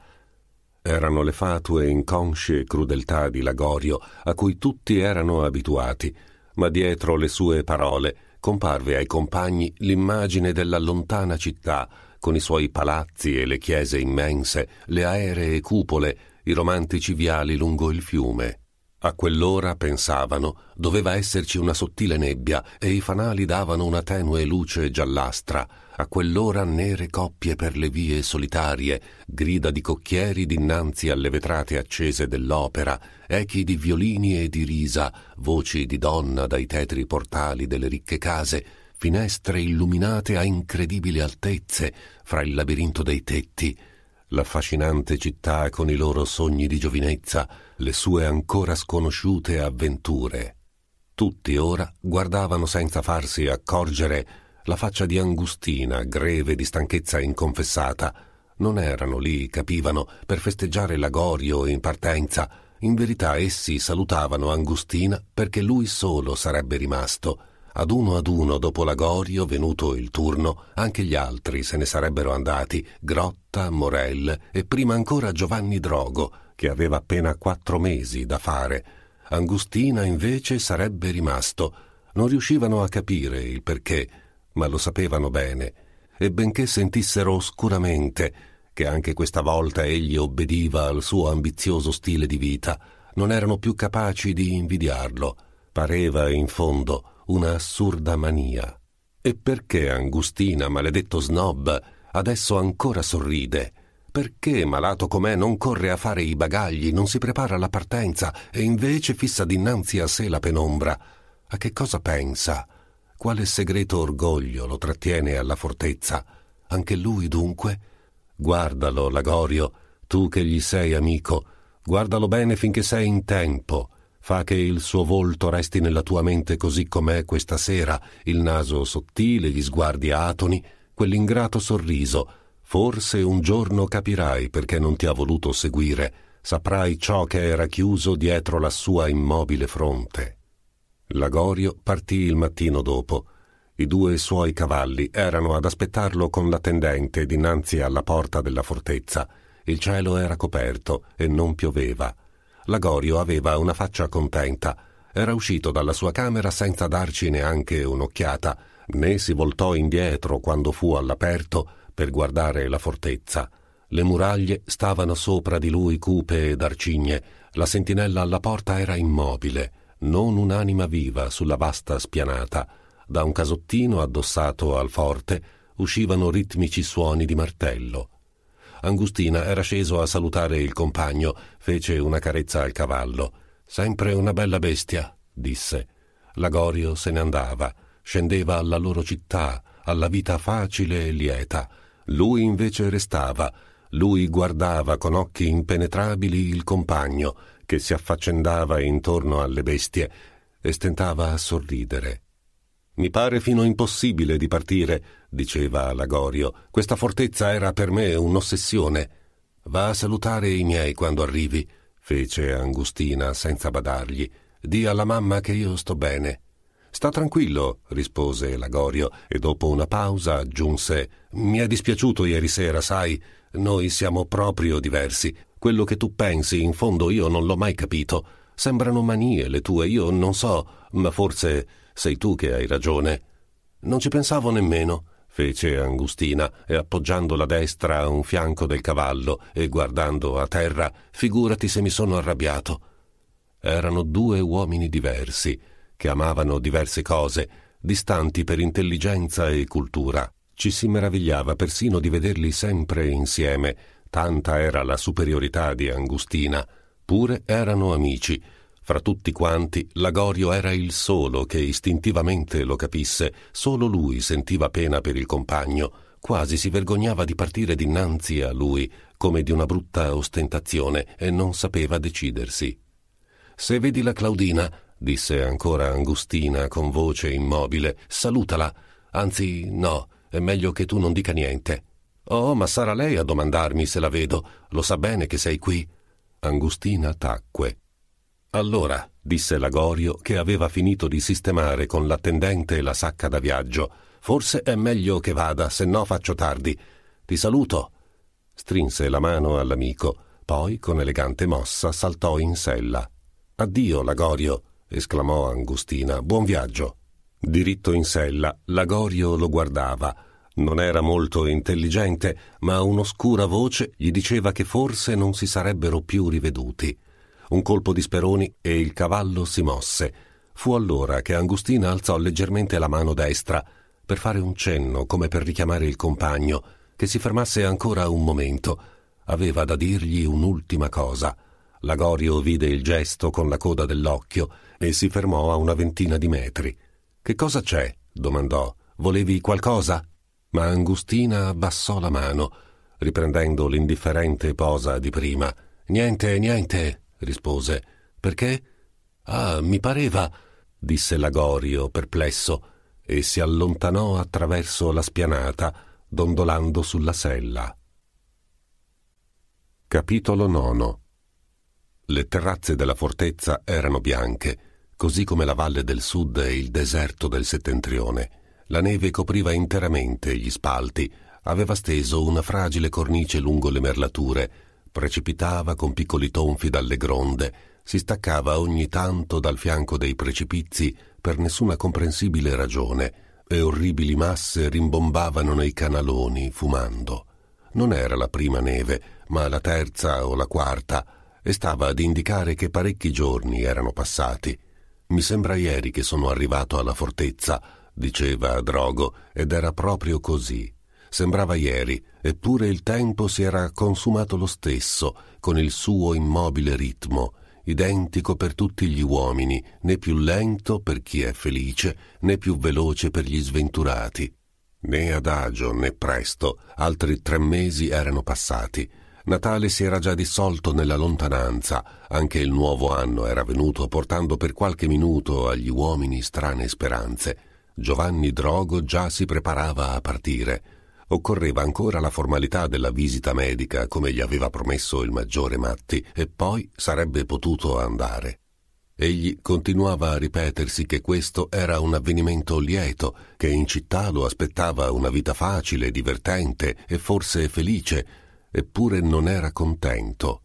Erano le fatue inconscie crudeltà di Lagorio a cui tutti erano abituati, ma dietro le sue parole comparve ai compagni l'immagine della lontana città, con i suoi palazzi e le chiese immense, le aeree cupole, i romantici viali lungo il fiume. A quell'ora, pensavano, doveva esserci una sottile nebbia e i fanali davano una tenue luce giallastra. A quell'ora nere coppie per le vie solitarie, grida di cocchieri dinanzi alle vetrate accese dell'opera, echi di violini e di risa, voci di donna dai tetri portali delle ricche case, finestre illuminate a incredibili altezze fra il labirinto dei tetti l'affascinante città con i loro sogni di giovinezza, le sue ancora sconosciute avventure. Tutti ora guardavano senza farsi accorgere la faccia di Angustina, greve di stanchezza inconfessata. Non erano lì, capivano, per festeggiare l'agorio in partenza. In verità essi salutavano Angustina perché lui solo sarebbe rimasto ad uno ad uno, dopo Lagorio, venuto il turno, anche gli altri se ne sarebbero andati, Grotta, Morel e prima ancora Giovanni Drogo, che aveva appena quattro mesi da fare. Angustina invece sarebbe rimasto. Non riuscivano a capire il perché, ma lo sapevano bene. E benché sentissero oscuramente che anche questa volta egli obbediva al suo ambizioso stile di vita, non erano più capaci di invidiarlo. Pareva, in fondo, una assurda mania. E perché Angustina, maledetto snob, adesso ancora sorride? Perché, malato com'è, non corre a fare i bagagli, non si prepara alla partenza e invece fissa dinanzi a sé la penombra? A che cosa pensa? Quale segreto orgoglio lo trattiene alla fortezza? Anche lui, dunque? Guardalo, Lagorio, tu che gli sei amico, guardalo bene finché sei in tempo Fa che il suo volto resti nella tua mente così com'è questa sera, il naso sottile, gli sguardi atoni, quell'ingrato sorriso. Forse un giorno capirai perché non ti ha voluto seguire, saprai ciò che era chiuso dietro la sua immobile fronte. Lagorio partì il mattino dopo. I due suoi cavalli erano ad aspettarlo con l'attendente dinanzi alla porta della fortezza. Il cielo era coperto e non pioveva. Lagorio aveva una faccia contenta. Era uscito dalla sua camera senza darci neanche un'occhiata, né si voltò indietro quando fu all'aperto per guardare la fortezza. Le muraglie stavano sopra di lui cupe ed arcigne, la sentinella alla porta era immobile, non un'anima viva sulla vasta spianata. Da un casottino addossato al forte uscivano ritmici suoni di martello. Angustina era sceso a salutare il compagno, fece una carezza al cavallo. Sempre una bella bestia, disse. Lagorio se ne andava, scendeva alla loro città, alla vita facile e lieta. Lui invece restava, lui guardava con occhi impenetrabili il compagno, che si affaccendava intorno alle bestie e stentava a sorridere. Mi pare fino impossibile di partire, diceva Lagorio. Questa fortezza era per me un'ossessione. Va a salutare i miei quando arrivi, fece Angustina senza badargli. Di alla mamma che io sto bene. Sta tranquillo, rispose Lagorio e dopo una pausa aggiunse Mi è dispiaciuto ieri sera, sai. Noi siamo proprio diversi. Quello che tu pensi, in fondo io non l'ho mai capito. Sembrano manie le tue, io non so, ma forse sei tu che hai ragione. Non ci pensavo nemmeno, fece Angustina, e appoggiando la destra a un fianco del cavallo e guardando a terra, figurati se mi sono arrabbiato. Erano due uomini diversi, che amavano diverse cose, distanti per intelligenza e cultura. Ci si meravigliava persino di vederli sempre insieme, tanta era la superiorità di Angustina. Pure erano amici, fra tutti quanti, Lagorio era il solo che istintivamente lo capisse, solo lui sentiva pena per il compagno, quasi si vergognava di partire dinanzi a lui, come di una brutta ostentazione, e non sapeva decidersi. Se vedi la Claudina, disse ancora Angustina con voce immobile, salutala. Anzi, no, è meglio che tu non dica niente. Oh, ma sarà lei a domandarmi se la vedo. Lo sa bene che sei qui. Angustina tacque allora, disse Lagorio, che aveva finito di sistemare con l'attendente la sacca da viaggio, forse è meglio che vada, se no faccio tardi. Ti saluto. Strinse la mano all'amico, poi con elegante mossa saltò in sella. Addio, Lagorio, esclamò Angustina. Buon viaggio. Diritto in sella, Lagorio lo guardava. Non era molto intelligente, ma un'oscura voce gli diceva che forse non si sarebbero più riveduti. Un colpo di speroni e il cavallo si mosse. Fu allora che Angustina alzò leggermente la mano destra per fare un cenno come per richiamare il compagno, che si fermasse ancora un momento. Aveva da dirgli un'ultima cosa. Lagorio vide il gesto con la coda dell'occhio e si fermò a una ventina di metri. Che cosa c'è? domandò. Volevi qualcosa? Ma Angustina abbassò la mano, riprendendo l'indifferente posa di prima. Niente, niente, rispose. Perché? Ah, mi pareva, disse Lagorio, perplesso, e si allontanò attraverso la spianata, dondolando sulla sella. Capitolo IX Le terrazze della fortezza erano bianche, così come la valle del sud e il deserto del settentrione. La neve copriva interamente gli spalti, aveva steso una fragile cornice lungo le merlature, precipitava con piccoli tonfi dalle gronde, si staccava ogni tanto dal fianco dei precipizi per nessuna comprensibile ragione, e orribili masse rimbombavano nei canaloni, fumando. Non era la prima neve, ma la terza o la quarta, e stava ad indicare che parecchi giorni erano passati. Mi sembra ieri che sono arrivato alla fortezza, diceva Drogo, ed era proprio così. Sembrava ieri, eppure il tempo si era consumato lo stesso, con il suo immobile ritmo, identico per tutti gli uomini, né più lento per chi è felice, né più veloce per gli sventurati. Né adagio né presto, altri tre mesi erano passati. Natale si era già dissolto nella lontananza, anche il nuovo anno era venuto portando per qualche minuto agli uomini strane speranze. Giovanni Drogo già si preparava a partire Occorreva ancora la formalità della visita medica, come gli aveva promesso il maggiore Matti, e poi sarebbe potuto andare. Egli continuava a ripetersi che questo era un avvenimento lieto, che in città lo aspettava una vita facile, divertente e forse felice, eppure non era contento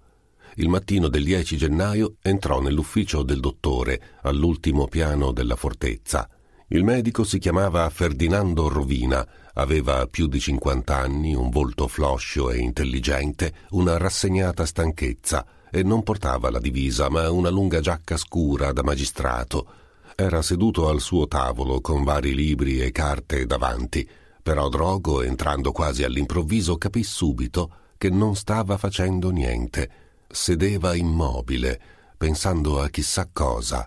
il mattino del 10 gennaio entrò nell'ufficio del dottore, all'ultimo piano della fortezza. Il medico si chiamava Ferdinando Rovina Aveva più di 50 anni, un volto floscio e intelligente, una rassegnata stanchezza e non portava la divisa ma una lunga giacca scura da magistrato. Era seduto al suo tavolo con vari libri e carte davanti, però Drogo, entrando quasi all'improvviso, capì subito che non stava facendo niente. Sedeva immobile, pensando a chissà cosa.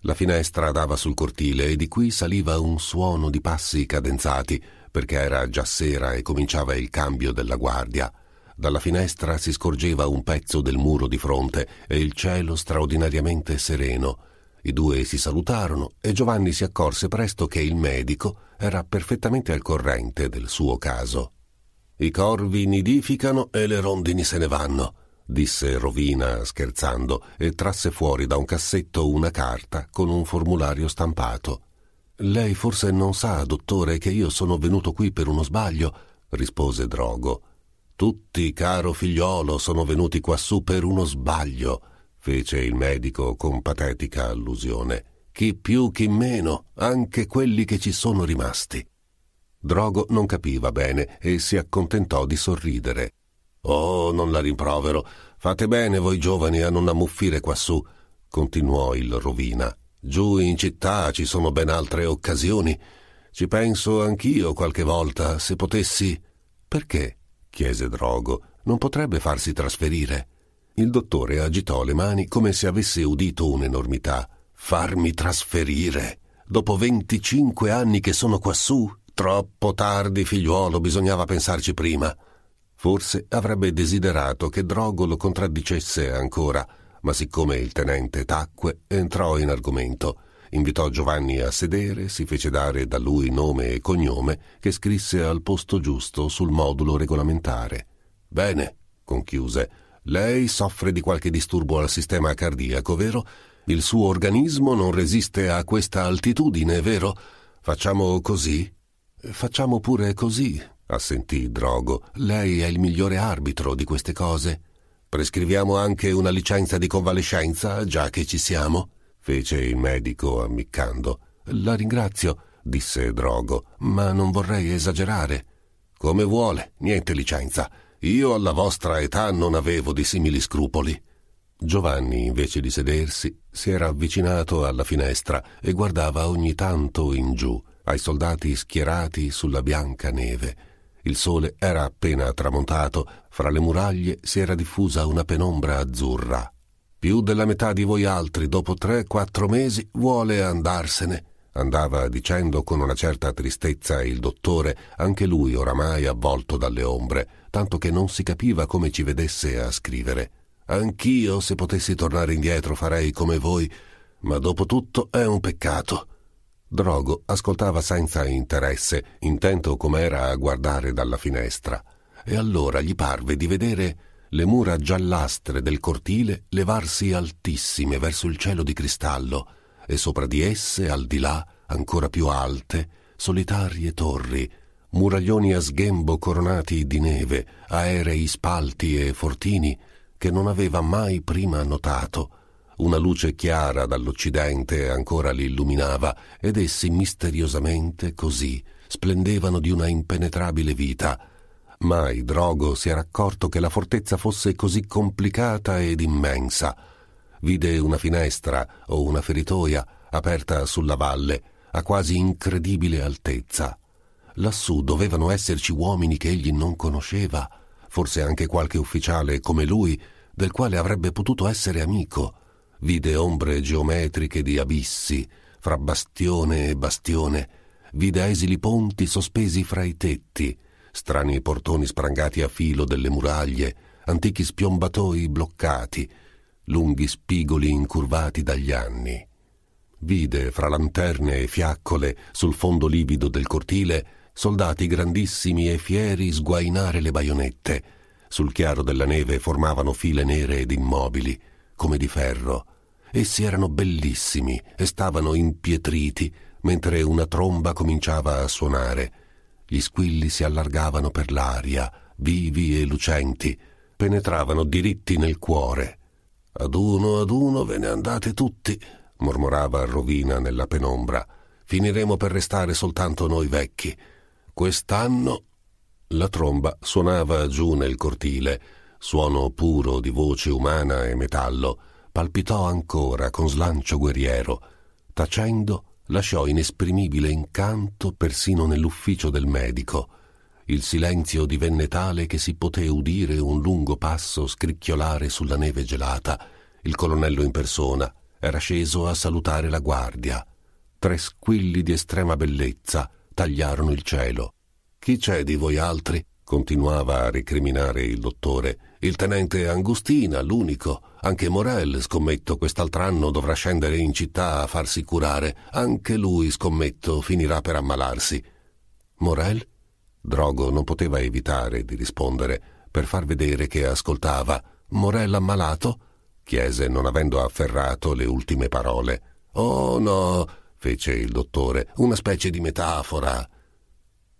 La finestra dava sul cortile e di qui saliva un suono di passi cadenzati perché era già sera e cominciava il cambio della guardia. Dalla finestra si scorgeva un pezzo del muro di fronte e il cielo straordinariamente sereno. I due si salutarono e Giovanni si accorse presto che il medico era perfettamente al corrente del suo caso. I corvi nidificano e le rondini se ne vanno, disse Rovina scherzando e trasse fuori da un cassetto una carta con un formulario stampato. Lei forse non sa, dottore, che io sono venuto qui per uno sbaglio, rispose Drogo. Tutti, caro figliolo, sono venuti quassù per uno sbaglio, fece il medico con patetica allusione. Chi più, chi meno, anche quelli che ci sono rimasti. Drogo non capiva bene e si accontentò di sorridere. Oh, non la rimprovero. Fate bene voi giovani a non ammuffire quassù, continuò il rovina. Giù in città ci sono ben altre occasioni. Ci penso anch'io qualche volta, se potessi. Perché? chiese Drogo. Non potrebbe farsi trasferire. Il dottore agitò le mani come se avesse udito un'enormità. Farmi trasferire? Dopo venticinque anni che sono quassù? Troppo tardi, figliuolo, bisognava pensarci prima. Forse avrebbe desiderato che Drogo lo contraddicesse ancora, ma siccome il tenente tacque, entrò in argomento. Invitò Giovanni a sedere, si fece dare da lui nome e cognome, che scrisse al posto giusto sul modulo regolamentare. Bene, conchiuse, lei soffre di qualche disturbo al sistema cardiaco, vero? Il suo organismo non resiste a questa altitudine, vero? Facciamo così? Facciamo pure così, assentì Drogo. Lei è il migliore arbitro di queste cose. Prescriviamo anche una licenza di convalescenza, già che ci siamo? fece il medico ammiccando. La ringrazio, disse Drogo, ma non vorrei esagerare. Come vuole, niente licenza. Io alla vostra età non avevo di simili scrupoli. Giovanni, invece di sedersi, si era avvicinato alla finestra e guardava ogni tanto in giù ai soldati schierati sulla bianca neve il sole era appena tramontato, fra le muraglie si era diffusa una penombra azzurra. Più della metà di voi altri, dopo tre, quattro mesi, vuole andarsene, andava dicendo con una certa tristezza il dottore, anche lui oramai avvolto dalle ombre, tanto che non si capiva come ci vedesse a scrivere. Anch'io, se potessi tornare indietro, farei come voi, ma dopo tutto è un peccato. Drogo ascoltava senza interesse, intento com'era a guardare dalla finestra, e allora gli parve di vedere le mura giallastre del cortile levarsi altissime verso il cielo di cristallo, e sopra di esse, al di là, ancora più alte, solitarie torri, muraglioni a sghembo coronati di neve, aerei spalti e fortini che non aveva mai prima notato, una luce chiara dall'Occidente ancora li illuminava ed essi misteriosamente così splendevano di una impenetrabile vita. Mai Drogo si era accorto che la fortezza fosse così complicata ed immensa. Vide una finestra o una feritoia aperta sulla valle a quasi incredibile altezza. Lassù dovevano esserci uomini che egli non conosceva, forse anche qualche ufficiale come lui, del quale avrebbe potuto essere amico vide ombre geometriche di abissi, fra bastione e bastione, vide esili ponti sospesi fra i tetti, strani portoni sprangati a filo delle muraglie, antichi spiombatoi bloccati, lunghi spigoli incurvati dagli anni. Vide fra lanterne e fiaccole, sul fondo livido del cortile, soldati grandissimi e fieri sguainare le baionette. Sul chiaro della neve formavano file nere ed immobili come di ferro. Essi erano bellissimi e stavano impietriti mentre una tromba cominciava a suonare. Gli squilli si allargavano per l'aria, vivi e lucenti, penetravano diritti nel cuore. Ad uno ad uno ve ne andate tutti, mormorava Rovina nella penombra. Finiremo per restare soltanto noi vecchi. Quest'anno la tromba suonava giù nel cortile suono puro di voce umana e metallo, palpitò ancora con slancio guerriero. Tacendo, lasciò inesprimibile incanto persino nell'ufficio del medico. Il silenzio divenne tale che si poté udire un lungo passo scricchiolare sulla neve gelata. Il colonnello in persona era sceso a salutare la guardia. Tre squilli di estrema bellezza tagliarono il cielo. Chi c'è di voi altri? continuava a recriminare il dottore. Il tenente Angustina, l'unico, anche Morel, scommetto, quest'altr'anno dovrà scendere in città a farsi curare. Anche lui, scommetto, finirà per ammalarsi. Morel? Drogo non poteva evitare di rispondere per far vedere che ascoltava. Morel ammalato? chiese, non avendo afferrato le ultime parole. Oh no, fece il dottore, una specie di metafora.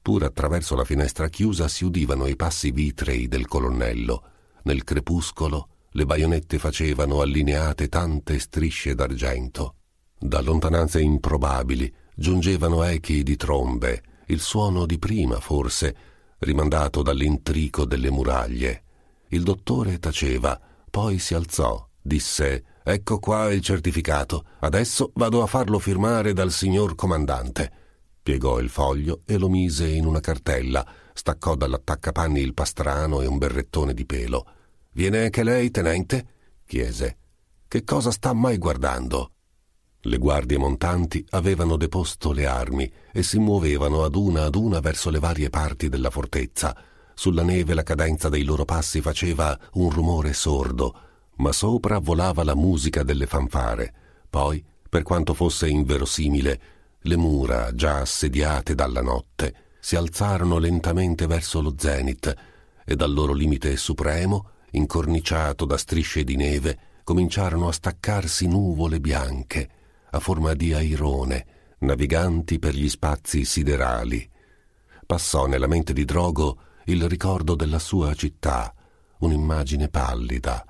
Pur attraverso la finestra chiusa si udivano i passi vitrei del colonnello. Nel crepuscolo le baionette facevano allineate tante strisce d'argento. Da lontananze improbabili giungevano echi di trombe, il suono di prima forse, rimandato dall'intrico delle muraglie. Il dottore taceva, poi si alzò, disse Ecco qua il certificato, adesso vado a farlo firmare dal signor comandante. Piegò il foglio e lo mise in una cartella, staccò dall'attaccapanni il pastrano e un berrettone di pelo Viene anche lei, tenente? chiese. Che cosa sta mai guardando? Le guardie montanti avevano deposto le armi e si muovevano ad una ad una verso le varie parti della fortezza. Sulla neve la cadenza dei loro passi faceva un rumore sordo, ma sopra volava la musica delle fanfare. Poi, per quanto fosse inverosimile, le mura, già assediate dalla notte, si alzarono lentamente verso lo zenit e dal loro limite supremo incorniciato da strisce di neve, cominciarono a staccarsi nuvole bianche, a forma di airone, naviganti per gli spazi siderali. Passò nella mente di Drogo il ricordo della sua città, un'immagine pallida,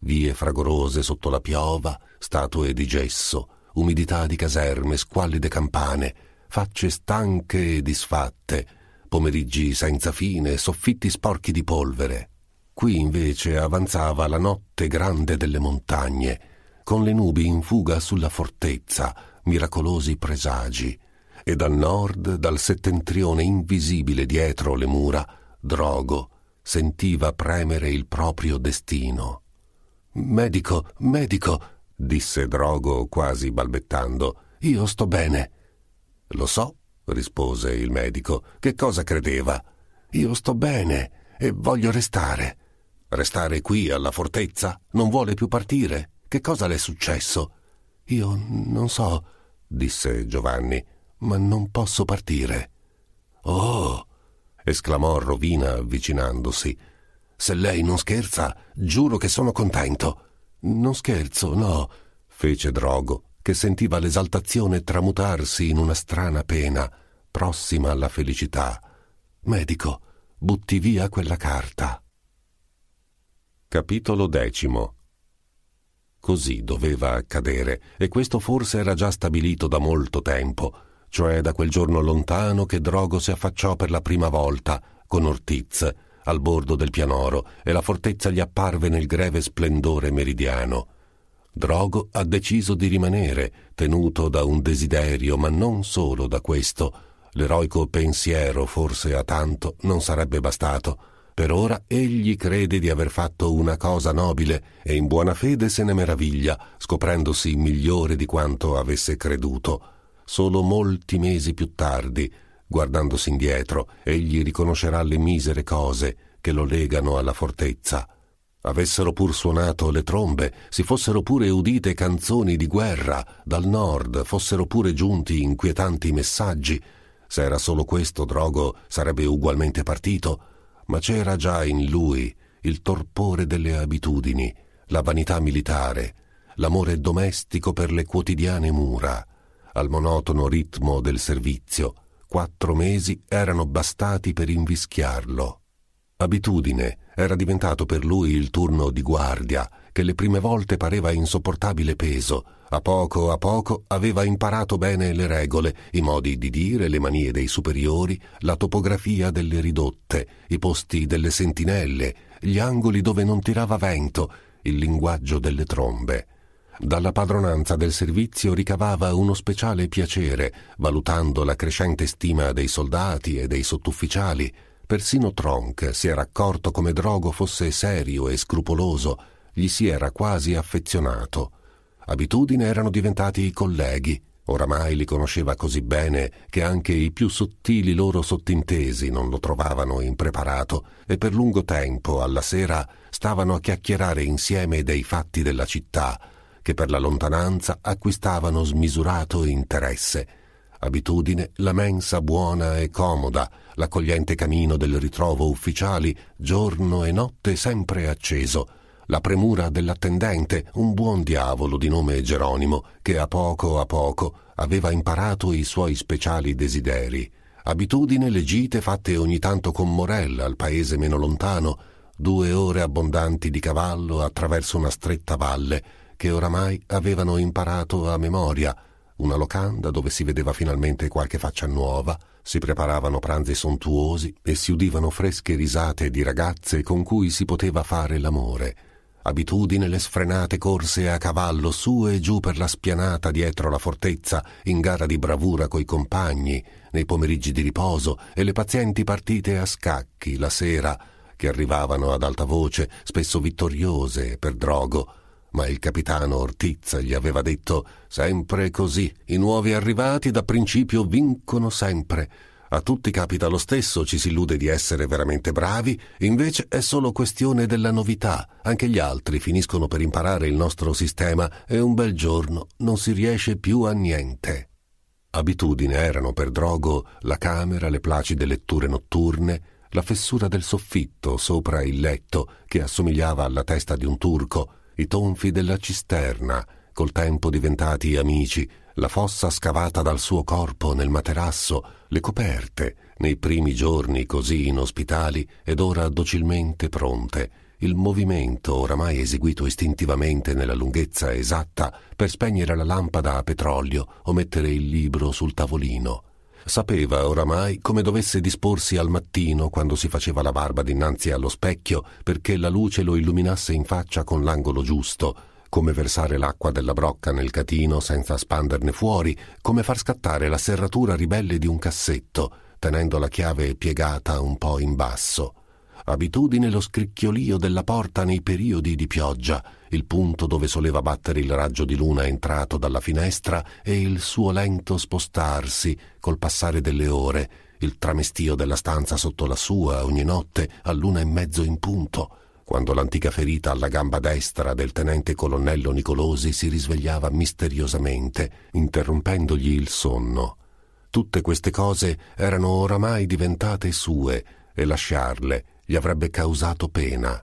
vie fragorose sotto la piova, statue di gesso, umidità di caserme, squallide campane, facce stanche e disfatte, pomeriggi senza fine, soffitti sporchi di polvere. Qui invece avanzava la notte grande delle montagne, con le nubi in fuga sulla fortezza, miracolosi presagi, e dal nord, dal settentrione invisibile dietro le mura, Drogo sentiva premere il proprio destino. Medico, medico, disse Drogo quasi balbettando, io sto bene. Lo so, rispose il medico, che cosa credeva? Io sto bene e voglio restare. Restare qui alla fortezza? Non vuole più partire? Che cosa le è successo? Io non so, disse Giovanni, ma non posso partire. Oh! esclamò Rovina avvicinandosi. Se lei non scherza, giuro che sono contento. Non scherzo, no, fece Drogo, che sentiva l'esaltazione tramutarsi in una strana pena, prossima alla felicità. Medico, butti via quella carta. Capitolo X Così doveva accadere, e questo forse era già stabilito da molto tempo, cioè da quel giorno lontano che Drogo si affacciò per la prima volta con Ortiz al bordo del pianoro e la fortezza gli apparve nel greve splendore meridiano. Drogo ha deciso di rimanere, tenuto da un desiderio, ma non solo da questo. L'eroico pensiero, forse a tanto, non sarebbe bastato. Per ora egli crede di aver fatto una cosa nobile e in buona fede se ne meraviglia, scoprendosi migliore di quanto avesse creduto. Solo molti mesi più tardi, guardandosi indietro, egli riconoscerà le misere cose che lo legano alla fortezza. Avessero pur suonato le trombe, si fossero pure udite canzoni di guerra dal nord, fossero pure giunti inquietanti messaggi, se era solo questo Drogo sarebbe ugualmente partito, ma c'era già in lui il torpore delle abitudini, la vanità militare, l'amore domestico per le quotidiane mura. Al monotono ritmo del servizio, quattro mesi erano bastati per invischiarlo. Abitudine era diventato per lui il turno di guardia, che le prime volte pareva insopportabile peso. A poco a poco aveva imparato bene le regole, i modi di dire, le manie dei superiori, la topografia delle ridotte, i posti delle sentinelle, gli angoli dove non tirava vento, il linguaggio delle trombe. Dalla padronanza del servizio ricavava uno speciale piacere, valutando la crescente stima dei soldati e dei sottufficiali, Persino Tronk si era accorto come Drogo fosse serio e scrupoloso, gli si era quasi affezionato. Abitudine erano diventati i colleghi, oramai li conosceva così bene che anche i più sottili loro sottintesi non lo trovavano impreparato e per lungo tempo, alla sera, stavano a chiacchierare insieme dei fatti della città, che per la lontananza acquistavano smisurato interesse. Abitudine la mensa buona e comoda, l'accogliente camino del ritrovo ufficiali, giorno e notte sempre acceso, la premura dell'attendente, un buon diavolo di nome Geronimo, che a poco a poco aveva imparato i suoi speciali desideri. Abitudine le gite fatte ogni tanto con Morella al paese meno lontano, due ore abbondanti di cavallo attraverso una stretta valle che oramai avevano imparato a memoria, una locanda dove si vedeva finalmente qualche faccia nuova, si preparavano pranzi sontuosi e si udivano fresche risate di ragazze con cui si poteva fare l'amore. Abitudine le sfrenate corse a cavallo su e giù per la spianata dietro la fortezza, in gara di bravura coi compagni, nei pomeriggi di riposo e le pazienti partite a scacchi la sera, che arrivavano ad alta voce, spesso vittoriose per Drogo, ma il capitano Ortiz gli aveva detto sempre così, i nuovi arrivati da principio vincono sempre. A tutti capita lo stesso, ci si illude di essere veramente bravi, invece è solo questione della novità. Anche gli altri finiscono per imparare il nostro sistema e un bel giorno non si riesce più a niente. Abitudine erano per Drogo la camera, le placide letture notturne, la fessura del soffitto sopra il letto che assomigliava alla testa di un turco, i tonfi della cisterna, col tempo diventati amici, la fossa scavata dal suo corpo nel materasso, le coperte, nei primi giorni così inospitali ed ora docilmente pronte, il movimento oramai eseguito istintivamente nella lunghezza esatta per spegnere la lampada a petrolio o mettere il libro sul tavolino. Sapeva oramai come dovesse disporsi al mattino quando si faceva la barba dinanzi allo specchio perché la luce lo illuminasse in faccia con l'angolo giusto, come versare l'acqua della brocca nel catino senza spanderne fuori, come far scattare la serratura ribelle di un cassetto, tenendo la chiave piegata un po' in basso. Abitudine lo scricchiolio della porta nei periodi di pioggia, il punto dove soleva battere il raggio di luna entrato dalla finestra e il suo lento spostarsi col passare delle ore, il tramestio della stanza sotto la sua ogni notte a luna e mezzo in punto, quando l'antica ferita alla gamba destra del tenente colonnello Nicolosi si risvegliava misteriosamente, interrompendogli il sonno. Tutte queste cose erano oramai diventate sue e lasciarle gli avrebbe causato pena.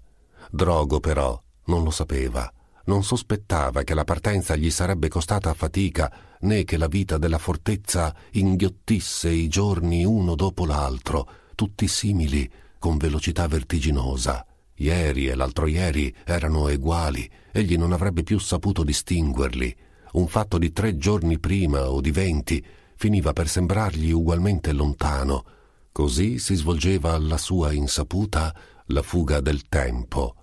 Drogo però non lo sapeva, non sospettava che la partenza gli sarebbe costata fatica, né che la vita della fortezza inghiottisse i giorni uno dopo l'altro, tutti simili, con velocità vertiginosa. Ieri e l'altro ieri erano eguali, egli non avrebbe più saputo distinguerli. Un fatto di tre giorni prima o di venti finiva per sembrargli ugualmente lontano. Così si svolgeva alla sua insaputa la fuga del tempo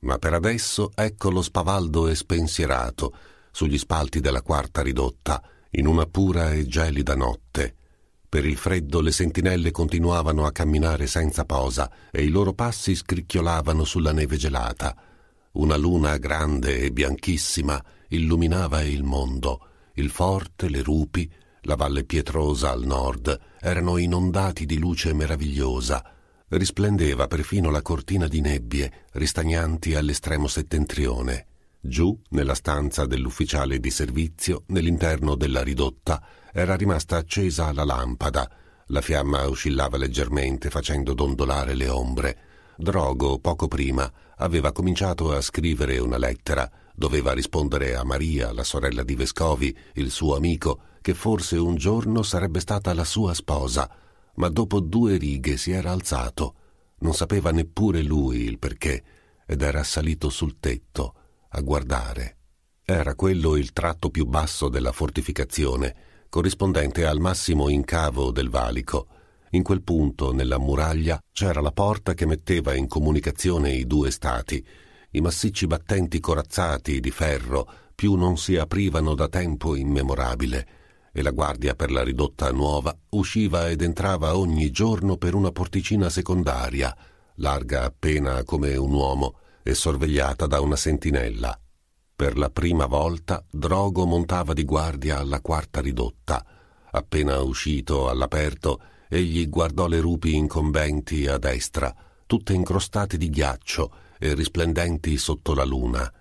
ma per adesso eccolo spavaldo e spensierato sugli spalti della quarta ridotta, in una pura e gelida notte. Per il freddo le sentinelle continuavano a camminare senza posa e i loro passi scricchiolavano sulla neve gelata. Una luna grande e bianchissima illuminava il mondo. Il forte, le rupi, la valle pietrosa al nord erano inondati di luce meravigliosa risplendeva perfino la cortina di nebbie ristagnanti all'estremo settentrione. Giù, nella stanza dell'ufficiale di servizio, nell'interno della ridotta, era rimasta accesa la lampada. La fiamma oscillava leggermente facendo dondolare le ombre. Drogo, poco prima, aveva cominciato a scrivere una lettera. Doveva rispondere a Maria, la sorella di Vescovi, il suo amico, che forse un giorno sarebbe stata la sua sposa ma dopo due righe si era alzato. Non sapeva neppure lui il perché ed era salito sul tetto a guardare. Era quello il tratto più basso della fortificazione, corrispondente al massimo incavo del valico. In quel punto, nella muraglia, c'era la porta che metteva in comunicazione i due stati. I massicci battenti corazzati di ferro più non si aprivano da tempo immemorabile e la guardia per la ridotta nuova usciva ed entrava ogni giorno per una porticina secondaria, larga appena come un uomo e sorvegliata da una sentinella. Per la prima volta Drogo montava di guardia alla quarta ridotta. Appena uscito all'aperto, egli guardò le rupi incombenti a destra, tutte incrostate di ghiaccio e risplendenti sotto la luna.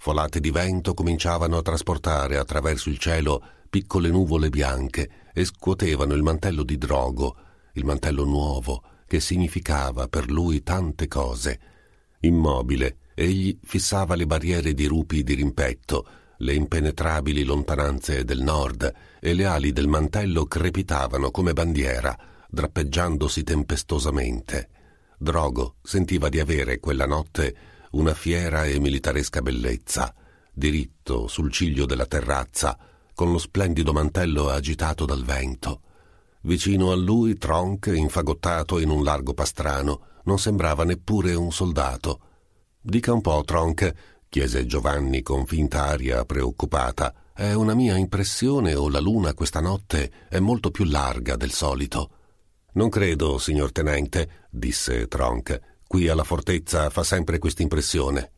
Folate di vento cominciavano a trasportare attraverso il cielo piccole nuvole bianche e scuotevano il mantello di Drogo, il mantello nuovo che significava per lui tante cose. Immobile, egli fissava le barriere di rupi di rimpetto, le impenetrabili lontananze del nord e le ali del mantello crepitavano come bandiera, drappeggiandosi tempestosamente. Drogo sentiva di avere quella notte una fiera e militaresca bellezza, diritto sul ciglio della terrazza, con lo splendido mantello agitato dal vento. Vicino a lui, Tronk, infagottato in un largo pastrano, non sembrava neppure un soldato. Dica un po', Tronk, chiese Giovanni con finta aria preoccupata. È una mia impressione o la luna questa notte è molto più larga del solito? Non credo, signor tenente, disse Tronk. Qui alla fortezza fa sempre quest'impressione.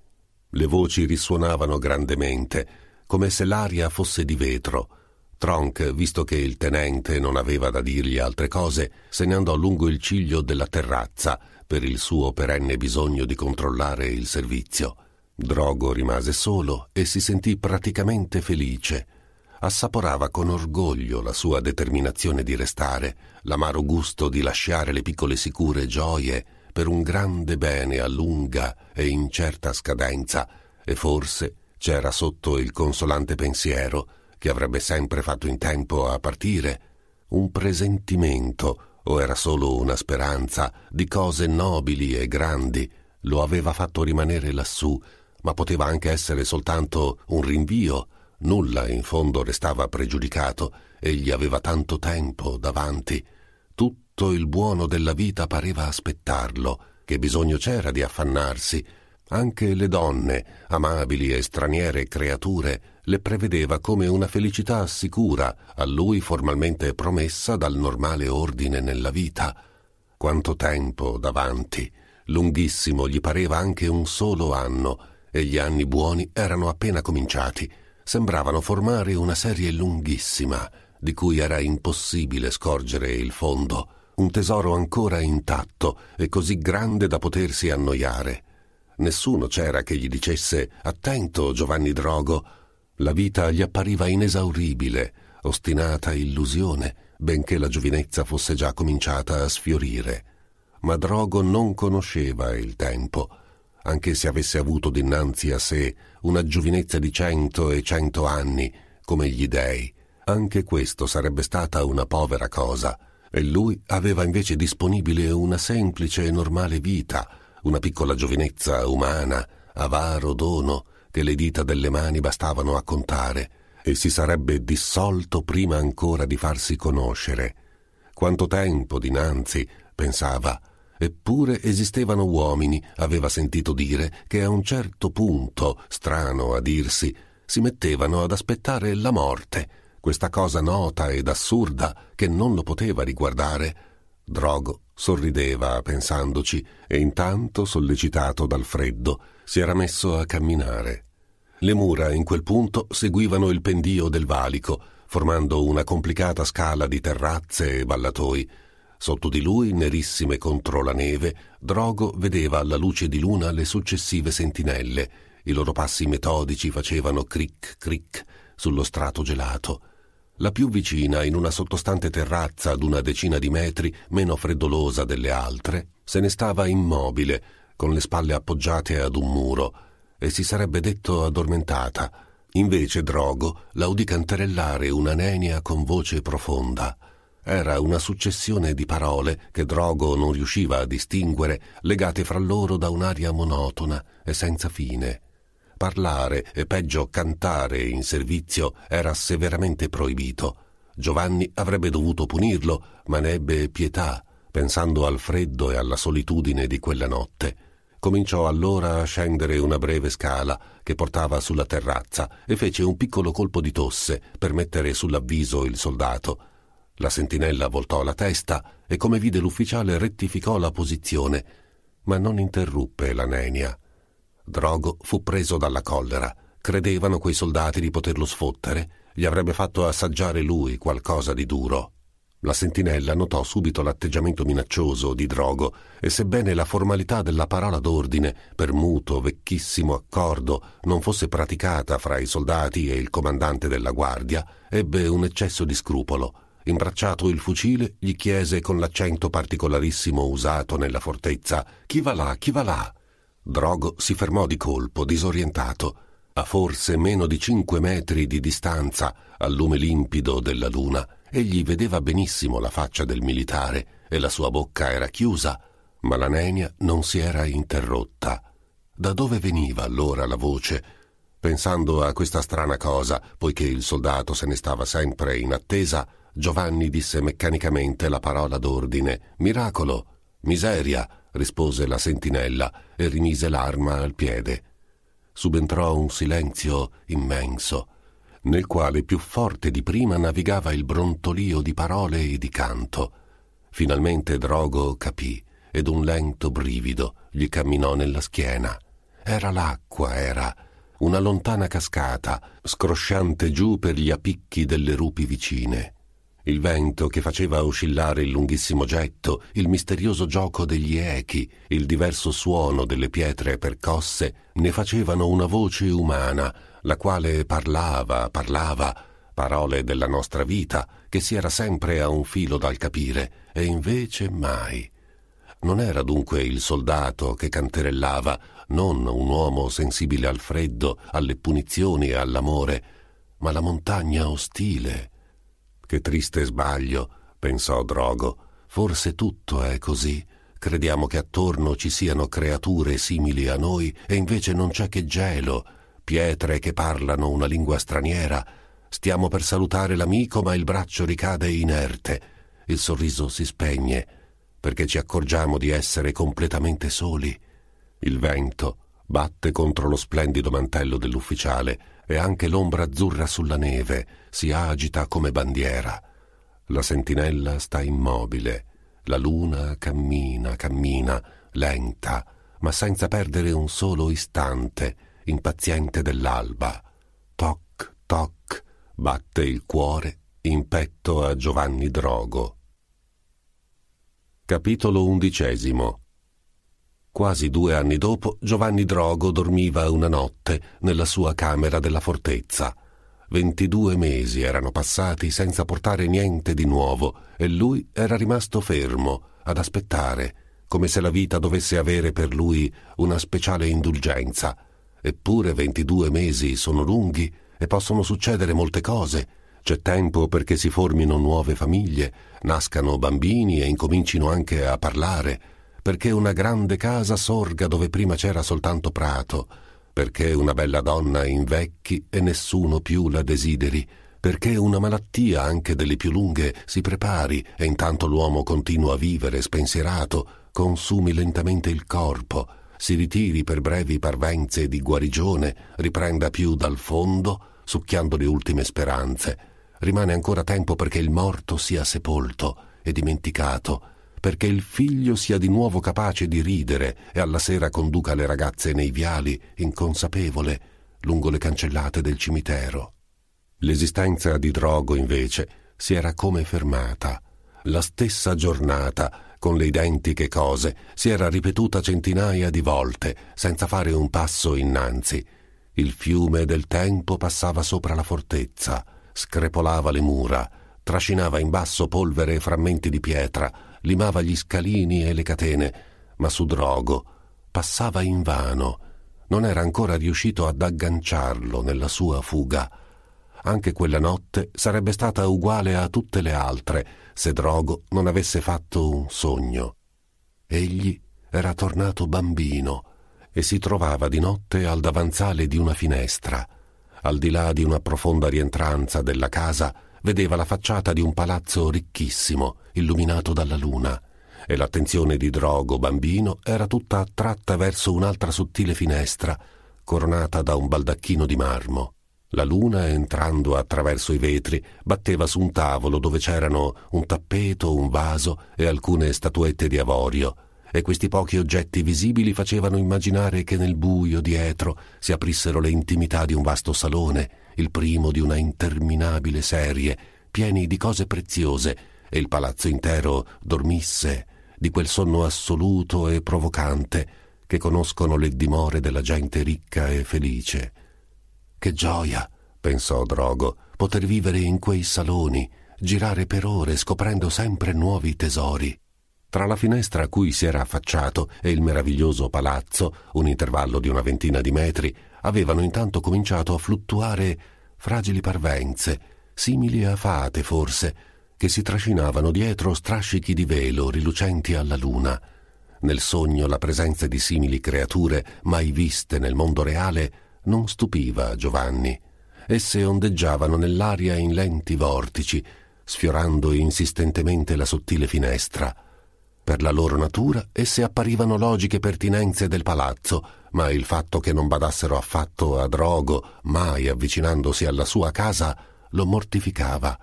Le voci risuonavano grandemente come se l'aria fosse di vetro. Tronk, visto che il tenente non aveva da dirgli altre cose, se ne andò lungo il ciglio della terrazza per il suo perenne bisogno di controllare il servizio. Drogo rimase solo e si sentì praticamente felice. Assaporava con orgoglio la sua determinazione di restare, l'amaro gusto di lasciare le piccole sicure gioie per un grande bene a lunga e incerta scadenza e forse c'era sotto il consolante pensiero che avrebbe sempre fatto in tempo a partire, un presentimento, o era solo una speranza, di cose nobili e grandi, lo aveva fatto rimanere lassù, ma poteva anche essere soltanto un rinvio, nulla in fondo restava pregiudicato, egli aveva tanto tempo davanti, tutto il buono della vita pareva aspettarlo, che bisogno c'era di affannarsi, anche le donne, amabili e straniere creature, le prevedeva come una felicità sicura, a lui formalmente promessa dal normale ordine nella vita. Quanto tempo davanti! Lunghissimo gli pareva anche un solo anno, e gli anni buoni erano appena cominciati. Sembravano formare una serie lunghissima, di cui era impossibile scorgere il fondo, un tesoro ancora intatto e così grande da potersi annoiare Nessuno c'era che gli dicesse Attento, Giovanni Drogo. La vita gli appariva inesauribile, ostinata illusione, benché la giovinezza fosse già cominciata a sfiorire. Ma Drogo non conosceva il tempo, anche se avesse avuto dinanzi a sé una giovinezza di cento e cento anni, come gli dei. Anche questo sarebbe stata una povera cosa, e lui aveva invece disponibile una semplice e normale vita, una piccola giovinezza umana, avaro dono, che le dita delle mani bastavano a contare, e si sarebbe dissolto prima ancora di farsi conoscere. Quanto tempo dinanzi, pensava, eppure esistevano uomini, aveva sentito dire, che a un certo punto, strano a dirsi, si mettevano ad aspettare la morte, questa cosa nota ed assurda che non lo poteva riguardare, Drogo sorrideva pensandoci e intanto, sollecitato dal freddo, si era messo a camminare. Le mura in quel punto seguivano il pendio del valico, formando una complicata scala di terrazze e ballatoi. Sotto di lui, nerissime contro la neve, Drogo vedeva alla luce di luna le successive sentinelle. I loro passi metodici facevano cric cric sullo strato gelato la più vicina in una sottostante terrazza ad una decina di metri, meno freddolosa delle altre, se ne stava immobile, con le spalle appoggiate ad un muro, e si sarebbe detto addormentata. Invece Drogo la udì cantarellare una nenia con voce profonda. Era una successione di parole che Drogo non riusciva a distinguere, legate fra loro da un'aria monotona e senza fine parlare e peggio cantare in servizio era severamente proibito. Giovanni avrebbe dovuto punirlo, ma ne ebbe pietà, pensando al freddo e alla solitudine di quella notte. Cominciò allora a scendere una breve scala che portava sulla terrazza e fece un piccolo colpo di tosse per mettere sull'avviso il soldato. La sentinella voltò la testa e come vide l'ufficiale rettificò la posizione, ma non interruppe la nenia. Drogo fu preso dalla collera. Credevano quei soldati di poterlo sfottere. Gli avrebbe fatto assaggiare lui qualcosa di duro. La sentinella notò subito l'atteggiamento minaccioso di Drogo e sebbene la formalità della parola d'ordine, per muto, vecchissimo accordo, non fosse praticata fra i soldati e il comandante della guardia, ebbe un eccesso di scrupolo. Imbracciato il fucile, gli chiese con l'accento particolarissimo usato nella fortezza Chi va là, chi va là? Drogo si fermò di colpo, disorientato, a forse meno di cinque metri di distanza al lume limpido della luna. Egli vedeva benissimo la faccia del militare e la sua bocca era chiusa, ma la nenia non si era interrotta. Da dove veniva allora la voce? Pensando a questa strana cosa, poiché il soldato se ne stava sempre in attesa, Giovanni disse meccanicamente la parola d'ordine: Miracolo! Miseria! rispose la sentinella e rimise l'arma al piede. Subentrò un silenzio immenso, nel quale più forte di prima navigava il brontolio di parole e di canto. Finalmente Drogo capì ed un lento brivido gli camminò nella schiena. Era l'acqua, era una lontana cascata, scrosciante giù per gli apicchi delle rupi vicine il vento che faceva oscillare il lunghissimo getto, il misterioso gioco degli echi, il diverso suono delle pietre percosse, ne facevano una voce umana, la quale parlava, parlava, parole della nostra vita, che si era sempre a un filo dal capire, e invece mai. Non era dunque il soldato che canterellava, non un uomo sensibile al freddo, alle punizioni e all'amore, ma la montagna ostile, che triste sbaglio, pensò Drogo. Forse tutto è così. Crediamo che attorno ci siano creature simili a noi e invece non c'è che gelo, pietre che parlano una lingua straniera. Stiamo per salutare l'amico ma il braccio ricade inerte. Il sorriso si spegne perché ci accorgiamo di essere completamente soli. Il vento batte contro lo splendido mantello dell'ufficiale e anche l'ombra azzurra sulla neve si agita come bandiera. La sentinella sta immobile, la luna cammina, cammina, lenta, ma senza perdere un solo istante, impaziente dell'alba. Toc, toc, batte il cuore in petto a Giovanni Drogo. Capitolo undicesimo Quasi due anni dopo, Giovanni Drogo dormiva una notte nella sua camera della fortezza. Ventidue mesi erano passati senza portare niente di nuovo e lui era rimasto fermo, ad aspettare, come se la vita dovesse avere per lui una speciale indulgenza. Eppure ventidue mesi sono lunghi e possono succedere molte cose. C'è tempo perché si formino nuove famiglie, nascano bambini e incomincino anche a parlare perché una grande casa sorga dove prima c'era soltanto prato, perché una bella donna invecchi e nessuno più la desideri, perché una malattia anche delle più lunghe si prepari e intanto l'uomo continua a vivere spensierato, consumi lentamente il corpo, si ritiri per brevi parvenze di guarigione, riprenda più dal fondo, succhiando le ultime speranze. Rimane ancora tempo perché il morto sia sepolto e dimenticato, perché il figlio sia di nuovo capace di ridere e alla sera conduca le ragazze nei viali, inconsapevole, lungo le cancellate del cimitero. L'esistenza di Drogo, invece, si era come fermata. La stessa giornata, con le identiche cose, si era ripetuta centinaia di volte, senza fare un passo innanzi. Il fiume del tempo passava sopra la fortezza, screpolava le mura, trascinava in basso polvere e frammenti di pietra, limava gli scalini e le catene, ma su drogo passava invano. Non era ancora riuscito ad agganciarlo nella sua fuga. Anche quella notte sarebbe stata uguale a tutte le altre se Drogo non avesse fatto un sogno. Egli era tornato bambino e si trovava di notte al davanzale di una finestra. Al di là di una profonda rientranza della casa, vedeva la facciata di un palazzo ricchissimo, illuminato dalla luna, e l'attenzione di Drogo bambino era tutta attratta verso un'altra sottile finestra, coronata da un baldacchino di marmo. La luna, entrando attraverso i vetri, batteva su un tavolo dove c'erano un tappeto, un vaso e alcune statuette di avorio, e questi pochi oggetti visibili facevano immaginare che nel buio dietro si aprissero le intimità di un vasto salone, il primo di una interminabile serie, pieni di cose preziose, e il palazzo intero dormisse di quel sonno assoluto e provocante che conoscono le dimore della gente ricca e felice. Che gioia, pensò Drogo, poter vivere in quei saloni, girare per ore scoprendo sempre nuovi tesori. Tra la finestra a cui si era affacciato e il meraviglioso palazzo, un intervallo di una ventina di metri, avevano intanto cominciato a fluttuare fragili parvenze, simili a fate forse, che si trascinavano dietro strascichi di velo rilucenti alla luna. Nel sogno la presenza di simili creature mai viste nel mondo reale non stupiva Giovanni. Esse ondeggiavano nell'aria in lenti vortici, sfiorando insistentemente la sottile finestra. Per la loro natura esse apparivano logiche pertinenze del palazzo, ma il fatto che non badassero affatto a Drogo, mai avvicinandosi alla sua casa, lo mortificava.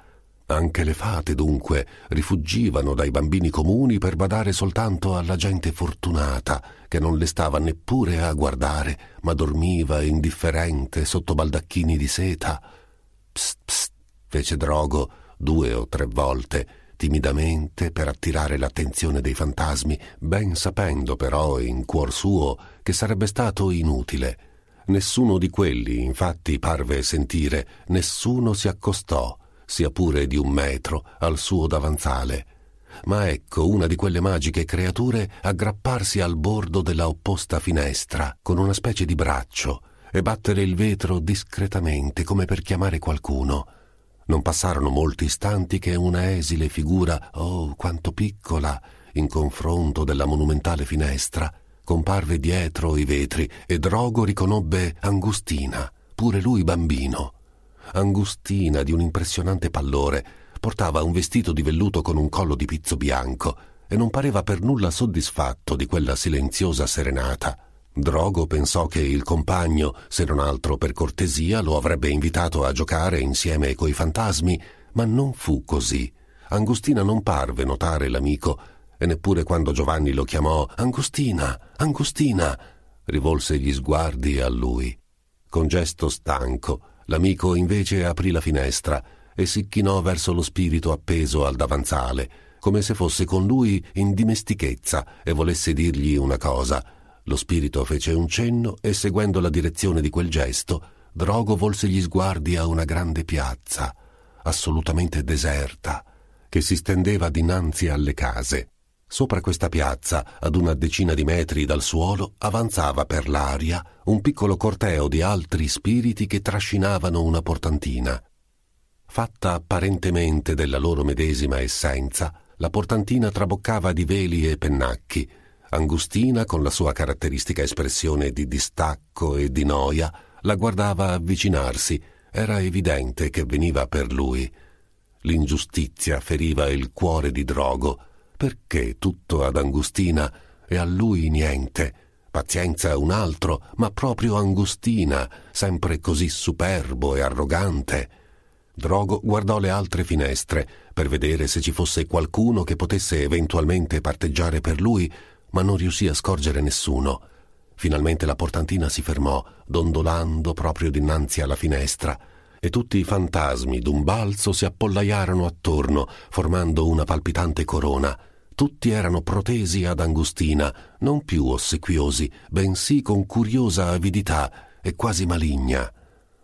Anche le fate, dunque, rifuggivano dai bambini comuni per badare soltanto alla gente fortunata, che non le stava neppure a guardare, ma dormiva indifferente sotto baldacchini di seta. Psst, psst, fece Drogo due o tre volte, timidamente per attirare l'attenzione dei fantasmi, ben sapendo però in cuor suo che sarebbe stato inutile. Nessuno di quelli, infatti, parve sentire, nessuno si accostò, sia pure di un metro, al suo davanzale. Ma ecco una di quelle magiche creature aggrapparsi al bordo della opposta finestra con una specie di braccio e battere il vetro discretamente come per chiamare qualcuno. Non passarono molti istanti che una esile figura, oh quanto piccola, in confronto della monumentale finestra, comparve dietro i vetri e Drogo riconobbe Angustina, pure lui bambino. Angustina, di un impressionante pallore, portava un vestito di velluto con un collo di pizzo bianco e non pareva per nulla soddisfatto di quella silenziosa serenata. Drogo pensò che il compagno, se non altro per cortesia, lo avrebbe invitato a giocare insieme coi fantasmi, ma non fu così. Angustina non parve notare l'amico, e neppure quando Giovanni lo chiamò Angustina, Angustina, rivolse gli sguardi a lui. Con gesto stanco, l'amico invece aprì la finestra e si chinò verso lo spirito appeso al davanzale, come se fosse con lui in dimestichezza e volesse dirgli una cosa, lo spirito fece un cenno e seguendo la direzione di quel gesto, Drogo volse gli sguardi a una grande piazza, assolutamente deserta, che si stendeva dinanzi alle case. Sopra questa piazza, ad una decina di metri dal suolo, avanzava per l'aria un piccolo corteo di altri spiriti che trascinavano una portantina. Fatta apparentemente della loro medesima essenza, la portantina traboccava di veli e pennacchi, Angustina, con la sua caratteristica espressione di distacco e di noia, la guardava avvicinarsi. Era evidente che veniva per lui. L'ingiustizia feriva il cuore di Drogo. Perché tutto ad Angustina e a lui niente? Pazienza un altro, ma proprio Angustina, sempre così superbo e arrogante. Drogo guardò le altre finestre per vedere se ci fosse qualcuno che potesse eventualmente parteggiare per lui, ma non riuscì a scorgere nessuno. Finalmente la portantina si fermò, dondolando proprio dinanzi alla finestra, e tutti i fantasmi d'un balzo si appollaiarono attorno, formando una palpitante corona. Tutti erano protesi ad Angustina, non più ossequiosi, bensì con curiosa avidità e quasi maligna.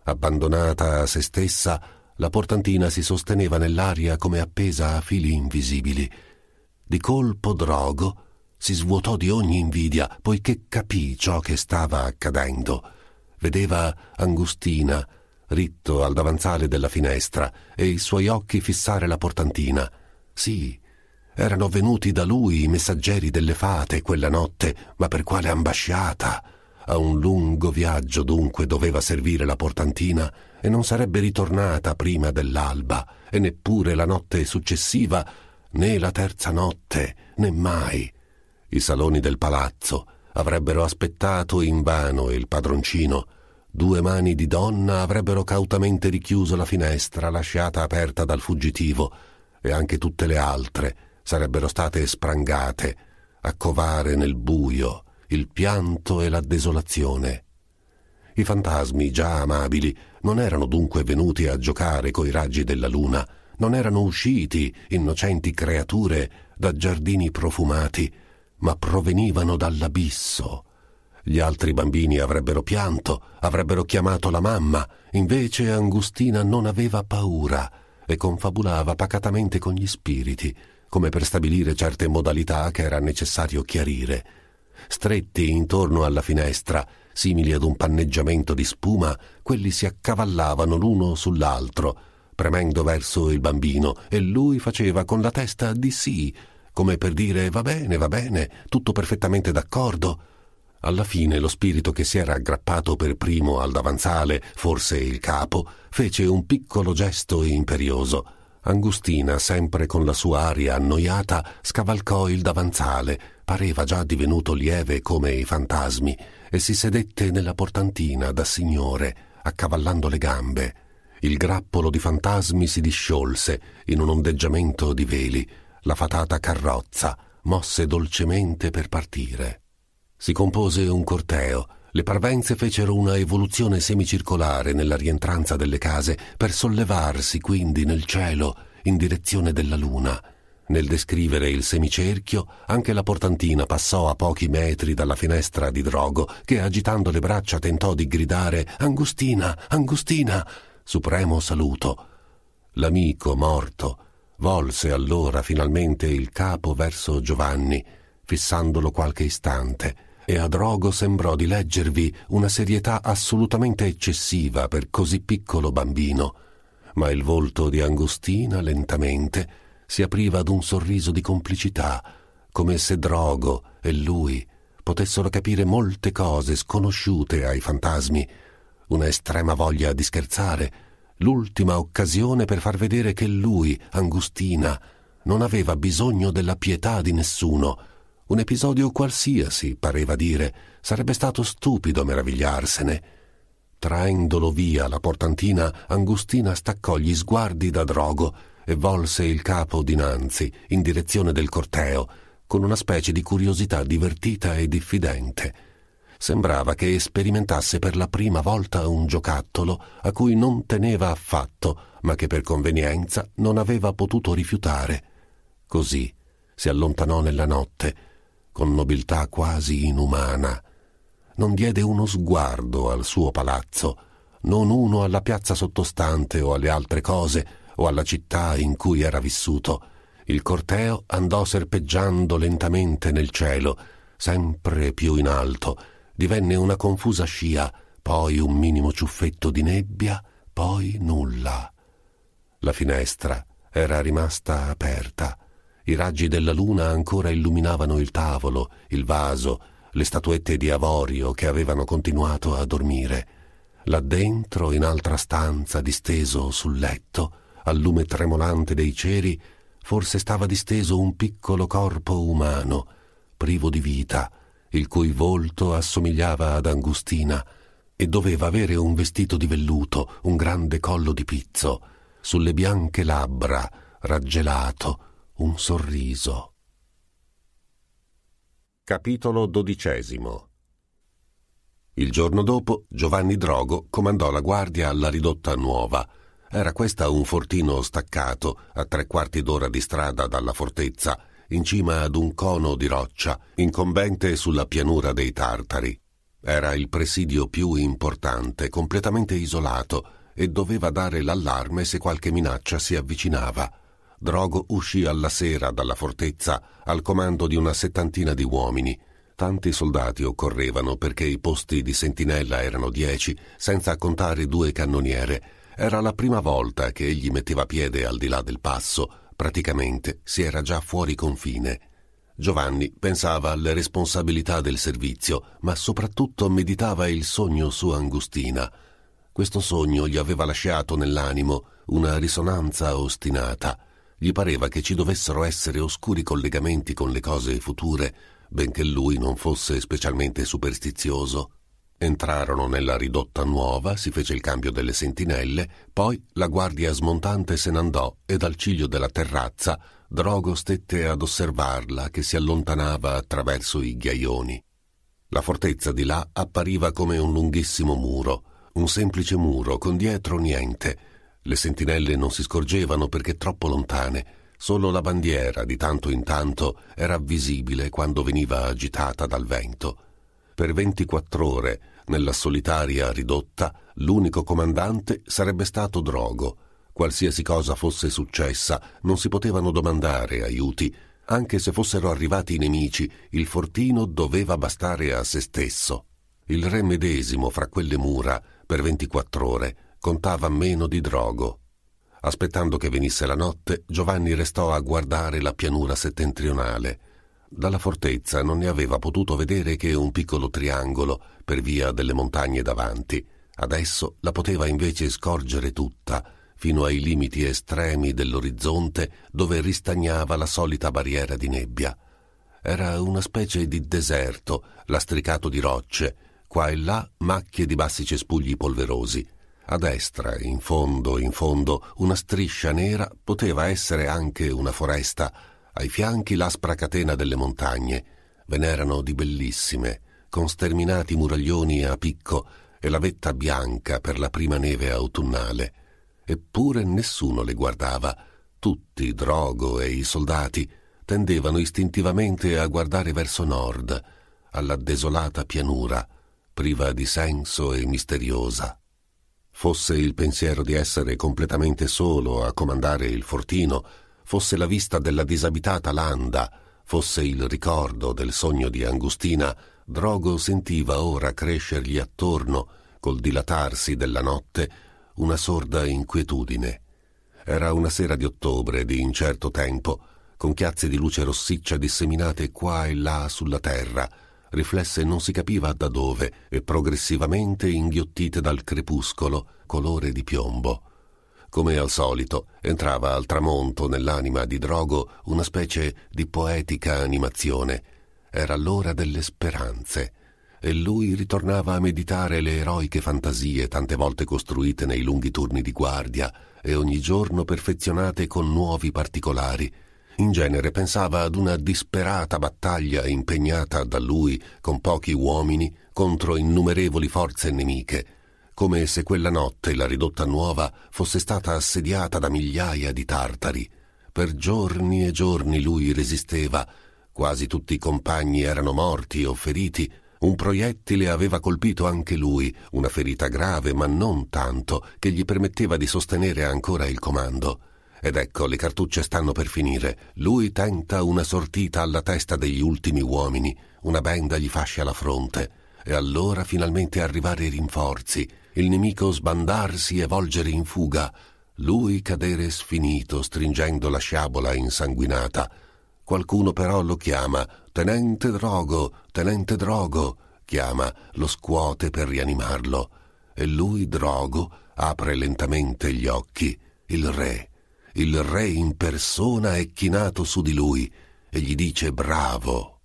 Abbandonata a se stessa, la portantina si sosteneva nell'aria come appesa a fili invisibili. Di colpo Drogo si svuotò di ogni invidia, poiché capì ciò che stava accadendo. Vedeva Angustina, ritto al davanzale della finestra, e i suoi occhi fissare la portantina. Sì, erano venuti da lui i messaggeri delle fate quella notte, ma per quale ambasciata? A un lungo viaggio dunque doveva servire la portantina e non sarebbe ritornata prima dell'alba, e neppure la notte successiva, né la terza notte, né mai. I saloni del palazzo avrebbero aspettato invano il padroncino, due mani di donna avrebbero cautamente richiuso la finestra lasciata aperta dal fuggitivo e anche tutte le altre sarebbero state sprangate a covare nel buio il pianto e la desolazione. I fantasmi già amabili non erano dunque venuti a giocare coi raggi della luna, non erano usciti, innocenti creature, da giardini profumati ma provenivano dall'abisso. Gli altri bambini avrebbero pianto, avrebbero chiamato la mamma, invece Angustina non aveva paura e confabulava pacatamente con gli spiriti, come per stabilire certe modalità che era necessario chiarire. Stretti intorno alla finestra, simili ad un panneggiamento di spuma, quelli si accavallavano l'uno sull'altro, premendo verso il bambino, e lui faceva con la testa di sì, come per dire va bene, va bene, tutto perfettamente d'accordo. Alla fine lo spirito che si era aggrappato per primo al davanzale, forse il capo, fece un piccolo gesto imperioso. Angustina, sempre con la sua aria annoiata, scavalcò il davanzale, pareva già divenuto lieve come i fantasmi, e si sedette nella portantina da signore, accavallando le gambe. Il grappolo di fantasmi si disciolse in un ondeggiamento di veli la fatata carrozza mosse dolcemente per partire. Si compose un corteo, le parvenze fecero una evoluzione semicircolare nella rientranza delle case per sollevarsi quindi nel cielo in direzione della luna. Nel descrivere il semicerchio, anche la portantina passò a pochi metri dalla finestra di Drogo, che agitando le braccia tentò di gridare Angustina, Angustina, supremo saluto. L'amico morto Volse allora finalmente il capo verso Giovanni, fissandolo qualche istante, e a Drogo sembrò di leggervi una serietà assolutamente eccessiva per così piccolo bambino, ma il volto di Angostina lentamente si apriva ad un sorriso di complicità, come se Drogo e lui potessero capire molte cose sconosciute ai fantasmi, una estrema voglia di scherzare, l'ultima occasione per far vedere che lui, Angustina, non aveva bisogno della pietà di nessuno. Un episodio qualsiasi, pareva dire, sarebbe stato stupido meravigliarsene. Traendolo via la portantina, Angustina staccò gli sguardi da Drogo e volse il capo dinanzi, in direzione del corteo, con una specie di curiosità divertita e diffidente sembrava che sperimentasse per la prima volta un giocattolo a cui non teneva affatto, ma che per convenienza non aveva potuto rifiutare. Così si allontanò nella notte, con nobiltà quasi inumana. Non diede uno sguardo al suo palazzo, non uno alla piazza sottostante o alle altre cose o alla città in cui era vissuto. Il corteo andò serpeggiando lentamente nel cielo, sempre più in alto, divenne una confusa scia, poi un minimo ciuffetto di nebbia, poi nulla. La finestra era rimasta aperta. I raggi della luna ancora illuminavano il tavolo, il vaso, le statuette di avorio che avevano continuato a dormire. Là dentro, in altra stanza, disteso sul letto, al lume tremolante dei ceri, forse stava disteso un piccolo corpo umano, privo di vita, il cui volto assomigliava ad Angustina e doveva avere un vestito di velluto, un grande collo di pizzo, sulle bianche labbra, raggelato, un sorriso. Capitolo XII Il giorno dopo Giovanni Drogo comandò la guardia alla ridotta nuova. Era questa un fortino staccato a tre quarti d'ora di strada dalla fortezza in cima ad un cono di roccia incombente sulla pianura dei Tartari. Era il presidio più importante, completamente isolato, e doveva dare l'allarme se qualche minaccia si avvicinava. Drogo uscì alla sera dalla fortezza al comando di una settantina di uomini. Tanti soldati occorrevano perché i posti di sentinella erano dieci, senza contare due cannoniere. Era la prima volta che egli metteva piede al di là del passo, Praticamente si era già fuori confine. Giovanni pensava alle responsabilità del servizio, ma soprattutto meditava il sogno su Angustina. Questo sogno gli aveva lasciato nell'animo una risonanza ostinata. Gli pareva che ci dovessero essere oscuri collegamenti con le cose future, benché lui non fosse specialmente superstizioso. Entrarono nella ridotta nuova, si fece il cambio delle sentinelle, poi la guardia smontante se n'andò e dal ciglio della terrazza Drogo stette ad osservarla che si allontanava attraverso i ghiaioni. La fortezza di là appariva come un lunghissimo muro, un semplice muro con dietro niente. Le sentinelle non si scorgevano perché troppo lontane, solo la bandiera di tanto in tanto era visibile quando veniva agitata dal vento. Per 24 ore, nella solitaria ridotta, l'unico comandante sarebbe stato Drogo. Qualsiasi cosa fosse successa, non si potevano domandare aiuti. Anche se fossero arrivati i nemici, il fortino doveva bastare a se stesso. Il re medesimo fra quelle mura, per 24 ore, contava meno di Drogo. Aspettando che venisse la notte, Giovanni restò a guardare la pianura settentrionale dalla fortezza non ne aveva potuto vedere che un piccolo triangolo per via delle montagne davanti. Adesso la poteva invece scorgere tutta, fino ai limiti estremi dell'orizzonte dove ristagnava la solita barriera di nebbia. Era una specie di deserto, lastricato di rocce, qua e là macchie di bassi cespugli polverosi. A destra, in fondo, in fondo, una striscia nera poteva essere anche una foresta, ai fianchi l'aspra catena delle montagne ve n'erano di bellissime, con sterminati muraglioni a picco e la vetta bianca per la prima neve autunnale. Eppure nessuno le guardava. Tutti, Drogo e i soldati, tendevano istintivamente a guardare verso nord, alla desolata pianura, priva di senso e misteriosa. Fosse il pensiero di essere completamente solo a comandare il fortino, fosse la vista della disabitata landa, fosse il ricordo del sogno di Angustina, Drogo sentiva ora crescergli attorno, col dilatarsi della notte, una sorda inquietudine. Era una sera di ottobre di incerto tempo, con chiazze di luce rossiccia disseminate qua e là sulla terra, riflesse non si capiva da dove e progressivamente inghiottite dal crepuscolo colore di piombo. Come al solito, entrava al tramonto nell'anima di Drogo una specie di poetica animazione. Era l'ora delle speranze e lui ritornava a meditare le eroiche fantasie tante volte costruite nei lunghi turni di guardia e ogni giorno perfezionate con nuovi particolari. In genere pensava ad una disperata battaglia impegnata da lui con pochi uomini contro innumerevoli forze nemiche come se quella notte la ridotta nuova fosse stata assediata da migliaia di tartari. Per giorni e giorni lui resisteva, quasi tutti i compagni erano morti o feriti, un proiettile aveva colpito anche lui, una ferita grave ma non tanto che gli permetteva di sostenere ancora il comando. Ed ecco, le cartucce stanno per finire. Lui tenta una sortita alla testa degli ultimi uomini, una benda gli fascia la fronte. E allora finalmente arrivare i rinforzi, il nemico sbandarsi e volgere in fuga, lui cadere sfinito stringendo la sciabola insanguinata. Qualcuno però lo chiama Tenente Drogo, Tenente Drogo, chiama, lo scuote per rianimarlo. E lui, Drogo, apre lentamente gli occhi. Il re, il re in persona è chinato su di lui e gli dice bravo.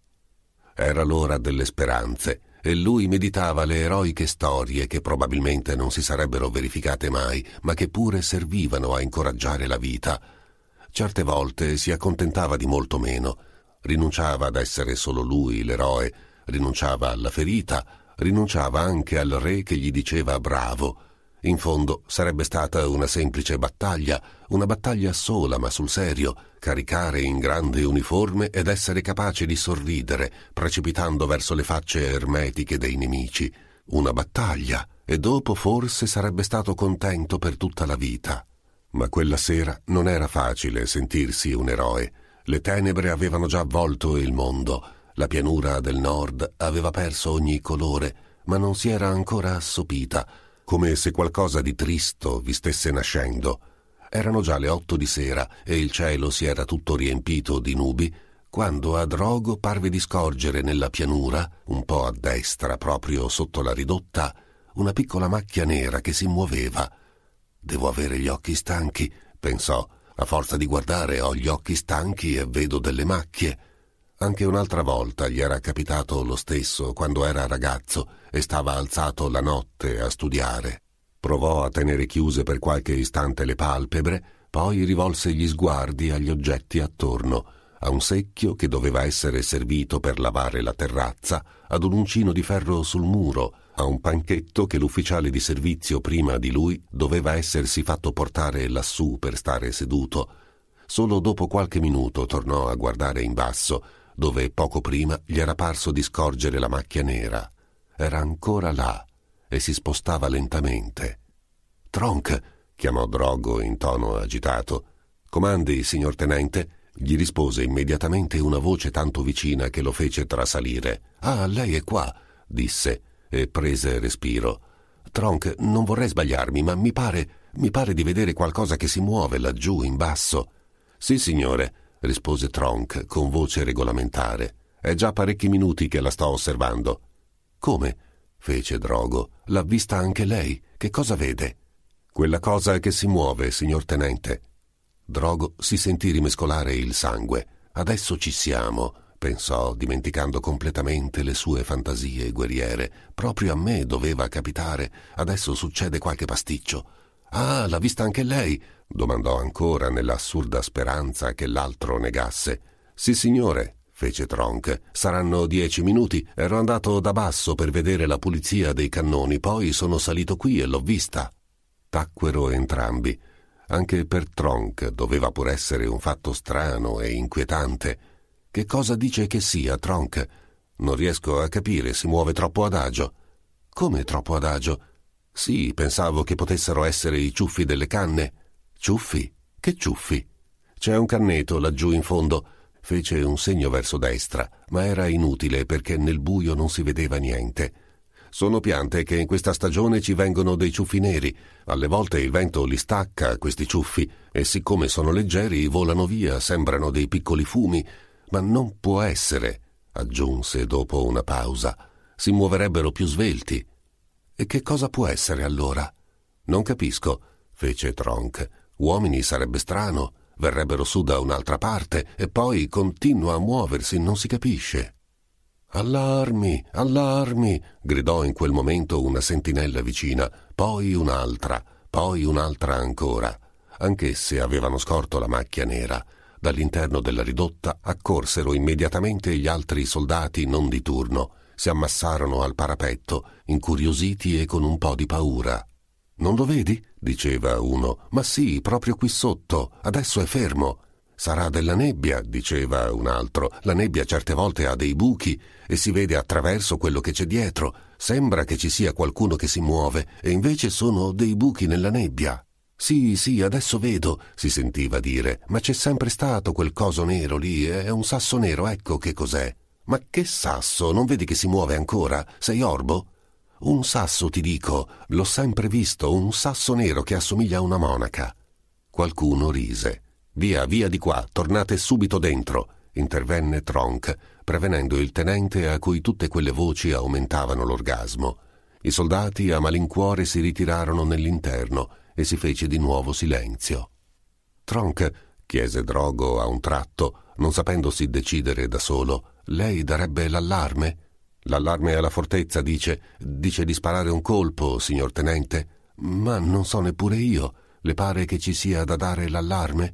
Era l'ora delle speranze e lui meditava le eroiche storie che probabilmente non si sarebbero verificate mai, ma che pure servivano a incoraggiare la vita. Certe volte si accontentava di molto meno, rinunciava ad essere solo lui l'eroe, rinunciava alla ferita, rinunciava anche al re che gli diceva bravo, in fondo sarebbe stata una semplice battaglia, una battaglia sola ma sul serio, caricare in grande uniforme ed essere capace di sorridere, precipitando verso le facce ermetiche dei nemici. Una battaglia, e dopo forse sarebbe stato contento per tutta la vita. Ma quella sera non era facile sentirsi un eroe. Le tenebre avevano già avvolto il mondo, la pianura del nord aveva perso ogni colore, ma non si era ancora assopita come se qualcosa di tristo vi stesse nascendo. Erano già le otto di sera e il cielo si era tutto riempito di nubi, quando a Drogo parve di scorgere nella pianura, un po' a destra proprio sotto la ridotta, una piccola macchia nera che si muoveva. Devo avere gli occhi stanchi, pensò. A forza di guardare ho gli occhi stanchi e vedo delle macchie. Anche un'altra volta gli era capitato lo stesso quando era ragazzo e stava alzato la notte a studiare. Provò a tenere chiuse per qualche istante le palpebre, poi rivolse gli sguardi agli oggetti attorno, a un secchio che doveva essere servito per lavare la terrazza, ad un uncino di ferro sul muro, a un panchetto che l'ufficiale di servizio prima di lui doveva essersi fatto portare lassù per stare seduto. Solo dopo qualche minuto tornò a guardare in basso dove poco prima gli era parso di scorgere la macchia nera. Era ancora là e si spostava lentamente. Tronk! chiamò Drogo in tono agitato. Comandi, signor tenente? Gli rispose immediatamente una voce tanto vicina che lo fece trasalire. Ah, lei è qua, disse e prese respiro. Tronk, non vorrei sbagliarmi, ma mi pare, mi pare di vedere qualcosa che si muove laggiù in basso. Sì, signore, rispose Tronk con voce regolamentare. È già parecchi minuti che la sto osservando. Come? fece Drogo. L'ha vista anche lei. Che cosa vede? Quella cosa che si muove, signor tenente. Drogo si sentì rimescolare il sangue. Adesso ci siamo, pensò, dimenticando completamente le sue fantasie guerriere. Proprio a me doveva capitare. Adesso succede qualche pasticcio. Ah, l'ha vista anche lei domandò ancora nell'assurda speranza che l'altro negasse. Sì, signore, fece Tronk. Saranno dieci minuti. Ero andato da basso per vedere la pulizia dei cannoni, poi sono salito qui e l'ho vista. Tacquero entrambi. Anche per Tronk doveva pur essere un fatto strano e inquietante. Che cosa dice che sia, Tronk? Non riesco a capire, si muove troppo adagio. Come troppo adagio? Sì, pensavo che potessero essere i ciuffi delle canne. Ciuffi? Che ciuffi? C'è un canneto laggiù in fondo. Fece un segno verso destra, ma era inutile perché nel buio non si vedeva niente. Sono piante che in questa stagione ci vengono dei ciuffi neri. Alle volte il vento li stacca, questi ciuffi, e siccome sono leggeri volano via, sembrano dei piccoli fumi. Ma non può essere, aggiunse dopo una pausa. Si muoverebbero più svelti. E che cosa può essere allora? Non capisco, fece Tronk. Uomini sarebbe strano, verrebbero su da un'altra parte e poi continua a muoversi, non si capisce. Allarmi, allarmi, gridò in quel momento una sentinella vicina, poi un'altra, poi un'altra ancora. Anch'esse avevano scorto la macchia nera. Dall'interno della ridotta accorsero immediatamente gli altri soldati non di turno, si ammassarono al parapetto, incuriositi e con un po' di paura. Non lo vedi? diceva uno. Ma sì, proprio qui sotto. Adesso è fermo. Sarà della nebbia, diceva un altro. La nebbia certe volte ha dei buchi e si vede attraverso quello che c'è dietro. Sembra che ci sia qualcuno che si muove e invece sono dei buchi nella nebbia. Sì, sì, adesso vedo, si sentiva dire, ma c'è sempre stato quel coso nero lì, è un sasso nero, ecco che cos'è. Ma che sasso? Non vedi che si muove ancora? Sei orbo? Un sasso, ti dico, l'ho sempre visto, un sasso nero che assomiglia a una monaca. Qualcuno rise. Via, via di qua, tornate subito dentro, intervenne Tronk, prevenendo il tenente a cui tutte quelle voci aumentavano l'orgasmo. I soldati a malincuore si ritirarono nell'interno e si fece di nuovo silenzio. Tronk chiese Drogo a un tratto, non sapendosi decidere da solo, lei darebbe l'allarme? L'allarme alla fortezza dice, dice di sparare un colpo, signor tenente. Ma non so neppure io. Le pare che ci sia da dare l'allarme?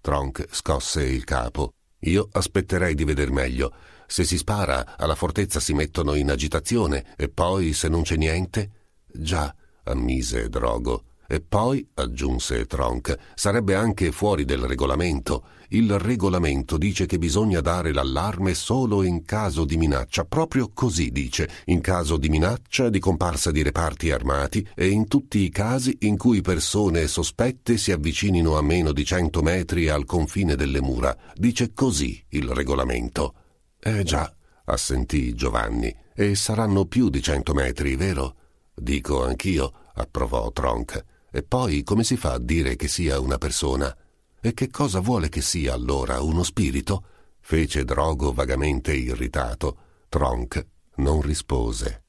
Tronk scosse il capo. Io aspetterei di veder meglio. Se si spara, alla fortezza si mettono in agitazione e poi, se non c'è niente. Già, ammise Drogo. E poi, aggiunse Tronk, sarebbe anche fuori del regolamento. Il regolamento dice che bisogna dare l'allarme solo in caso di minaccia, proprio così dice, in caso di minaccia, di comparsa di reparti armati e in tutti i casi in cui persone sospette si avvicinino a meno di cento metri al confine delle mura. Dice così il regolamento. Eh già, assentì Giovanni, e saranno più di cento metri, vero? Dico anch'io, approvò Tronk. E poi come si fa a dire che sia una persona? E che cosa vuole che sia allora uno spirito? fece Drogo vagamente irritato. Tronk non rispose.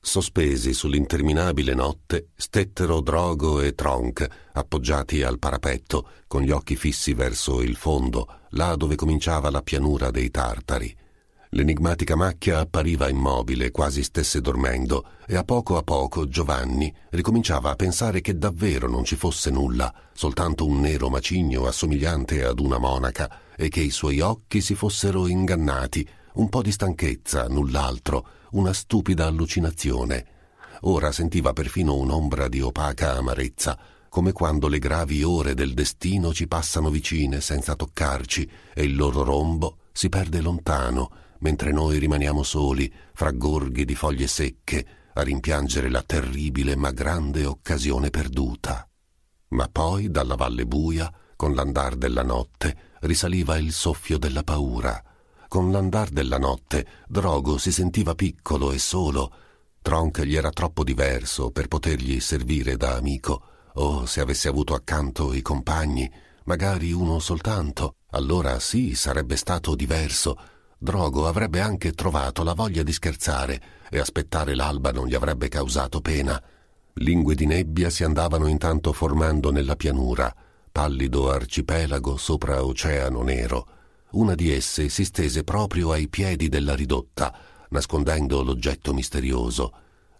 Sospesi sull'interminabile notte, stettero Drogo e Tronk, appoggiati al parapetto, con gli occhi fissi verso il fondo, là dove cominciava la pianura dei tartari. L'enigmatica macchia appariva immobile, quasi stesse dormendo, e a poco a poco Giovanni ricominciava a pensare che davvero non ci fosse nulla, soltanto un nero macigno assomigliante ad una monaca, e che i suoi occhi si fossero ingannati, un po' di stanchezza, null'altro, una stupida allucinazione. Ora sentiva perfino un'ombra di opaca amarezza, come quando le gravi ore del destino ci passano vicine senza toccarci e il loro rombo si perde lontano mentre noi rimaniamo soli, fra gorghi di foglie secche, a rimpiangere la terribile ma grande occasione perduta. Ma poi, dalla valle buia, con l'andar della notte, risaliva il soffio della paura. Con l'andar della notte, Drogo si sentiva piccolo e solo. Tronk gli era troppo diverso per potergli servire da amico, Oh, se avesse avuto accanto i compagni, magari uno soltanto, allora sì sarebbe stato diverso, Drogo avrebbe anche trovato la voglia di scherzare e aspettare l'alba non gli avrebbe causato pena. Lingue di nebbia si andavano intanto formando nella pianura, pallido arcipelago sopra oceano nero. Una di esse si stese proprio ai piedi della ridotta, nascondendo l'oggetto misterioso.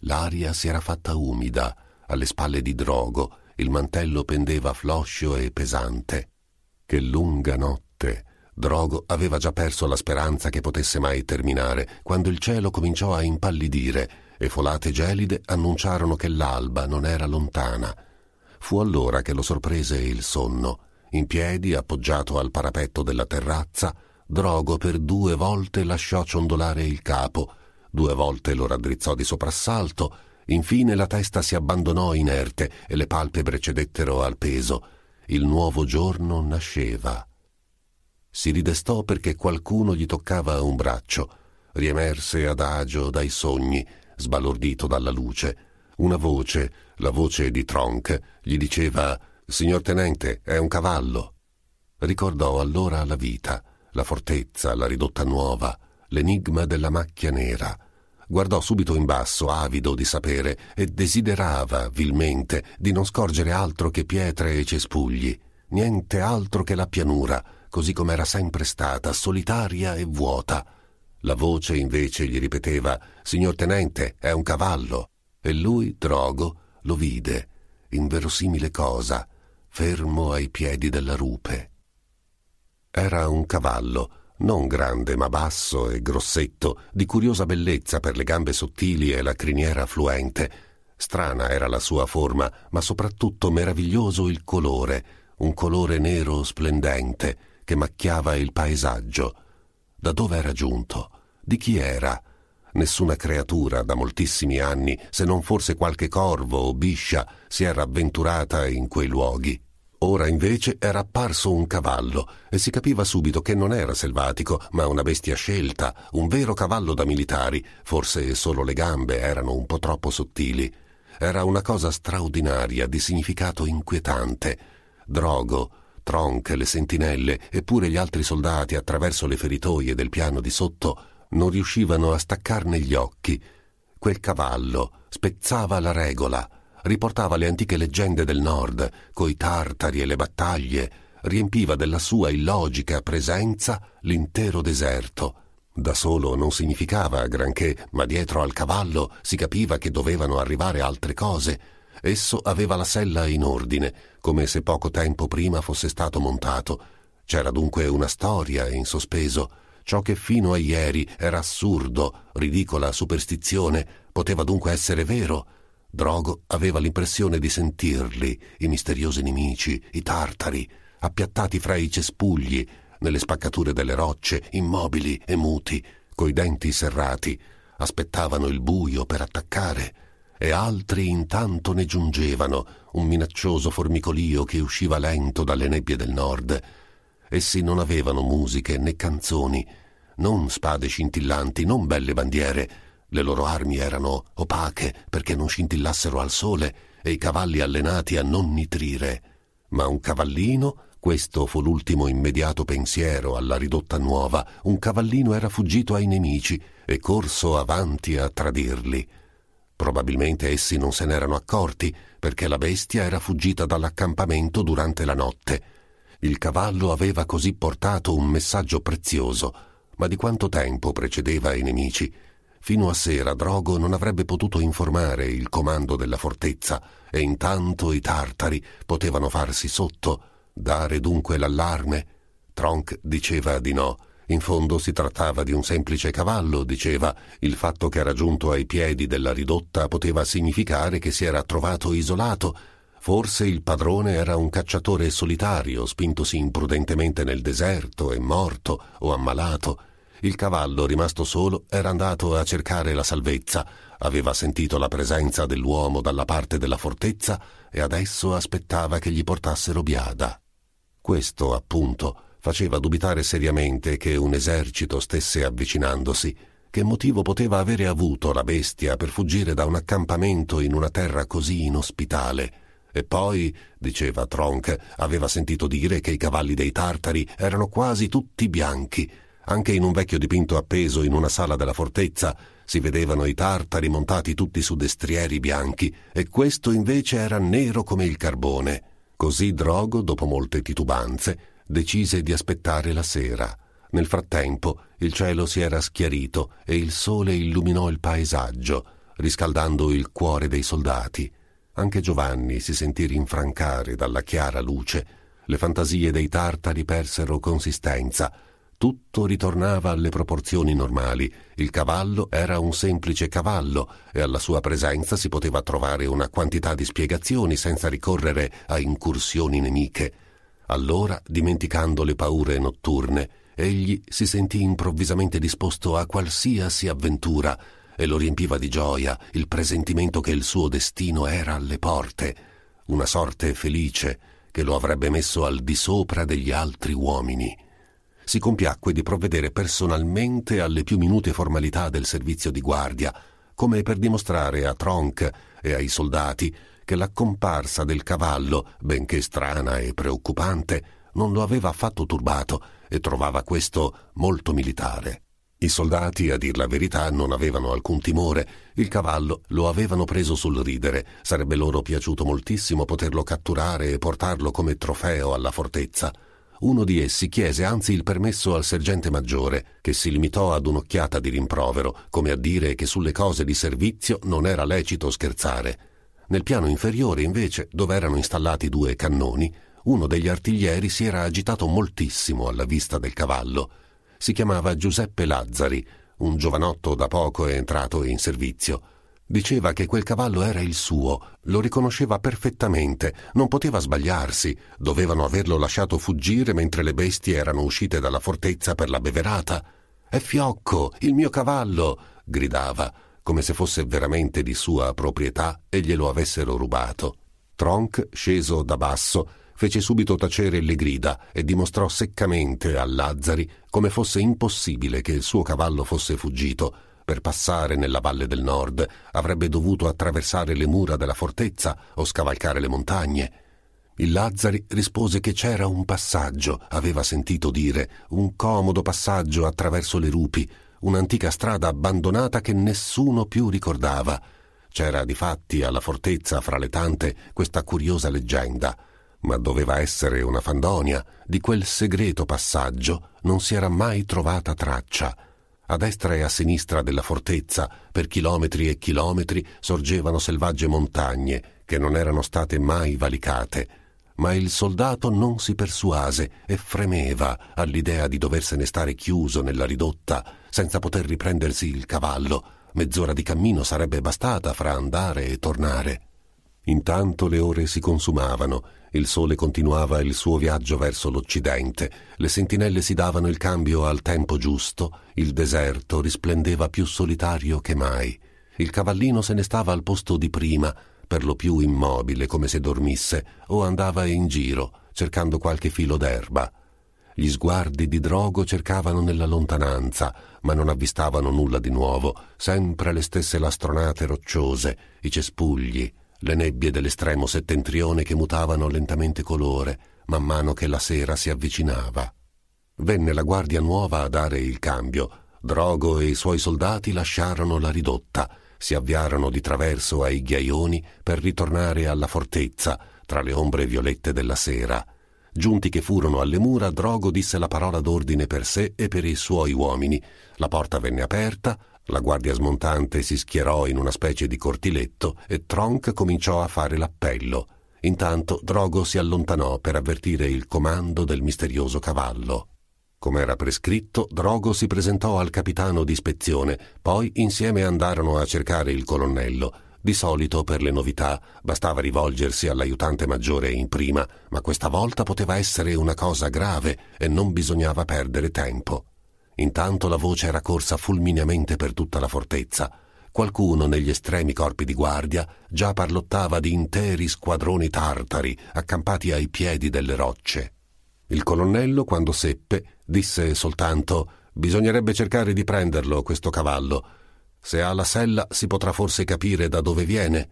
L'aria si era fatta umida, alle spalle di Drogo il mantello pendeva floscio e pesante. Che lunga notte! Drogo aveva già perso la speranza che potesse mai terminare quando il cielo cominciò a impallidire e folate gelide annunciarono che l'alba non era lontana. Fu allora che lo sorprese il sonno. In piedi, appoggiato al parapetto della terrazza, Drogo per due volte lasciò ciondolare il capo, due volte lo raddrizzò di soprassalto, infine la testa si abbandonò inerte e le palpebre cedettero al peso. Il nuovo giorno nasceva si ridestò perché qualcuno gli toccava un braccio, riemerse adagio dai sogni, sbalordito dalla luce. Una voce, la voce di Tronk, gli diceva Signor Tenente, è un cavallo. Ricordò allora la vita, la fortezza, la ridotta nuova, l'enigma della macchia nera. Guardò subito in basso, avido di sapere, e desiderava, vilmente, di non scorgere altro che pietre e cespugli, niente altro che la pianura, così come era sempre stata, solitaria e vuota. La voce invece gli ripeteva Signor Tenente, è un cavallo. E lui, Drogo, lo vide, inverosimile cosa, fermo ai piedi della rupe. Era un cavallo, non grande ma basso e grossetto, di curiosa bellezza per le gambe sottili e la criniera fluente. Strana era la sua forma, ma soprattutto meraviglioso il colore, un colore nero splendente, che macchiava il paesaggio. Da dove era giunto? Di chi era? Nessuna creatura da moltissimi anni, se non forse qualche corvo o biscia, si era avventurata in quei luoghi. Ora invece era apparso un cavallo e si capiva subito che non era selvatico, ma una bestia scelta, un vero cavallo da militari, forse solo le gambe erano un po' troppo sottili. Era una cosa straordinaria, di significato inquietante. Drogo, Tronk, le sentinelle e pure gli altri soldati attraverso le feritoie del piano di sotto non riuscivano a staccarne gli occhi. Quel cavallo spezzava la regola, riportava le antiche leggende del nord, coi tartari e le battaglie, riempiva della sua illogica presenza l'intero deserto. Da solo non significava granché, ma dietro al cavallo si capiva che dovevano arrivare altre cose, Esso aveva la sella in ordine, come se poco tempo prima fosse stato montato. C'era dunque una storia in sospeso. Ciò che fino a ieri era assurdo, ridicola superstizione, poteva dunque essere vero. Drogo aveva l'impressione di sentirli, i misteriosi nemici, i tartari, appiattati fra i cespugli, nelle spaccature delle rocce, immobili e muti, coi denti serrati, aspettavano il buio per attaccare e altri intanto ne giungevano, un minaccioso formicolio che usciva lento dalle nebbie del nord. Essi non avevano musiche né canzoni, non spade scintillanti, non belle bandiere. Le loro armi erano opache perché non scintillassero al sole e i cavalli allenati a non nitrire. Ma un cavallino, questo fu l'ultimo immediato pensiero alla ridotta nuova, un cavallino era fuggito ai nemici e corso avanti a tradirli. Probabilmente essi non se n'erano accorti, perché la bestia era fuggita dall'accampamento durante la notte. Il cavallo aveva così portato un messaggio prezioso, ma di quanto tempo precedeva i nemici? Fino a sera Drogo non avrebbe potuto informare il comando della fortezza, e intanto i tartari potevano farsi sotto, dare dunque l'allarme. Tronk diceva di no, in fondo si trattava di un semplice cavallo, diceva. Il fatto che era giunto ai piedi della ridotta poteva significare che si era trovato isolato. Forse il padrone era un cacciatore solitario, spintosi imprudentemente nel deserto e morto o ammalato. Il cavallo, rimasto solo, era andato a cercare la salvezza. Aveva sentito la presenza dell'uomo dalla parte della fortezza e adesso aspettava che gli portassero biada. Questo, appunto, faceva dubitare seriamente che un esercito stesse avvicinandosi. Che motivo poteva avere avuto la bestia per fuggire da un accampamento in una terra così inospitale? E poi, diceva Tronk, aveva sentito dire che i cavalli dei tartari erano quasi tutti bianchi. Anche in un vecchio dipinto appeso in una sala della fortezza si vedevano i tartari montati tutti su destrieri bianchi, e questo invece era nero come il carbone. Così Drogo, dopo molte titubanze, decise di aspettare la sera. Nel frattempo il cielo si era schiarito e il sole illuminò il paesaggio, riscaldando il cuore dei soldati. Anche Giovanni si sentì rinfrancare dalla chiara luce. Le fantasie dei tartari persero consistenza. Tutto ritornava alle proporzioni normali. Il cavallo era un semplice cavallo e alla sua presenza si poteva trovare una quantità di spiegazioni senza ricorrere a incursioni nemiche. Allora, dimenticando le paure notturne, egli si sentì improvvisamente disposto a qualsiasi avventura e lo riempiva di gioia il presentimento che il suo destino era alle porte, una sorte felice che lo avrebbe messo al di sopra degli altri uomini. Si compiacque di provvedere personalmente alle più minute formalità del servizio di guardia, come per dimostrare a Tronk e ai soldati che la comparsa del cavallo, benché strana e preoccupante, non lo aveva affatto turbato e trovava questo molto militare. I soldati, a dir la verità, non avevano alcun timore. Il cavallo lo avevano preso sul ridere. Sarebbe loro piaciuto moltissimo poterlo catturare e portarlo come trofeo alla fortezza. Uno di essi chiese anzi il permesso al sergente maggiore, che si limitò ad un'occhiata di rimprovero, come a dire che sulle cose di servizio non era lecito scherzare. Nel piano inferiore, invece, dove erano installati due cannoni, uno degli artiglieri si era agitato moltissimo alla vista del cavallo. Si chiamava Giuseppe Lazzari, un giovanotto da poco entrato in servizio. Diceva che quel cavallo era il suo, lo riconosceva perfettamente, non poteva sbagliarsi, dovevano averlo lasciato fuggire mentre le bestie erano uscite dalla fortezza per la beverata. È fiocco, il mio cavallo! gridava come se fosse veramente di sua proprietà e glielo avessero rubato. Tronk, sceso da basso, fece subito tacere le grida e dimostrò seccamente a Lazzari come fosse impossibile che il suo cavallo fosse fuggito. Per passare nella valle del nord avrebbe dovuto attraversare le mura della fortezza o scavalcare le montagne. Il Lazzari rispose che c'era un passaggio, aveva sentito dire, un comodo passaggio attraverso le rupi, un'antica strada abbandonata che nessuno più ricordava. C'era difatti alla fortezza, fra le tante, questa curiosa leggenda, ma doveva essere una fandonia, di quel segreto passaggio non si era mai trovata traccia. A destra e a sinistra della fortezza, per chilometri e chilometri, sorgevano selvagge montagne che non erano state mai valicate, ma il soldato non si persuase e fremeva all'idea di doversene stare chiuso nella ridotta senza poter riprendersi il cavallo. Mezz'ora di cammino sarebbe bastata fra andare e tornare. Intanto le ore si consumavano, il sole continuava il suo viaggio verso l'Occidente, le sentinelle si davano il cambio al tempo giusto, il deserto risplendeva più solitario che mai. Il cavallino se ne stava al posto di prima, per lo più immobile come se dormisse, o andava in giro cercando qualche filo d'erba. Gli sguardi di Drogo cercavano nella lontananza, ma non avvistavano nulla di nuovo, sempre le stesse lastronate rocciose, i cespugli, le nebbie dell'estremo settentrione che mutavano lentamente colore man mano che la sera si avvicinava. Venne la guardia nuova a dare il cambio. Drogo e i suoi soldati lasciarono la ridotta si avviarono di traverso ai ghiaioni per ritornare alla fortezza tra le ombre violette della sera. Giunti che furono alle mura, Drogo disse la parola d'ordine per sé e per i suoi uomini. La porta venne aperta, la guardia smontante si schierò in una specie di cortiletto e Tronk cominciò a fare l'appello. Intanto Drogo si allontanò per avvertire il comando del misterioso cavallo. Come era prescritto, Drogo si presentò al capitano di ispezione, poi insieme andarono a cercare il colonnello. Di solito, per le novità, bastava rivolgersi all'aiutante maggiore in prima, ma questa volta poteva essere una cosa grave e non bisognava perdere tempo. Intanto la voce era corsa fulmineamente per tutta la fortezza. Qualcuno negli estremi corpi di guardia già parlottava di interi squadroni tartari accampati ai piedi delle rocce. Il colonnello, quando seppe, Disse soltanto Bisognerebbe cercare di prenderlo, questo cavallo. Se ha la sella si potrà forse capire da dove viene.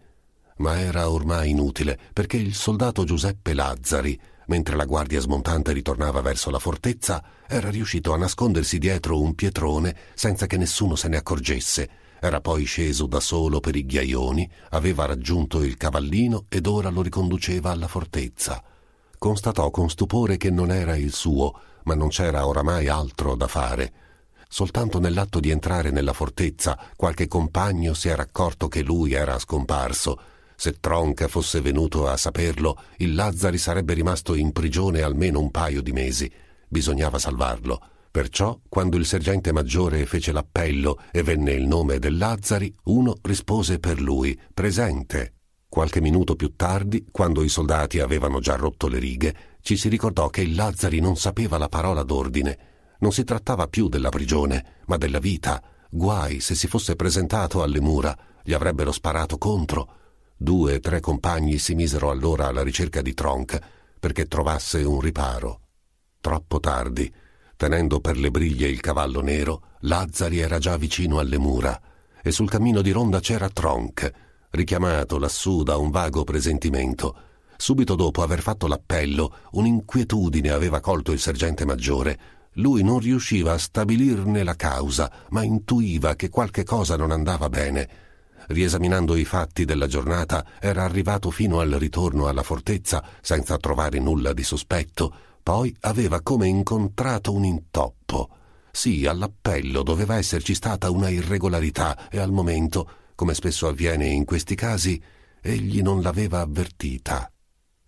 Ma era ormai inutile, perché il soldato Giuseppe Lazzari, mentre la guardia smontante ritornava verso la fortezza, era riuscito a nascondersi dietro un pietrone senza che nessuno se ne accorgesse. Era poi sceso da solo per i ghiaioni, aveva raggiunto il cavallino ed ora lo riconduceva alla fortezza. Constatò con stupore che non era il suo, ma non c'era oramai altro da fare. Soltanto nell'atto di entrare nella fortezza qualche compagno si era accorto che lui era scomparso. Se Tronca fosse venuto a saperlo, il Lazzari sarebbe rimasto in prigione almeno un paio di mesi. Bisognava salvarlo. Perciò, quando il sergente maggiore fece l'appello e venne il nome del Lazzari, uno rispose per lui, presente. Qualche minuto più tardi, quando i soldati avevano già rotto le righe, ci si ricordò che il Lazzari non sapeva la parola d'ordine. Non si trattava più della prigione, ma della vita. Guai se si fosse presentato alle mura, gli avrebbero sparato contro. Due o tre compagni si misero allora alla ricerca di Tronk perché trovasse un riparo. Troppo tardi. Tenendo per le briglie il cavallo nero, Lazzari era già vicino alle mura e sul cammino di ronda c'era Tronk, richiamato lassù da un vago presentimento Subito dopo aver fatto l'appello, un'inquietudine aveva colto il sergente maggiore. Lui non riusciva a stabilirne la causa, ma intuiva che qualche cosa non andava bene. Riesaminando i fatti della giornata, era arrivato fino al ritorno alla fortezza senza trovare nulla di sospetto. Poi aveva come incontrato un intoppo. Sì, all'appello doveva esserci stata una irregolarità e al momento, come spesso avviene in questi casi, egli non l'aveva avvertita.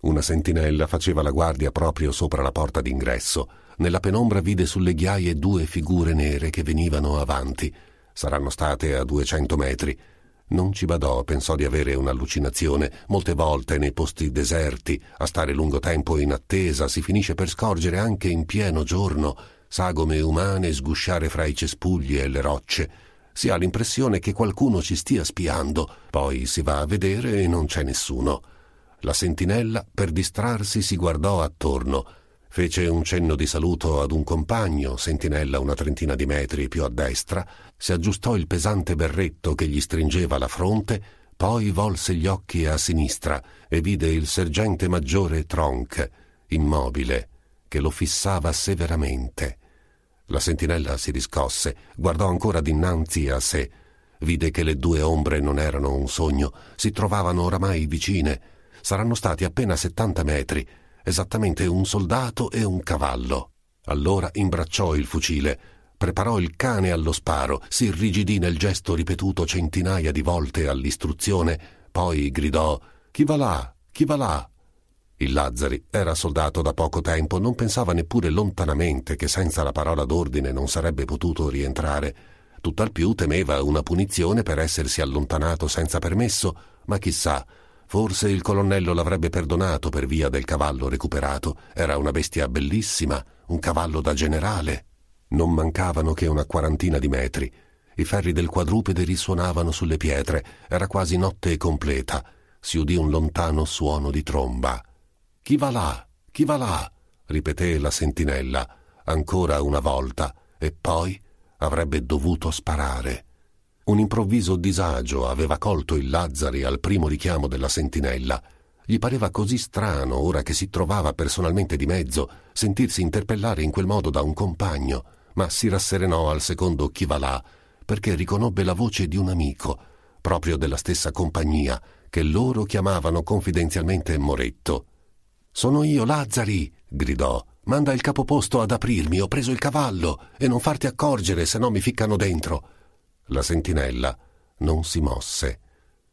Una sentinella faceva la guardia proprio sopra la porta d'ingresso. Nella penombra vide sulle ghiaie due figure nere che venivano avanti. Saranno state a 200 metri. Non ci badò, pensò di avere un'allucinazione. Molte volte nei posti deserti, a stare lungo tempo in attesa, si finisce per scorgere anche in pieno giorno sagome umane sgusciare fra i cespugli e le rocce. Si ha l'impressione che qualcuno ci stia spiando, poi si va a vedere e non c'è nessuno. La sentinella, per distrarsi, si guardò attorno. Fece un cenno di saluto ad un compagno, sentinella una trentina di metri più a destra, si aggiustò il pesante berretto che gli stringeva la fronte, poi volse gli occhi a sinistra e vide il sergente maggiore Tronk, immobile, che lo fissava severamente. La sentinella si riscosse, guardò ancora dinanzi a sé, vide che le due ombre non erano un sogno, si trovavano oramai vicine, saranno stati appena 70 metri, esattamente un soldato e un cavallo. Allora imbracciò il fucile, preparò il cane allo sparo, si irrigidì nel gesto ripetuto centinaia di volte all'istruzione, poi gridò Chi va là? Chi va là? Il Lazzari era soldato da poco tempo, non pensava neppure lontanamente che senza la parola d'ordine non sarebbe potuto rientrare. Tutt'al più temeva una punizione per essersi allontanato senza permesso, ma chissà, Forse il colonnello l'avrebbe perdonato per via del cavallo recuperato. Era una bestia bellissima, un cavallo da generale. Non mancavano che una quarantina di metri. I ferri del quadrupede risuonavano sulle pietre. Era quasi notte completa. Si udì un lontano suono di tromba. Chi va là? Chi va là? ripeté la sentinella ancora una volta e poi avrebbe dovuto sparare. Un improvviso disagio aveva colto il Lazzari al primo richiamo della sentinella. Gli pareva così strano, ora che si trovava personalmente di mezzo, sentirsi interpellare in quel modo da un compagno, ma si rasserenò al secondo chi va là, perché riconobbe la voce di un amico, proprio della stessa compagnia, che loro chiamavano confidenzialmente Moretto. Sono io, Lazzari! gridò. Manda il capoposto ad aprirmi, ho preso il cavallo, e non farti accorgere, se no mi ficcano dentro. La sentinella non si mosse.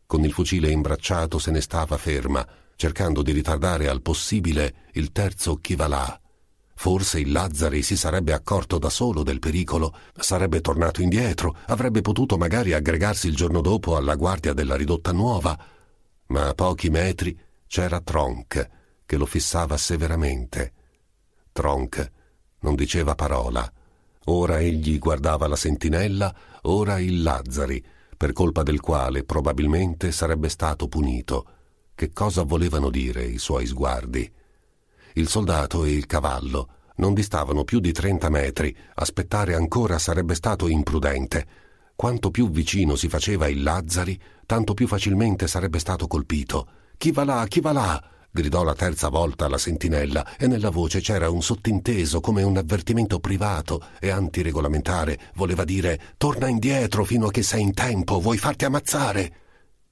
Con il fucile imbracciato se ne stava ferma, cercando di ritardare al possibile il terzo chi va là. Forse il Lazzari si sarebbe accorto da solo del pericolo, sarebbe tornato indietro, avrebbe potuto magari aggregarsi il giorno dopo alla guardia della ridotta nuova. Ma a pochi metri c'era Tronk, che lo fissava severamente. Tronk non diceva parola Ora egli guardava la sentinella, ora il Lazzari, per colpa del quale probabilmente sarebbe stato punito. Che cosa volevano dire i suoi sguardi? Il soldato e il cavallo non distavano più di trenta metri, aspettare ancora sarebbe stato imprudente. Quanto più vicino si faceva il Lazzari, tanto più facilmente sarebbe stato colpito. Chi va là, chi va là? gridò la terza volta la sentinella e nella voce c'era un sottinteso come un avvertimento privato e antiregolamentare. Voleva dire torna indietro fino a che sei in tempo, vuoi farti ammazzare.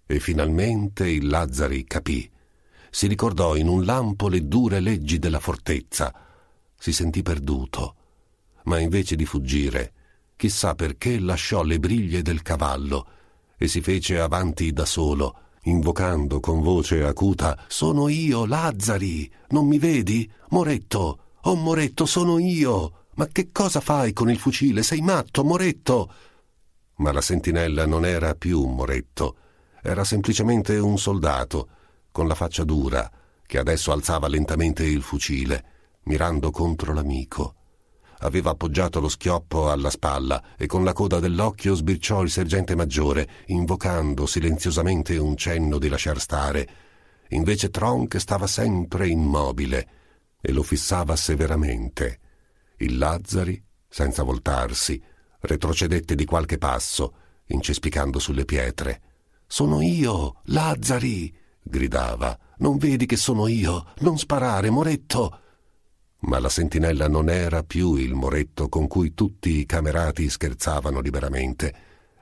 E finalmente il Lazzari capì. Si ricordò in un lampo le dure leggi della fortezza. Si sentì perduto. Ma invece di fuggire, chissà perché lasciò le briglie del cavallo e si fece avanti da solo invocando con voce acuta Sono io, Lazzari, non mi vedi? Moretto, oh Moretto, sono io. Ma che cosa fai con il fucile? Sei matto, Moretto? Ma la sentinella non era più Moretto, era semplicemente un soldato, con la faccia dura, che adesso alzava lentamente il fucile, mirando contro l'amico. Aveva appoggiato lo schioppo alla spalla e con la coda dell'occhio sbirciò il sergente maggiore, invocando silenziosamente un cenno di lasciar stare. Invece Tronk stava sempre immobile e lo fissava severamente. Il Lazzari, senza voltarsi, retrocedette di qualche passo, incespicando sulle pietre. Sono io, Lazzari! gridava. Non vedi che sono io? Non sparare, Moretto! ma la sentinella non era più il moretto con cui tutti i camerati scherzavano liberamente.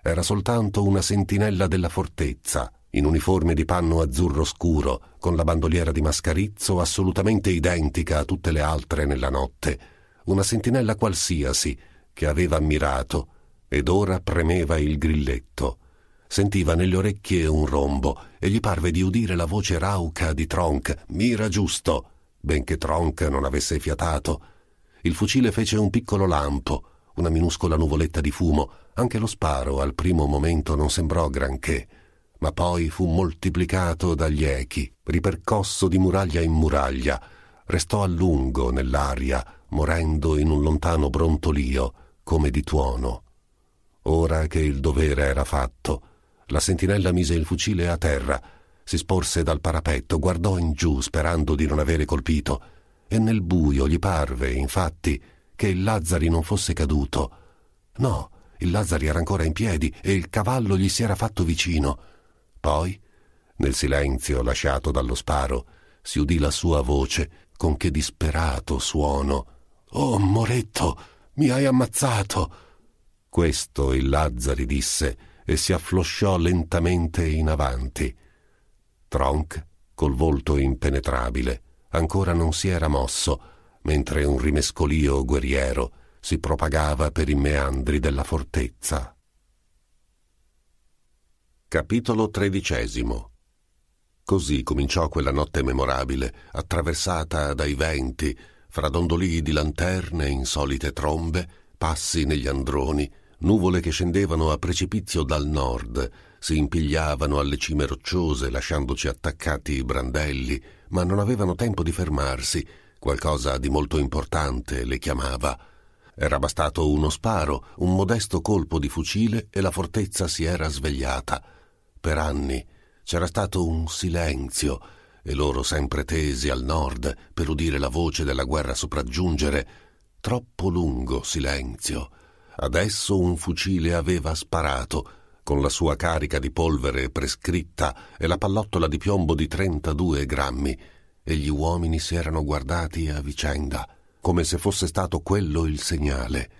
Era soltanto una sentinella della fortezza, in uniforme di panno azzurro scuro, con la bandoliera di mascarizzo assolutamente identica a tutte le altre nella notte. Una sentinella qualsiasi che aveva ammirato ed ora premeva il grilletto. Sentiva nelle orecchie un rombo e gli parve di udire la voce rauca di Tronk, mira giusto benché Tronc non avesse fiatato. Il fucile fece un piccolo lampo, una minuscola nuvoletta di fumo. Anche lo sparo al primo momento non sembrò granché, ma poi fu moltiplicato dagli echi, ripercosso di muraglia in muraglia. Restò a lungo nell'aria, morendo in un lontano brontolio, come di tuono. Ora che il dovere era fatto, la sentinella mise il fucile a terra si sporse dal parapetto, guardò in giù sperando di non avere colpito, e nel buio gli parve, infatti, che il Lazzari non fosse caduto. No, il Lazzari era ancora in piedi e il cavallo gli si era fatto vicino. Poi, nel silenzio lasciato dallo sparo, si udì la sua voce con che disperato suono. Oh, Moretto, mi hai ammazzato! Questo il Lazzari disse e si afflosciò lentamente in avanti. Tronk, col volto impenetrabile, ancora non si era mosso, mentre un rimescolio guerriero si propagava per i meandri della fortezza. Capitolo XIII Così cominciò quella notte memorabile, attraversata dai venti, fra dondolii di lanterne, insolite trombe, passi negli androni, nuvole che scendevano a precipizio dal nord, si impigliavano alle cime rocciose lasciandoci attaccati i brandelli, ma non avevano tempo di fermarsi. Qualcosa di molto importante le chiamava. Era bastato uno sparo, un modesto colpo di fucile e la fortezza si era svegliata. Per anni c'era stato un silenzio e loro sempre tesi al nord per udire la voce della guerra sopraggiungere. Troppo lungo silenzio. Adesso un fucile aveva sparato con la sua carica di polvere prescritta e la pallottola di piombo di 32 grammi, e gli uomini si erano guardati a vicenda, come se fosse stato quello il segnale.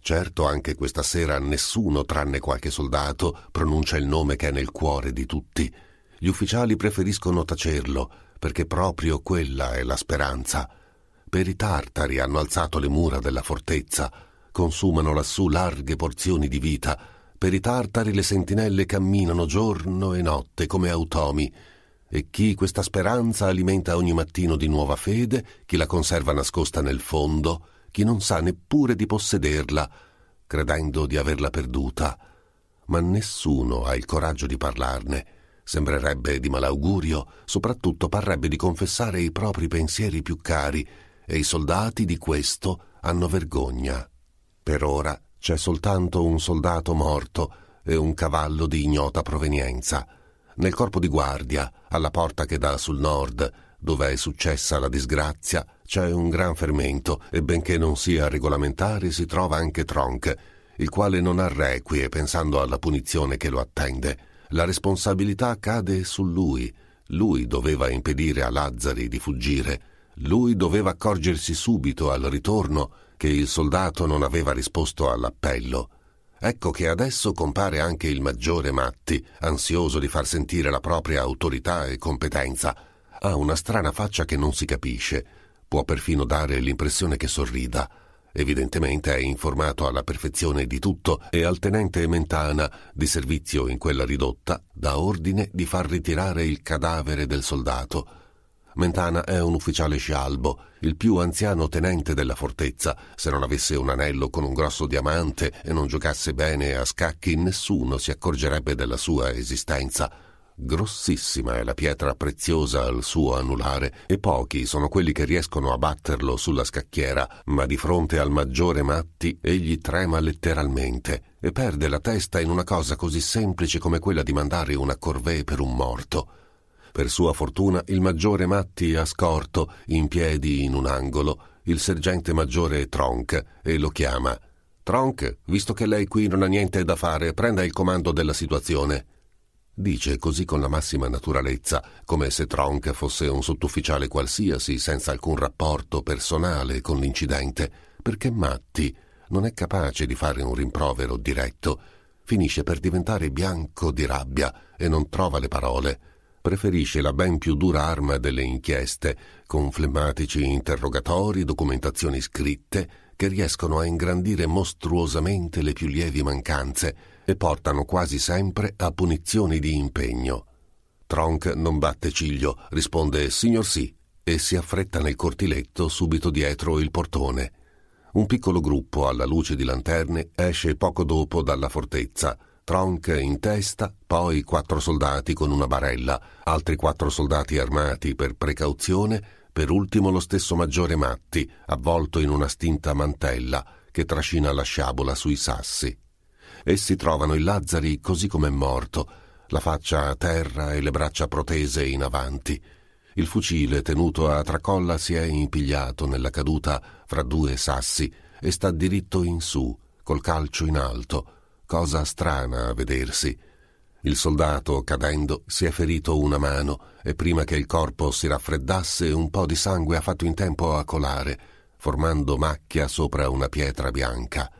Certo, anche questa sera nessuno, tranne qualche soldato, pronuncia il nome che è nel cuore di tutti. Gli ufficiali preferiscono tacerlo, perché proprio quella è la speranza. Per i tartari hanno alzato le mura della fortezza, consumano lassù larghe porzioni di vita per i tartari le sentinelle camminano giorno e notte come automi, e chi questa speranza alimenta ogni mattino di nuova fede, chi la conserva nascosta nel fondo, chi non sa neppure di possederla, credendo di averla perduta. Ma nessuno ha il coraggio di parlarne. Sembrerebbe di malaugurio, soprattutto parrebbe di confessare i propri pensieri più cari, e i soldati di questo hanno vergogna. Per ora c'è soltanto un soldato morto e un cavallo di ignota provenienza. Nel corpo di guardia, alla porta che dà sul nord, dove è successa la disgrazia, c'è un gran fermento e benché non sia regolamentare si trova anche Tronk, il quale non ha requie pensando alla punizione che lo attende. La responsabilità cade su lui. Lui doveva impedire a Lazzari di fuggire. Lui doveva accorgersi subito al ritorno che il soldato non aveva risposto all'appello. Ecco che adesso compare anche il maggiore Matti, ansioso di far sentire la propria autorità e competenza. Ha una strana faccia che non si capisce. Può perfino dare l'impressione che sorrida. Evidentemente è informato alla perfezione di tutto e al tenente Mentana, di servizio in quella ridotta, dà ordine di far ritirare il cadavere del soldato. Mentana è un ufficiale scialbo, il più anziano tenente della fortezza. Se non avesse un anello con un grosso diamante e non giocasse bene a scacchi, nessuno si accorgerebbe della sua esistenza. Grossissima è la pietra preziosa al suo anulare e pochi sono quelli che riescono a batterlo sulla scacchiera, ma di fronte al maggiore Matti egli trema letteralmente e perde la testa in una cosa così semplice come quella di mandare una corvée per un morto. Per sua fortuna il maggiore Matti ha scorto, in piedi in un angolo, il sergente maggiore Tronk e lo chiama. Tronk, visto che lei qui non ha niente da fare, prenda il comando della situazione. Dice così con la massima naturalezza, come se Tronk fosse un sottufficiale qualsiasi, senza alcun rapporto personale con l'incidente, perché Matti non è capace di fare un rimprovero diretto. Finisce per diventare bianco di rabbia e non trova le parole preferisce la ben più dura arma delle inchieste, con flemmatici interrogatori, documentazioni scritte, che riescono a ingrandire mostruosamente le più lievi mancanze e portano quasi sempre a punizioni di impegno. Tronk non batte ciglio, risponde signor sì e si affretta nel cortiletto subito dietro il portone. Un piccolo gruppo, alla luce di lanterne, esce poco dopo dalla fortezza. Tronk in testa, poi quattro soldati con una barella, altri quattro soldati armati per precauzione, per ultimo lo stesso maggiore Matti, avvolto in una stinta mantella che trascina la sciabola sui sassi. Essi trovano il Lazzari così com'è morto, la faccia a terra e le braccia protese in avanti. Il fucile tenuto a tracolla si è impigliato nella caduta fra due sassi e sta diritto in su, col calcio in alto, cosa strana a vedersi. Il soldato, cadendo, si è ferito una mano e prima che il corpo si raffreddasse un po' di sangue ha fatto in tempo a colare, formando macchia sopra una pietra bianca.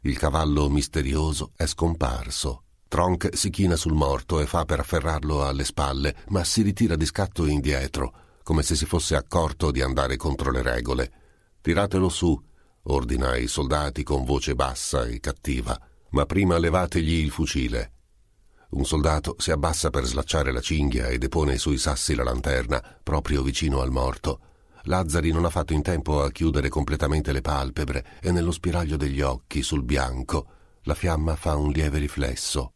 Il cavallo misterioso è scomparso. Tronk si china sul morto e fa per afferrarlo alle spalle, ma si ritira di scatto indietro, come se si fosse accorto di andare contro le regole. Tiratelo su, ordina ai soldati con voce bassa e cattiva ma prima levategli il fucile. Un soldato si abbassa per slacciare la cinghia e depone sui sassi la lanterna, proprio vicino al morto. Lazzari non ha fatto in tempo a chiudere completamente le palpebre e nello spiraglio degli occhi, sul bianco, la fiamma fa un lieve riflesso.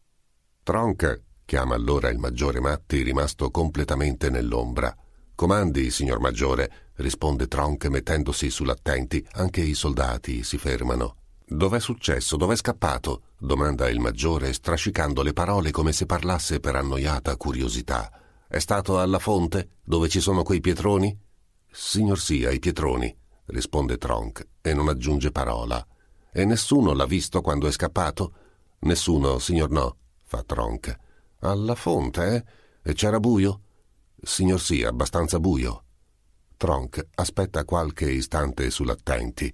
Tronk, chiama allora il maggiore Matti, rimasto completamente nell'ombra. Comandi, signor maggiore, risponde Tronk mettendosi sull'attenti, anche i soldati si fermano. Dov'è successo? Dov'è scappato? domanda il maggiore, strascicando le parole come se parlasse per annoiata curiosità. È stato alla fonte, dove ci sono quei pietroni? Signor sì, i pietroni, risponde Tronk e non aggiunge parola. E nessuno l'ha visto quando è scappato? Nessuno, signor no, fa Tronk. Alla fonte, eh? E c'era buio? Signor sì, abbastanza buio. Tronk aspetta qualche istante sull'attenti.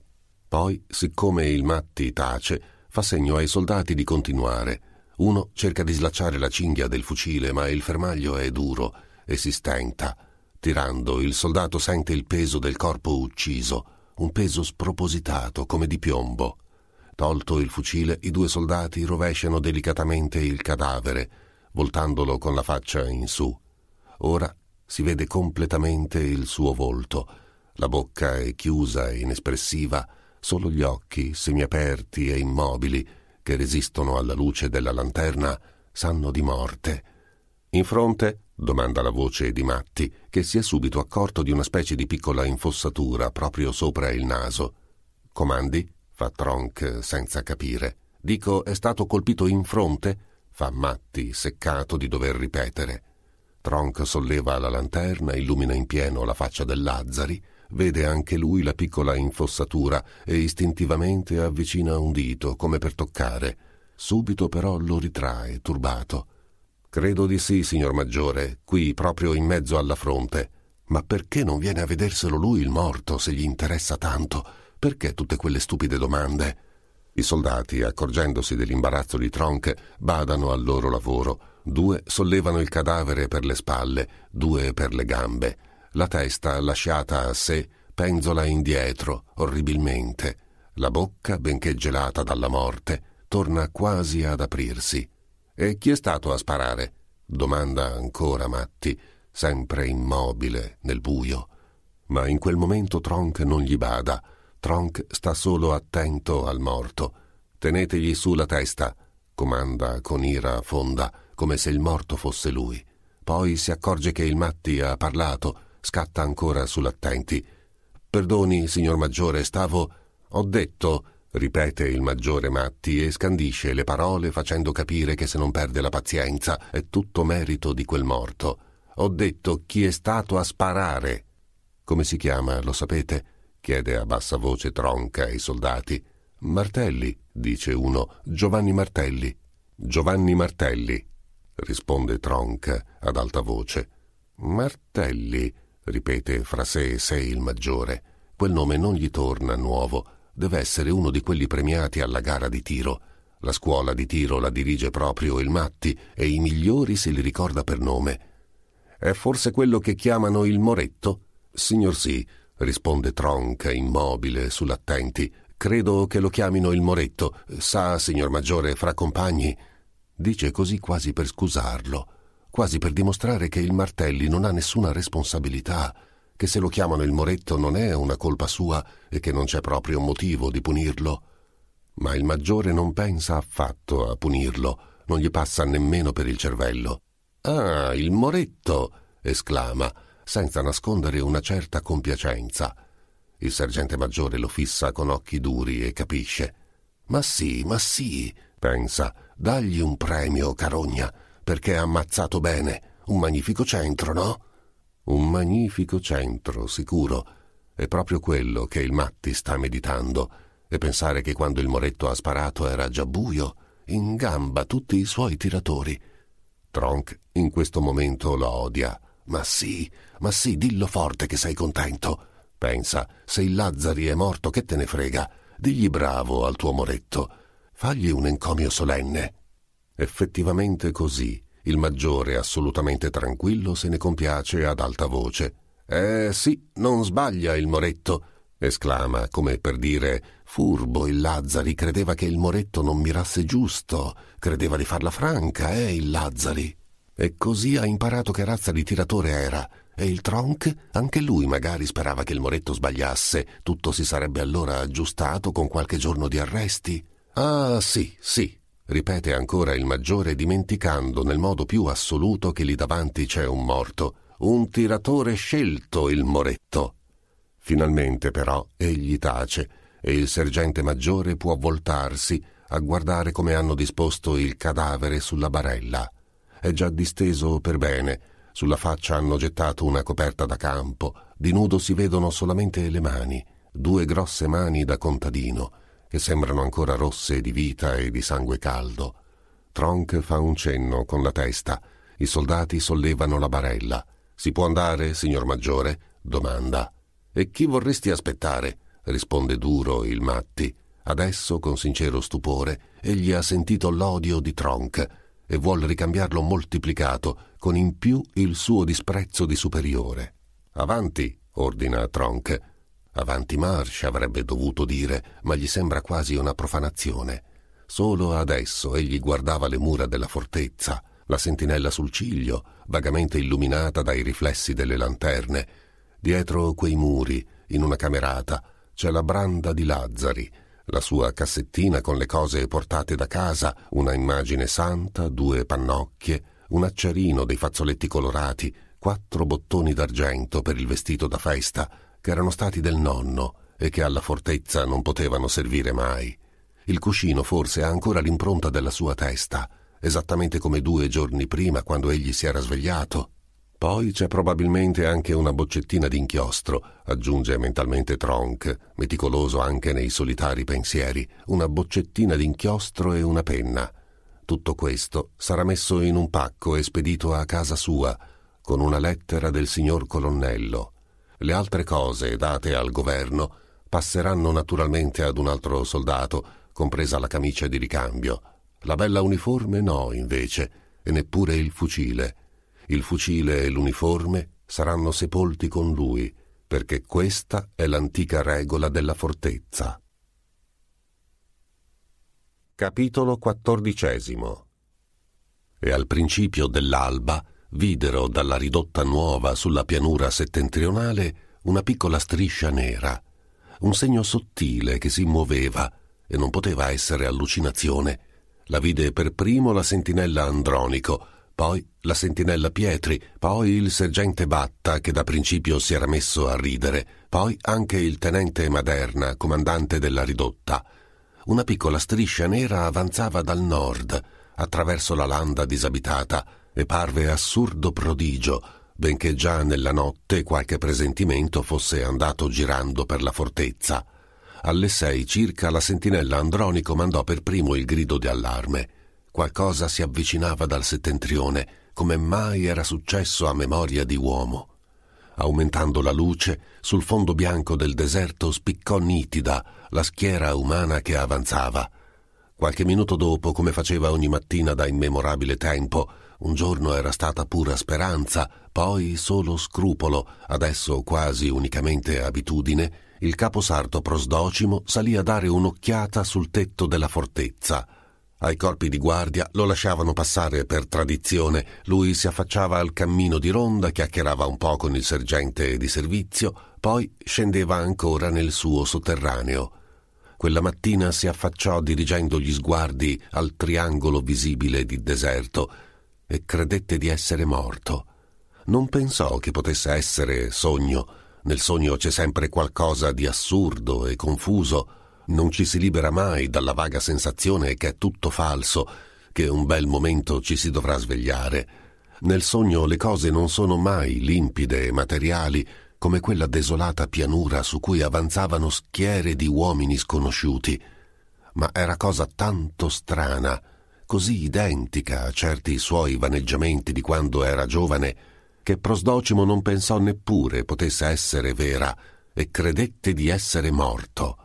Poi, siccome il Matti tace, fa segno ai soldati di continuare. Uno cerca di slacciare la cinghia del fucile, ma il fermaglio è duro e si stenta. Tirando, il soldato sente il peso del corpo ucciso, un peso spropositato come di piombo. Tolto il fucile, i due soldati rovesciano delicatamente il cadavere, voltandolo con la faccia in su. Ora si vede completamente il suo volto. La bocca è chiusa e inespressiva, solo gli occhi, semiaperti e immobili, che resistono alla luce della lanterna, sanno di morte. In fronte? domanda la voce di Matti, che si è subito accorto di una specie di piccola infossatura proprio sopra il naso. Comandi? fa Tronk senza capire. Dico è stato colpito in fronte? fa Matti, seccato di dover ripetere. Tronk solleva la lanterna, illumina in pieno la faccia del Lazzari Vede anche lui la piccola infossatura e istintivamente avvicina un dito, come per toccare. Subito però lo ritrae, turbato. Credo di sì, signor Maggiore, qui proprio in mezzo alla fronte. Ma perché non viene a vederselo lui il morto, se gli interessa tanto? Perché tutte quelle stupide domande? I soldati, accorgendosi dell'imbarazzo di Tronk, badano al loro lavoro. Due sollevano il cadavere per le spalle, due per le gambe la testa lasciata a sé penzola indietro orribilmente, la bocca, benché gelata dalla morte, torna quasi ad aprirsi. E chi è stato a sparare? domanda ancora Matti, sempre immobile nel buio. Ma in quel momento Tronk non gli bada. Tronk sta solo attento al morto. Tenetegli su la testa, comanda con ira fonda, come se il morto fosse lui. Poi si accorge che il Matti ha parlato scatta ancora sull'attenti. Perdoni, signor Maggiore, stavo. Ho detto, ripete il Maggiore Matti e scandisce le parole facendo capire che se non perde la pazienza è tutto merito di quel morto. Ho detto chi è stato a sparare. Come si chiama, lo sapete? chiede a bassa voce Tronca ai soldati. Martelli, dice uno, Giovanni Martelli. Giovanni Martelli, risponde Tronca ad alta voce. Martelli, ripete fra sé e sé il maggiore. Quel nome non gli torna nuovo, deve essere uno di quelli premiati alla gara di tiro. La scuola di tiro la dirige proprio il Matti e i migliori se li ricorda per nome. È forse quello che chiamano il Moretto? Signor sì, risponde Tronca, immobile, sull'attenti. Credo che lo chiamino il Moretto. Sa, signor maggiore, fra compagni. Dice così quasi per scusarlo quasi per dimostrare che il Martelli non ha nessuna responsabilità, che se lo chiamano il Moretto non è una colpa sua e che non c'è proprio motivo di punirlo. Ma il maggiore non pensa affatto a punirlo, non gli passa nemmeno per il cervello. Ah, il Moretto! esclama, senza nascondere una certa compiacenza. Il sergente maggiore lo fissa con occhi duri e capisce. Ma sì, ma sì, pensa, dagli un premio, Carogna perché ha ammazzato bene. Un magnifico centro, no? Un magnifico centro, sicuro. È proprio quello che il Matti sta meditando. E pensare che quando il Moretto ha sparato era già buio, in gamba tutti i suoi tiratori. Tronk in questo momento lo odia. Ma sì, ma sì, dillo forte che sei contento. Pensa, se il Lazzari è morto, che te ne frega? Digli bravo al tuo Moretto. Fagli un encomio solenne. Effettivamente così. Il maggiore, assolutamente tranquillo, se ne compiace ad alta voce. Eh sì, non sbaglia il Moretto, esclama, come per dire furbo il Lazzari credeva che il Moretto non mirasse giusto, credeva di farla franca, eh, il Lazzari. E così ha imparato che razza di tiratore era. E il Tronc? Anche lui magari sperava che il Moretto sbagliasse. Tutto si sarebbe allora aggiustato con qualche giorno di arresti. Ah, sì, sì, ripete ancora il maggiore dimenticando nel modo più assoluto che lì davanti c'è un morto, un tiratore scelto il Moretto. Finalmente però egli tace e il sergente maggiore può voltarsi a guardare come hanno disposto il cadavere sulla barella. È già disteso per bene, sulla faccia hanno gettato una coperta da campo, di nudo si vedono solamente le mani, due grosse mani da contadino, che sembrano ancora rosse di vita e di sangue caldo. Tronk fa un cenno con la testa. I soldati sollevano la barella. Si può andare, signor Maggiore? domanda. E chi vorresti aspettare? risponde duro il Matti. Adesso, con sincero stupore, egli ha sentito l'odio di Tronk e vuol ricambiarlo moltiplicato con in più il suo disprezzo di superiore. Avanti, ordina Tronk. Avanti Marsh avrebbe dovuto dire, ma gli sembra quasi una profanazione. Solo adesso egli guardava le mura della fortezza, la sentinella sul ciglio, vagamente illuminata dai riflessi delle lanterne. Dietro quei muri, in una camerata, c'è la branda di Lazzari, la sua cassettina con le cose portate da casa, una immagine santa, due pannocchie, un acciarino dei fazzoletti colorati, quattro bottoni d'argento per il vestito da festa, che erano stati del nonno e che alla fortezza non potevano servire mai. Il cuscino forse ha ancora l'impronta della sua testa, esattamente come due giorni prima quando egli si era svegliato. Poi c'è probabilmente anche una boccettina d'inchiostro, aggiunge mentalmente Tronk, meticoloso anche nei solitari pensieri, una boccettina d'inchiostro e una penna. Tutto questo sarà messo in un pacco e spedito a casa sua, con una lettera del signor colonnello. Le altre cose date al governo passeranno naturalmente ad un altro soldato, compresa la camicia di ricambio. La bella uniforme no, invece, e neppure il fucile. Il fucile e l'uniforme saranno sepolti con lui, perché questa è l'antica regola della fortezza. Capitolo XIV E al principio dell'alba videro dalla ridotta nuova sulla pianura settentrionale una piccola striscia nera, un segno sottile che si muoveva e non poteva essere allucinazione. La vide per primo la sentinella Andronico, poi la sentinella Pietri, poi il sergente Batta che da principio si era messo a ridere, poi anche il tenente Maderna, comandante della ridotta. Una piccola striscia nera avanzava dal nord, attraverso la landa disabitata, e parve assurdo prodigio, benché già nella notte qualche presentimento fosse andato girando per la fortezza. Alle sei circa la sentinella Andronico mandò per primo il grido di allarme. Qualcosa si avvicinava dal settentrione, come mai era successo a memoria di uomo. Aumentando la luce, sul fondo bianco del deserto spiccò nitida la schiera umana che avanzava. Qualche minuto dopo, come faceva ogni mattina da immemorabile tempo, un giorno era stata pura speranza, poi solo scrupolo, adesso quasi unicamente abitudine, il caposarto prosdocimo salì a dare un'occhiata sul tetto della fortezza. Ai corpi di guardia lo lasciavano passare per tradizione, lui si affacciava al cammino di ronda, chiacchierava un po' con il sergente di servizio, poi scendeva ancora nel suo sotterraneo. Quella mattina si affacciò dirigendo gli sguardi al triangolo visibile di deserto, e credette di essere morto. Non pensò che potesse essere sogno. Nel sogno c'è sempre qualcosa di assurdo e confuso. Non ci si libera mai dalla vaga sensazione che è tutto falso, che un bel momento ci si dovrà svegliare. Nel sogno le cose non sono mai limpide e materiali, come quella desolata pianura su cui avanzavano schiere di uomini sconosciuti. Ma era cosa tanto strana così identica a certi suoi vaneggiamenti di quando era giovane, che Prosdocimo non pensò neppure potesse essere vera e credette di essere morto.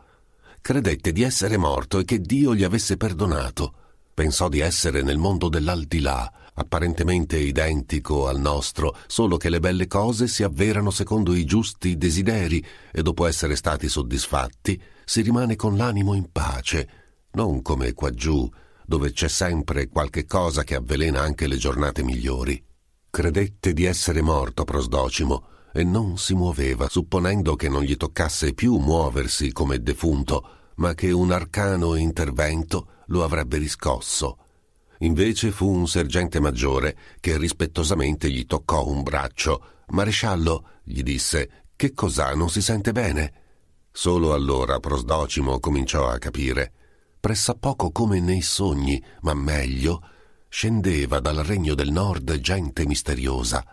Credette di essere morto e che Dio gli avesse perdonato. Pensò di essere nel mondo dell'aldilà, apparentemente identico al nostro, solo che le belle cose si avverano secondo i giusti desideri e dopo essere stati soddisfatti si rimane con l'animo in pace, non come quaggiù, dove c'è sempre qualche cosa che avvelena anche le giornate migliori. Credette di essere morto Prosdocimo e non si muoveva, supponendo che non gli toccasse più muoversi come defunto, ma che un arcano intervento lo avrebbe riscosso. Invece fu un sergente maggiore che rispettosamente gli toccò un braccio. Maresciallo gli disse Che cos'ha non si sente bene? Solo allora Prosdocimo cominciò a capire pressappoco come nei sogni, ma meglio, scendeva dal regno del nord gente misteriosa.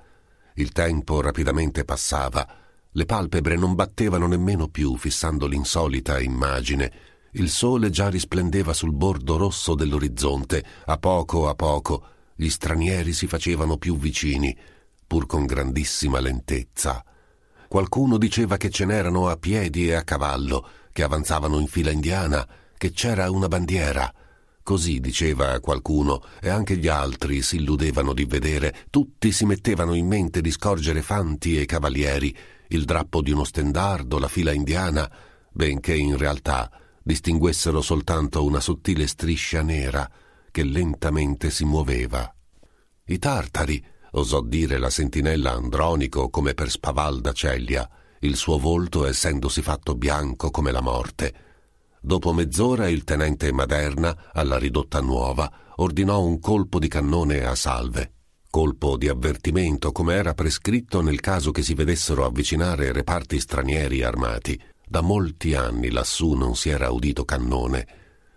Il tempo rapidamente passava, le palpebre non battevano nemmeno più fissando l'insolita immagine. Il sole già risplendeva sul bordo rosso dell'orizzonte, a poco a poco gli stranieri si facevano più vicini, pur con grandissima lentezza. Qualcuno diceva che ce n'erano a piedi e a cavallo, che avanzavano in fila indiana, che c'era una bandiera. Così diceva qualcuno e anche gli altri si illudevano di vedere, tutti si mettevano in mente di scorgere fanti e cavalieri, il drappo di uno stendardo, la fila indiana, benché in realtà distinguessero soltanto una sottile striscia nera che lentamente si muoveva. I tartari, osò dire la sentinella Andronico come per spavalda Celia, il suo volto essendosi fatto bianco come la morte, Dopo mezz'ora il tenente Maderna, alla ridotta nuova, ordinò un colpo di cannone a salve. Colpo di avvertimento, come era prescritto nel caso che si vedessero avvicinare reparti stranieri armati. Da molti anni lassù non si era udito cannone.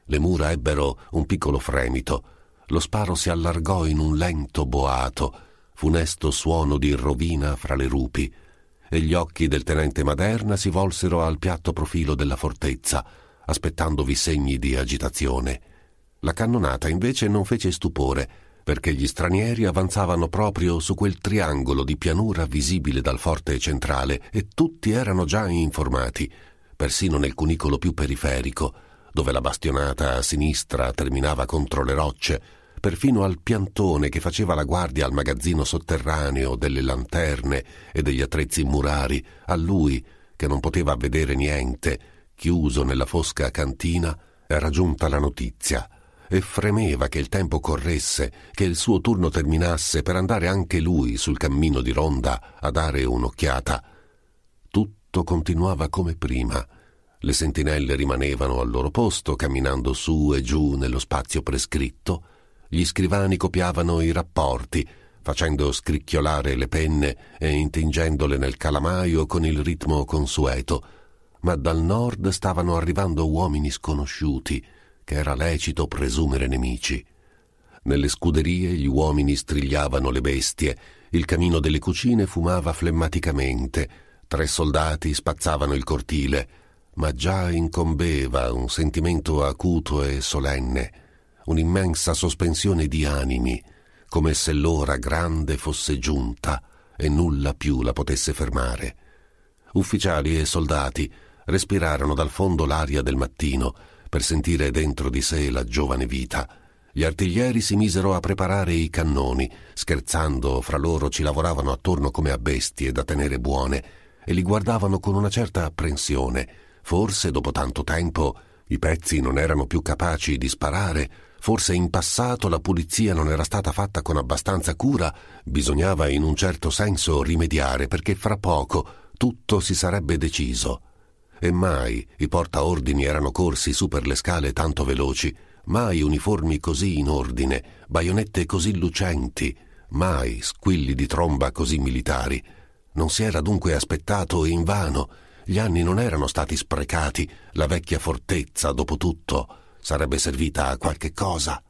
Le mura ebbero un piccolo fremito. Lo sparo si allargò in un lento boato, funesto suono di rovina fra le rupi, e gli occhi del tenente Maderna si volsero al piatto profilo della fortezza aspettandovi segni di agitazione. La cannonata invece non fece stupore, perché gli stranieri avanzavano proprio su quel triangolo di pianura visibile dal forte centrale e tutti erano già informati, persino nel cunicolo più periferico, dove la bastionata a sinistra terminava contro le rocce, perfino al piantone che faceva la guardia al magazzino sotterraneo delle lanterne e degli attrezzi murari, a lui che non poteva vedere niente, chiuso nella fosca cantina, era giunta la notizia e fremeva che il tempo corresse, che il suo turno terminasse per andare anche lui sul cammino di ronda a dare un'occhiata. Tutto continuava come prima. Le sentinelle rimanevano al loro posto, camminando su e giù nello spazio prescritto. Gli scrivani copiavano i rapporti, facendo scricchiolare le penne e intingendole nel calamaio con il ritmo consueto ma dal nord stavano arrivando uomini sconosciuti, che era lecito presumere nemici. Nelle scuderie gli uomini strigliavano le bestie, il camino delle cucine fumava flemmaticamente, tre soldati spazzavano il cortile, ma già incombeva un sentimento acuto e solenne, un'immensa sospensione di animi, come se l'ora grande fosse giunta e nulla più la potesse fermare. Ufficiali e soldati respirarono dal fondo l'aria del mattino per sentire dentro di sé la giovane vita. Gli artiglieri si misero a preparare i cannoni, scherzando fra loro ci lavoravano attorno come a bestie da tenere buone e li guardavano con una certa apprensione. Forse dopo tanto tempo i pezzi non erano più capaci di sparare, forse in passato la pulizia non era stata fatta con abbastanza cura, bisognava in un certo senso rimediare perché fra poco tutto si sarebbe deciso e mai i portaordini erano corsi su per le scale tanto veloci, mai uniformi così in ordine, baionette così lucenti, mai squilli di tromba così militari. Non si era dunque aspettato e invano. Gli anni non erano stati sprecati, la vecchia fortezza, dopo tutto, sarebbe servita a qualche cosa.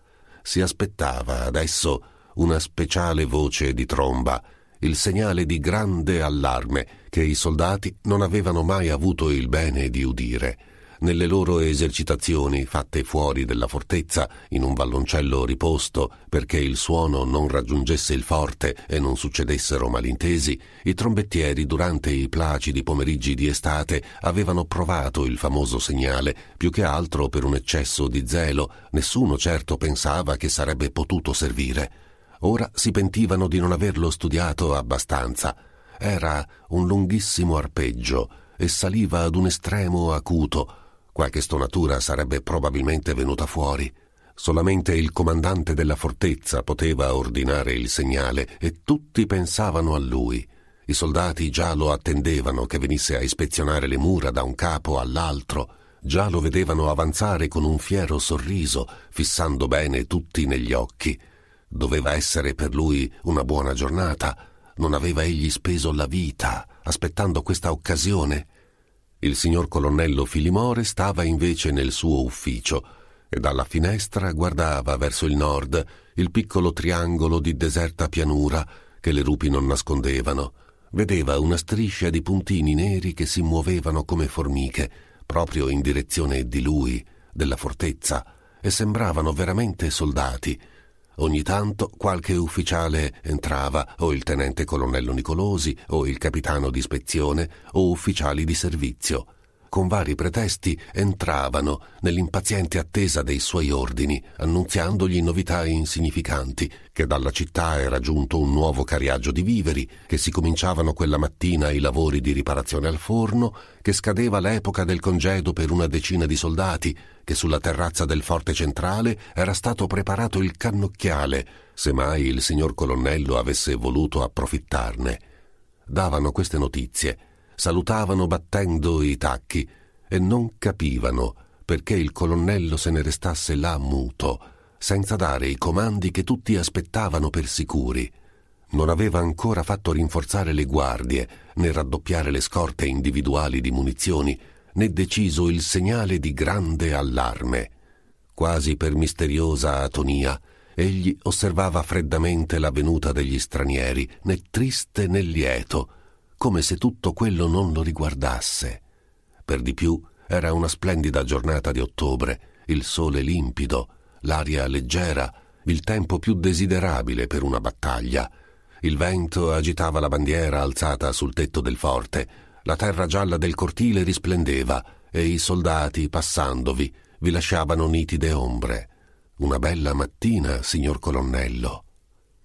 Si aspettava adesso una speciale voce di tromba il segnale di grande allarme che i soldati non avevano mai avuto il bene di udire. Nelle loro esercitazioni fatte fuori della fortezza, in un valloncello riposto, perché il suono non raggiungesse il forte e non succedessero malintesi, i trombettieri durante i placidi pomeriggi di estate avevano provato il famoso segnale, più che altro per un eccesso di zelo, nessuno certo pensava che sarebbe potuto servire. Ora si pentivano di non averlo studiato abbastanza. Era un lunghissimo arpeggio e saliva ad un estremo acuto. Qualche stonatura sarebbe probabilmente venuta fuori. Solamente il comandante della fortezza poteva ordinare il segnale e tutti pensavano a lui. I soldati già lo attendevano che venisse a ispezionare le mura da un capo all'altro, già lo vedevano avanzare con un fiero sorriso, fissando bene tutti negli occhi. Doveva essere per lui una buona giornata. Non aveva egli speso la vita aspettando questa occasione. Il signor colonnello Filimore stava invece nel suo ufficio e dalla finestra guardava verso il nord il piccolo triangolo di deserta pianura che le rupi non nascondevano. Vedeva una striscia di puntini neri che si muovevano come formiche, proprio in direzione di lui, della fortezza, e sembravano veramente soldati Ogni tanto qualche ufficiale entrava, o il tenente colonnello Nicolosi, o il capitano di ispezione, o ufficiali di servizio con vari pretesti entravano nell'impaziente attesa dei suoi ordini, annunziandogli novità insignificanti, che dalla città era giunto un nuovo cariaggio di viveri, che si cominciavano quella mattina i lavori di riparazione al forno, che scadeva l'epoca del congedo per una decina di soldati, che sulla terrazza del forte centrale era stato preparato il cannocchiale, se mai il signor colonnello avesse voluto approfittarne. Davano queste notizie salutavano battendo i tacchi e non capivano perché il colonnello se ne restasse là muto, senza dare i comandi che tutti aspettavano per sicuri. Non aveva ancora fatto rinforzare le guardie, né raddoppiare le scorte individuali di munizioni, né deciso il segnale di grande allarme. Quasi per misteriosa atonia, egli osservava freddamente la venuta degli stranieri, né triste né lieto, come se tutto quello non lo riguardasse. Per di più era una splendida giornata di ottobre, il sole limpido, l'aria leggera, il tempo più desiderabile per una battaglia. Il vento agitava la bandiera alzata sul tetto del forte, la terra gialla del cortile risplendeva e i soldati, passandovi, vi lasciavano nitide ombre. Una bella mattina, signor colonnello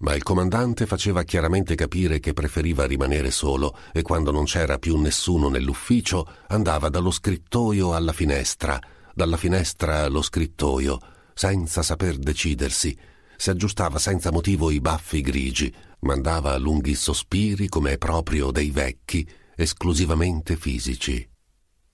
ma il comandante faceva chiaramente capire che preferiva rimanere solo e quando non c'era più nessuno nell'ufficio andava dallo scrittoio alla finestra, dalla finestra allo scrittoio, senza saper decidersi. Si aggiustava senza motivo i baffi grigi, mandava lunghi sospiri come è proprio dei vecchi, esclusivamente fisici.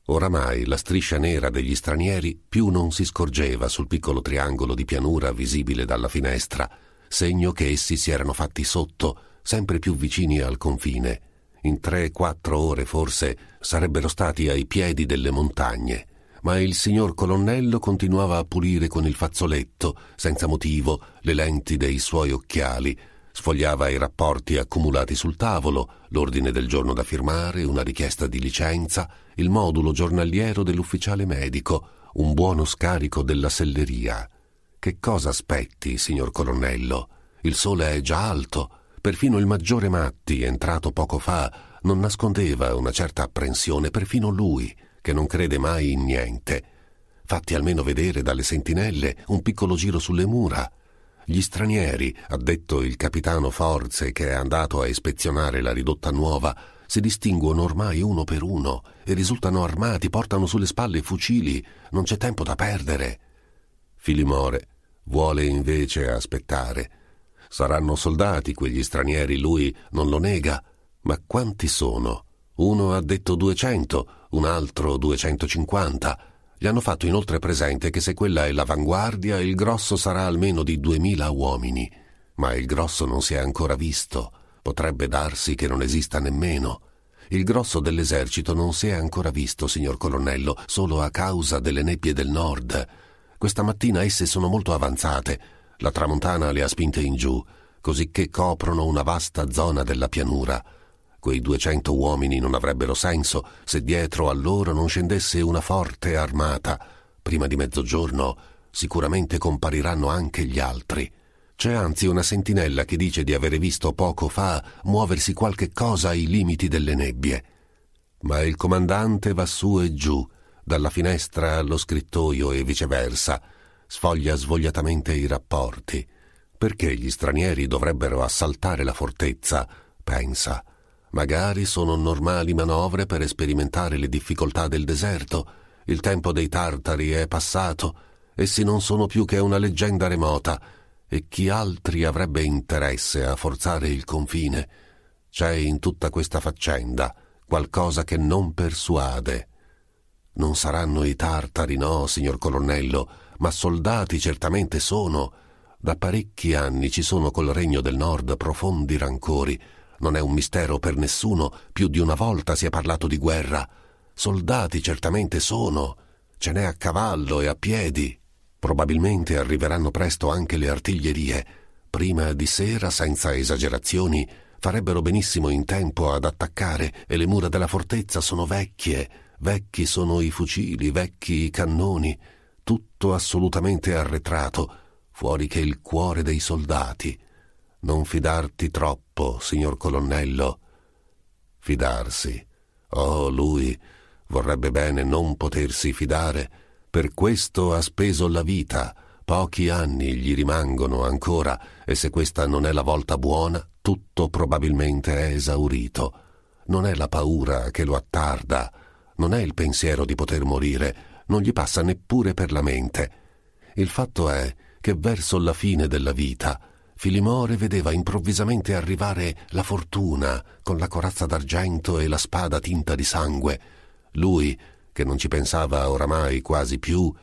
Oramai la striscia nera degli stranieri più non si scorgeva sul piccolo triangolo di pianura visibile dalla finestra, segno che essi si erano fatti sotto, sempre più vicini al confine. In tre, quattro ore forse sarebbero stati ai piedi delle montagne, ma il signor colonnello continuava a pulire con il fazzoletto, senza motivo, le lenti dei suoi occhiali, sfogliava i rapporti accumulati sul tavolo, l'ordine del giorno da firmare, una richiesta di licenza, il modulo giornaliero dell'ufficiale medico, un buono scarico della selleria. Che cosa aspetti, signor colonnello? Il sole è già alto. Perfino il maggiore Matti, entrato poco fa, non nascondeva una certa apprensione, perfino lui, che non crede mai in niente. Fatti almeno vedere dalle sentinelle un piccolo giro sulle mura. Gli stranieri, ha detto il capitano Forze che è andato a ispezionare la ridotta nuova, si distinguono ormai uno per uno e risultano armati, portano sulle spalle fucili, non c'è tempo da perdere. Filimore vuole invece aspettare. Saranno soldati quegli stranieri, lui non lo nega, ma quanti sono? Uno ha detto 200, un altro 250. Gli hanno fatto inoltre presente che se quella è l'avanguardia, il grosso sarà almeno di duemila uomini. Ma il grosso non si è ancora visto. Potrebbe darsi che non esista nemmeno. Il grosso dell'esercito non si è ancora visto, signor colonnello, solo a causa delle nebbie del nord. Questa mattina esse sono molto avanzate. La tramontana le ha spinte in giù, cosicché coprono una vasta zona della pianura. Quei duecento uomini non avrebbero senso se dietro a loro non scendesse una forte armata. Prima di mezzogiorno sicuramente compariranno anche gli altri. C'è anzi una sentinella che dice di avere visto poco fa muoversi qualche cosa ai limiti delle nebbie. Ma il comandante va su e giù, dalla finestra allo scrittoio e viceversa, sfoglia svogliatamente i rapporti. Perché gli stranieri dovrebbero assaltare la fortezza? pensa. Magari sono normali manovre per sperimentare le difficoltà del deserto. Il tempo dei tartari è passato, essi non sono più che una leggenda remota. E chi altri avrebbe interesse a forzare il confine? C'è in tutta questa faccenda qualcosa che non persuade. Non saranno i tartari, no, signor colonnello, ma soldati certamente sono. Da parecchi anni ci sono col regno del nord profondi rancori. Non è un mistero per nessuno, più di una volta si è parlato di guerra. Soldati certamente sono. Ce n'è a cavallo e a piedi. Probabilmente arriveranno presto anche le artiglierie. Prima di sera, senza esagerazioni, farebbero benissimo in tempo ad attaccare e le mura della fortezza sono vecchie. Vecchi sono i fucili, vecchi i cannoni, tutto assolutamente arretrato, fuori che il cuore dei soldati. Non fidarti troppo, signor colonnello. Fidarsi. Oh, lui vorrebbe bene non potersi fidare. Per questo ha speso la vita. Pochi anni gli rimangono ancora e se questa non è la volta buona, tutto probabilmente è esaurito. Non è la paura che lo attarda, non è il pensiero di poter morire, non gli passa neppure per la mente. Il fatto è che verso la fine della vita Filimore vedeva improvvisamente arrivare la fortuna con la corazza d'argento e la spada tinta di sangue. Lui, che non ci pensava oramai quasi più,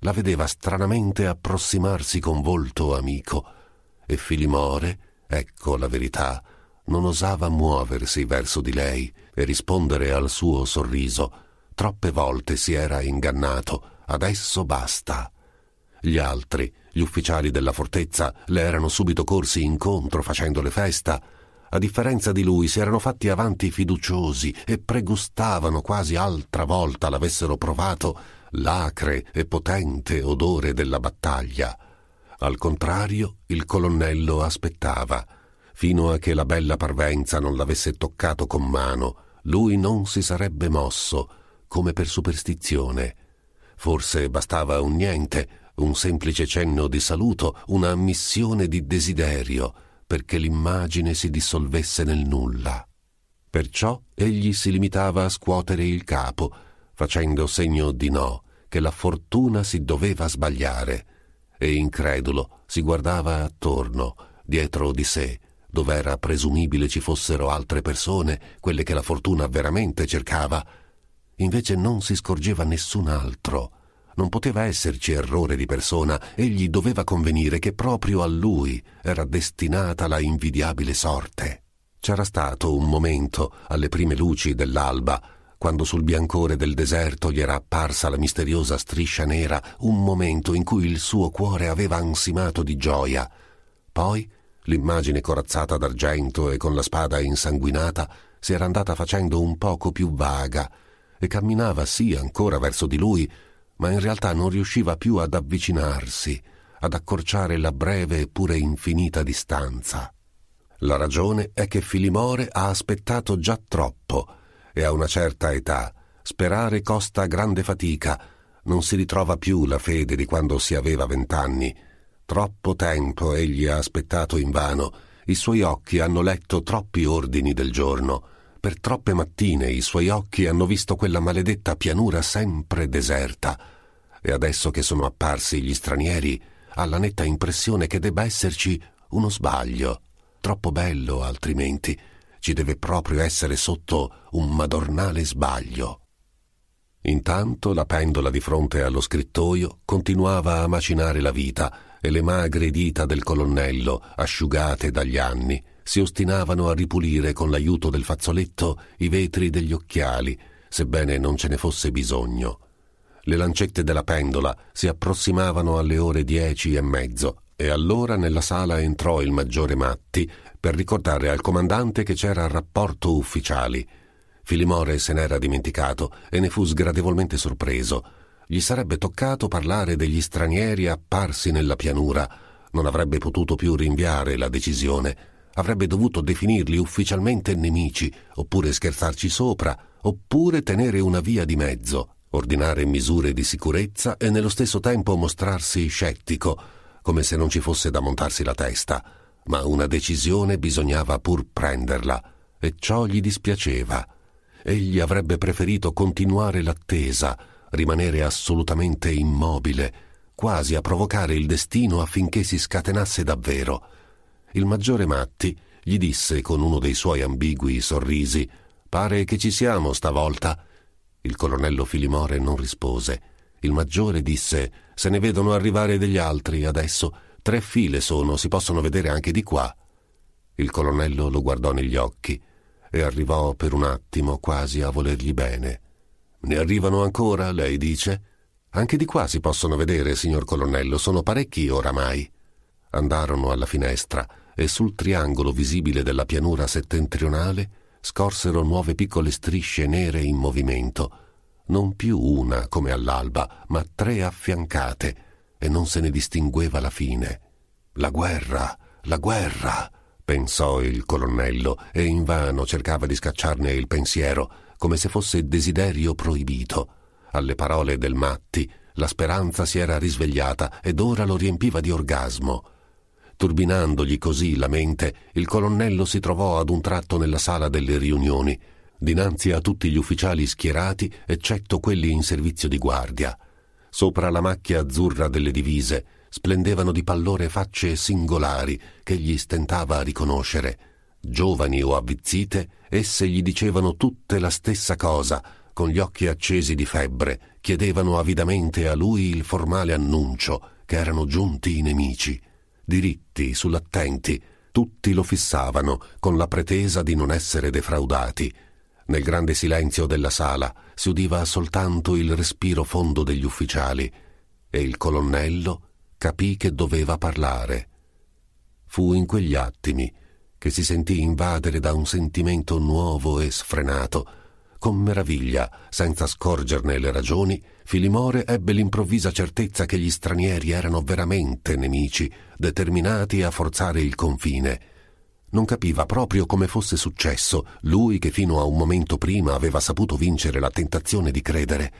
la vedeva stranamente approssimarsi con volto amico. E Filimore, ecco la verità, non osava muoversi verso di lei e rispondere al suo sorriso. Troppe volte si era ingannato, adesso basta. Gli altri, gli ufficiali della fortezza, le erano subito corsi incontro facendole festa. A differenza di lui, si erano fatti avanti fiduciosi e pregustavano quasi altra volta l'avessero provato l'acre e potente odore della battaglia. Al contrario, il colonnello aspettava, fino a che la bella parvenza non l'avesse toccato con mano lui non si sarebbe mosso, come per superstizione. Forse bastava un niente, un semplice cenno di saluto, una ammissione di desiderio, perché l'immagine si dissolvesse nel nulla. Perciò egli si limitava a scuotere il capo, facendo segno di no, che la fortuna si doveva sbagliare, e incredulo si guardava attorno, dietro di sé, dove era presumibile ci fossero altre persone, quelle che la fortuna veramente cercava. Invece non si scorgeva nessun altro. Non poteva esserci errore di persona, egli doveva convenire che proprio a lui era destinata la invidiabile sorte. C'era stato un momento, alle prime luci dell'alba, quando sul biancore del deserto gli era apparsa la misteriosa striscia nera, un momento in cui il suo cuore aveva ansimato di gioia. Poi L'immagine corazzata d'argento e con la spada insanguinata si era andata facendo un poco più vaga e camminava sì ancora verso di lui, ma in realtà non riusciva più ad avvicinarsi, ad accorciare la breve eppure infinita distanza. La ragione è che Filimore ha aspettato già troppo e a una certa età sperare costa grande fatica, non si ritrova più la fede di quando si aveva vent'anni Troppo tempo egli ha aspettato invano, i suoi occhi hanno letto troppi ordini del giorno, per troppe mattine i suoi occhi hanno visto quella maledetta pianura sempre deserta, e adesso che sono apparsi gli stranieri, ha la netta impressione che debba esserci uno sbaglio, troppo bello altrimenti, ci deve proprio essere sotto un madornale sbaglio. Intanto la pendola di fronte allo scrittoio continuava a macinare la vita, e le magre dita del colonnello, asciugate dagli anni, si ostinavano a ripulire con l'aiuto del fazzoletto i vetri degli occhiali, sebbene non ce ne fosse bisogno. Le lancette della pendola si approssimavano alle ore dieci e mezzo e allora nella sala entrò il maggiore Matti per ricordare al comandante che c'era il rapporto ufficiali. Filimore se n'era dimenticato e ne fu sgradevolmente sorpreso gli sarebbe toccato parlare degli stranieri apparsi nella pianura, non avrebbe potuto più rinviare la decisione, avrebbe dovuto definirli ufficialmente nemici, oppure scherzarci sopra, oppure tenere una via di mezzo, ordinare misure di sicurezza e nello stesso tempo mostrarsi scettico, come se non ci fosse da montarsi la testa. Ma una decisione bisognava pur prenderla, e ciò gli dispiaceva. Egli avrebbe preferito continuare l'attesa, rimanere assolutamente immobile, quasi a provocare il destino affinché si scatenasse davvero. Il maggiore Matti gli disse con uno dei suoi ambigui sorrisi Pare che ci siamo stavolta. Il colonnello Filimore non rispose. Il maggiore disse Se ne vedono arrivare degli altri adesso. Tre file sono, si possono vedere anche di qua. Il colonnello lo guardò negli occhi e arrivò per un attimo quasi a volergli bene. Ne arrivano ancora, lei dice? Anche di qua si possono vedere, signor colonnello, sono parecchi oramai. Andarono alla finestra e sul triangolo visibile della pianura settentrionale scorsero nuove piccole strisce nere in movimento, non più una come all'alba, ma tre affiancate, e non se ne distingueva la fine. La guerra, la guerra, pensò il colonnello, e invano cercava di scacciarne il pensiero come se fosse desiderio proibito. Alle parole del Matti la speranza si era risvegliata ed ora lo riempiva di orgasmo. Turbinandogli così la mente, il colonnello si trovò ad un tratto nella sala delle riunioni, dinanzi a tutti gli ufficiali schierati, eccetto quelli in servizio di guardia. Sopra la macchia azzurra delle divise splendevano di pallore facce singolari che gli stentava a riconoscere, giovani o avvizzite, Esse gli dicevano tutte la stessa cosa, con gli occhi accesi di febbre, chiedevano avidamente a lui il formale annuncio che erano giunti i nemici. Diritti, sull'attenti, tutti lo fissavano con la pretesa di non essere defraudati. Nel grande silenzio della sala si udiva soltanto il respiro fondo degli ufficiali e il colonnello capì che doveva parlare. Fu in quegli attimi che si sentì invadere da un sentimento nuovo e sfrenato. Con meraviglia, senza scorgerne le ragioni, Filimore ebbe l'improvvisa certezza che gli stranieri erano veramente nemici, determinati a forzare il confine. Non capiva proprio come fosse successo, lui che fino a un momento prima aveva saputo vincere la tentazione di credere.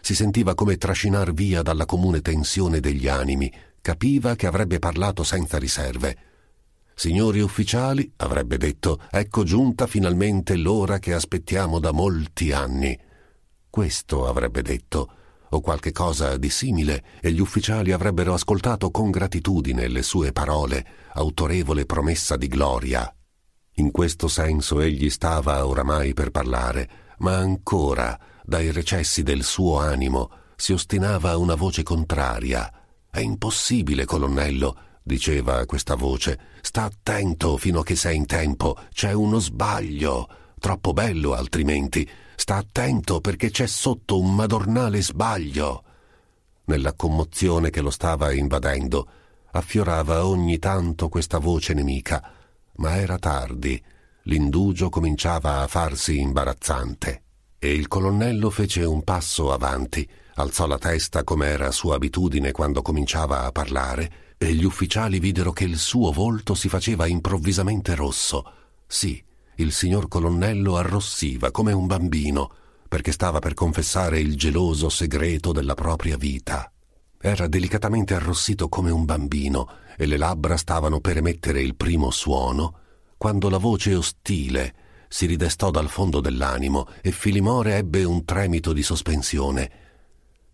Si sentiva come trascinar via dalla comune tensione degli animi, capiva che avrebbe parlato senza riserve Signori ufficiali, avrebbe detto, ecco giunta finalmente l'ora che aspettiamo da molti anni. Questo avrebbe detto, o qualche cosa di simile, e gli ufficiali avrebbero ascoltato con gratitudine le sue parole, autorevole promessa di gloria. In questo senso egli stava oramai per parlare, ma ancora, dai recessi del suo animo, si ostinava una voce contraria. È impossibile, colonnello, diceva questa voce, sta attento fino a che sei in tempo, c'è uno sbaglio, troppo bello altrimenti, sta attento perché c'è sotto un madornale sbaglio. Nella commozione che lo stava invadendo, affiorava ogni tanto questa voce nemica, ma era tardi, l'indugio cominciava a farsi imbarazzante. E il colonnello fece un passo avanti, alzò la testa come era sua abitudine quando cominciava a parlare, e gli ufficiali videro che il suo volto si faceva improvvisamente rosso. Sì, il signor colonnello arrossiva come un bambino, perché stava per confessare il geloso segreto della propria vita. Era delicatamente arrossito come un bambino e le labbra stavano per emettere il primo suono, quando la voce ostile si ridestò dal fondo dell'animo e Filimore ebbe un tremito di sospensione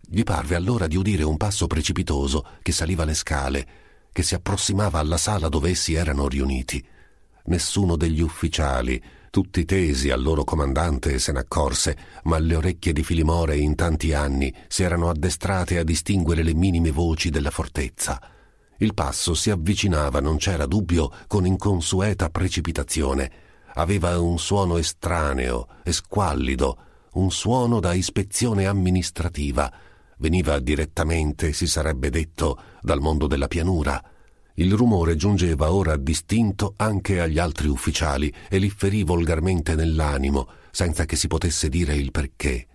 gli parve allora di udire un passo precipitoso che saliva le scale, che si approssimava alla sala dove essi erano riuniti. Nessuno degli ufficiali, tutti tesi al loro comandante, se n'accorse, ma le orecchie di Filimore in tanti anni si erano addestrate a distinguere le minime voci della fortezza. Il passo si avvicinava, non c'era dubbio, con inconsueta precipitazione. Aveva un suono estraneo e squallido, un suono da ispezione amministrativa, Veniva direttamente, si sarebbe detto, dal mondo della pianura. Il rumore giungeva ora distinto anche agli altri ufficiali e li ferì volgarmente nell'animo, senza che si potesse dire il perché.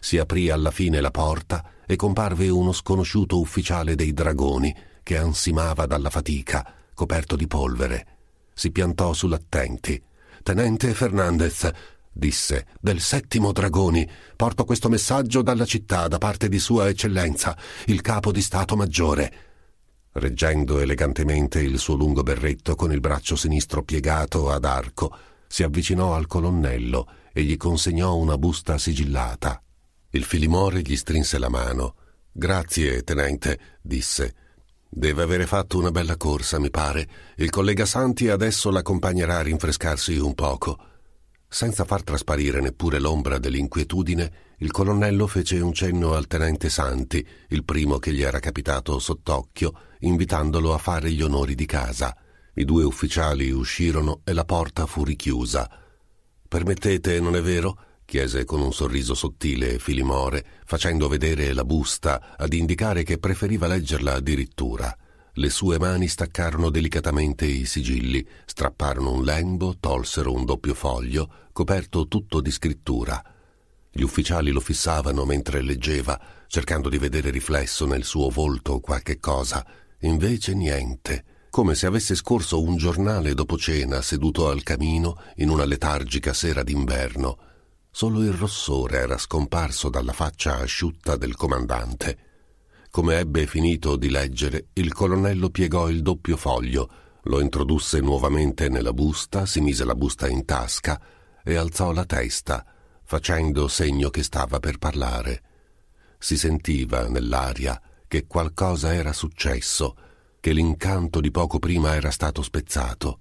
Si aprì alla fine la porta e comparve uno sconosciuto ufficiale dei dragoni che ansimava dalla fatica, coperto di polvere. Si piantò sull'attenti. Tenente Fernandez, disse, del settimo Dragoni. Porto questo messaggio dalla città da parte di Sua Eccellenza, il capo di Stato Maggiore. Reggendo elegantemente il suo lungo berretto con il braccio sinistro piegato ad arco, si avvicinò al colonnello e gli consegnò una busta sigillata. Il Filimore gli strinse la mano. Grazie, tenente, disse. Deve avere fatto una bella corsa, mi pare. Il collega Santi adesso l'accompagnerà a rinfrescarsi un poco. Senza far trasparire neppure l'ombra dell'inquietudine, il colonnello fece un cenno al tenente Santi, il primo che gli era capitato sott'occhio, invitandolo a fare gli onori di casa. I due ufficiali uscirono e la porta fu richiusa. Permettete, non è vero? chiese con un sorriso sottile Filimore, facendo vedere la busta ad indicare che preferiva leggerla addirittura. Le sue mani staccarono delicatamente i sigilli, strapparono un lembo, tolsero un doppio foglio, coperto tutto di scrittura. Gli ufficiali lo fissavano mentre leggeva, cercando di vedere riflesso nel suo volto qualche cosa. Invece niente, come se avesse scorso un giornale dopo cena seduto al camino in una letargica sera d'inverno. Solo il rossore era scomparso dalla faccia asciutta del comandante. Come ebbe finito di leggere, il colonnello piegò il doppio foglio, lo introdusse nuovamente nella busta, si mise la busta in tasca e alzò la testa, facendo segno che stava per parlare. Si sentiva nell'aria che qualcosa era successo, che l'incanto di poco prima era stato spezzato.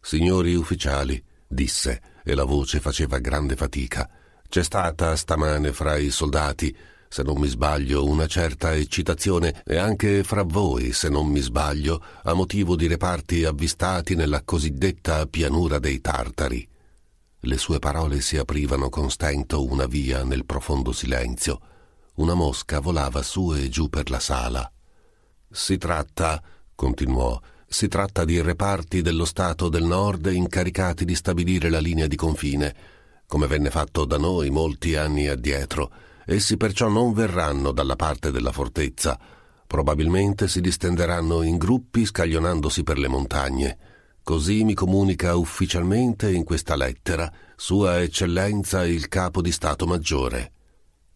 Signori ufficiali, disse, e la voce faceva grande fatica, c'è stata stamane fra i soldati se non mi sbaglio, una certa eccitazione e anche fra voi, se non mi sbaglio, a motivo di reparti avvistati nella cosiddetta pianura dei Tartari. Le sue parole si aprivano con stento una via nel profondo silenzio. Una mosca volava su e giù per la sala. Si tratta, continuò, si tratta di reparti dello Stato del Nord incaricati di stabilire la linea di confine, come venne fatto da noi molti anni addietro Essi perciò non verranno dalla parte della fortezza, probabilmente si distenderanno in gruppi scaglionandosi per le montagne. Così mi comunica ufficialmente in questa lettera Sua Eccellenza il Capo di Stato Maggiore.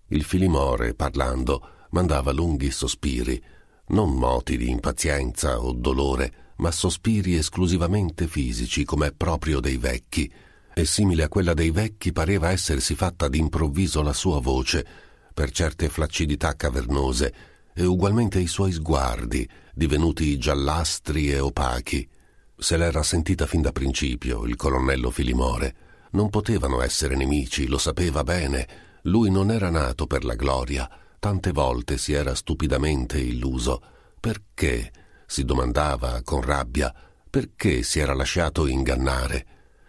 Il Filimore, parlando, mandava lunghi sospiri, non moti di impazienza o dolore, ma sospiri esclusivamente fisici, come è proprio dei vecchi, e simile a quella dei vecchi pareva essersi fatta d'improvviso la sua voce, per certe flaccidità cavernose, e ugualmente i suoi sguardi, divenuti giallastri e opachi. Se l'era sentita fin da principio il colonnello Filimore. Non potevano essere nemici, lo sapeva bene. Lui non era nato per la gloria. Tante volte si era stupidamente illuso. Perché? si domandava con rabbia. Perché si era lasciato ingannare?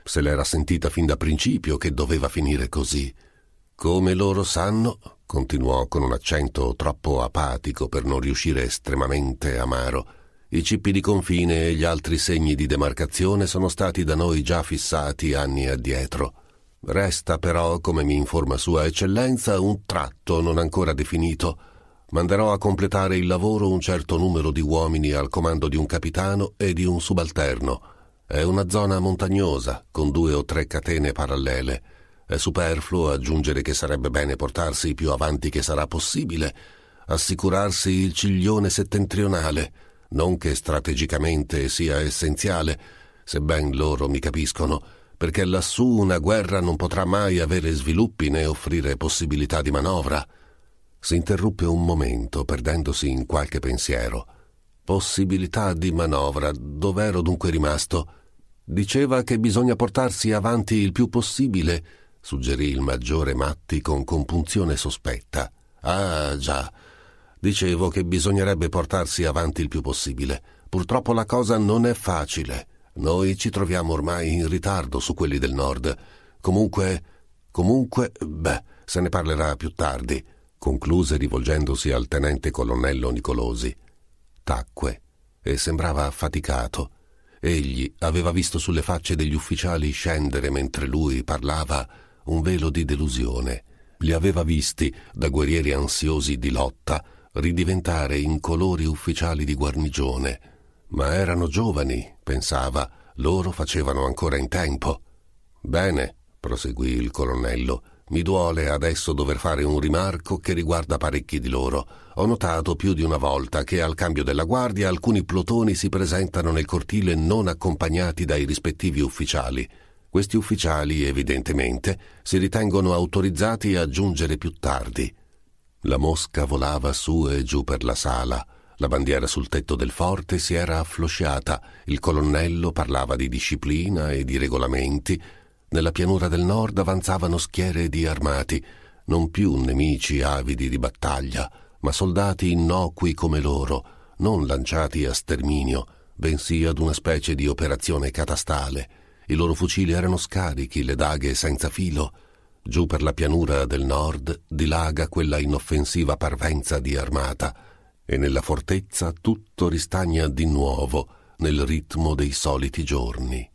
se l'era sentita fin da principio che doveva finire così. Come loro sanno, continuò con un accento troppo apatico per non riuscire estremamente amaro, i cippi di confine e gli altri segni di demarcazione sono stati da noi già fissati anni addietro. Resta però, come mi informa Sua Eccellenza, un tratto non ancora definito. Manderò a completare il lavoro un certo numero di uomini al comando di un capitano e di un subalterno è una zona montagnosa, con due o tre catene parallele. È superfluo aggiungere che sarebbe bene portarsi più avanti che sarà possibile, assicurarsi il ciglione settentrionale, non che strategicamente sia essenziale, sebben loro mi capiscono, perché lassù una guerra non potrà mai avere sviluppi né offrire possibilità di manovra. Si interruppe un momento, perdendosi in qualche pensiero possibilità di manovra, dov'ero dunque rimasto? Diceva che bisogna portarsi avanti il più possibile, suggerì il maggiore Matti con compunzione sospetta. Ah, già. Dicevo che bisognerebbe portarsi avanti il più possibile. Purtroppo la cosa non è facile. Noi ci troviamo ormai in ritardo su quelli del nord. Comunque, comunque, beh, se ne parlerà più tardi, concluse rivolgendosi al tenente colonnello Nicolosi tacque e sembrava affaticato. Egli aveva visto sulle facce degli ufficiali scendere mentre lui parlava un velo di delusione. Li aveva visti, da guerrieri ansiosi di lotta, ridiventare incolori ufficiali di guarnigione. Ma erano giovani, pensava, loro facevano ancora in tempo. Bene, proseguì il colonnello, mi duole adesso dover fare un rimarco che riguarda parecchi di loro. Ho notato più di una volta che al cambio della guardia alcuni plotoni si presentano nel cortile non accompagnati dai rispettivi ufficiali. Questi ufficiali, evidentemente, si ritengono autorizzati a giungere più tardi. La mosca volava su e giù per la sala. La bandiera sul tetto del forte si era afflosciata, il colonnello parlava di disciplina e di regolamenti, nella pianura del nord avanzavano schiere di armati, non più nemici avidi di battaglia, ma soldati innocui come loro, non lanciati a sterminio, bensì ad una specie di operazione catastale. I loro fucili erano scarichi, le daghe senza filo. Giù per la pianura del nord dilaga quella inoffensiva parvenza di armata, e nella fortezza tutto ristagna di nuovo nel ritmo dei soliti giorni.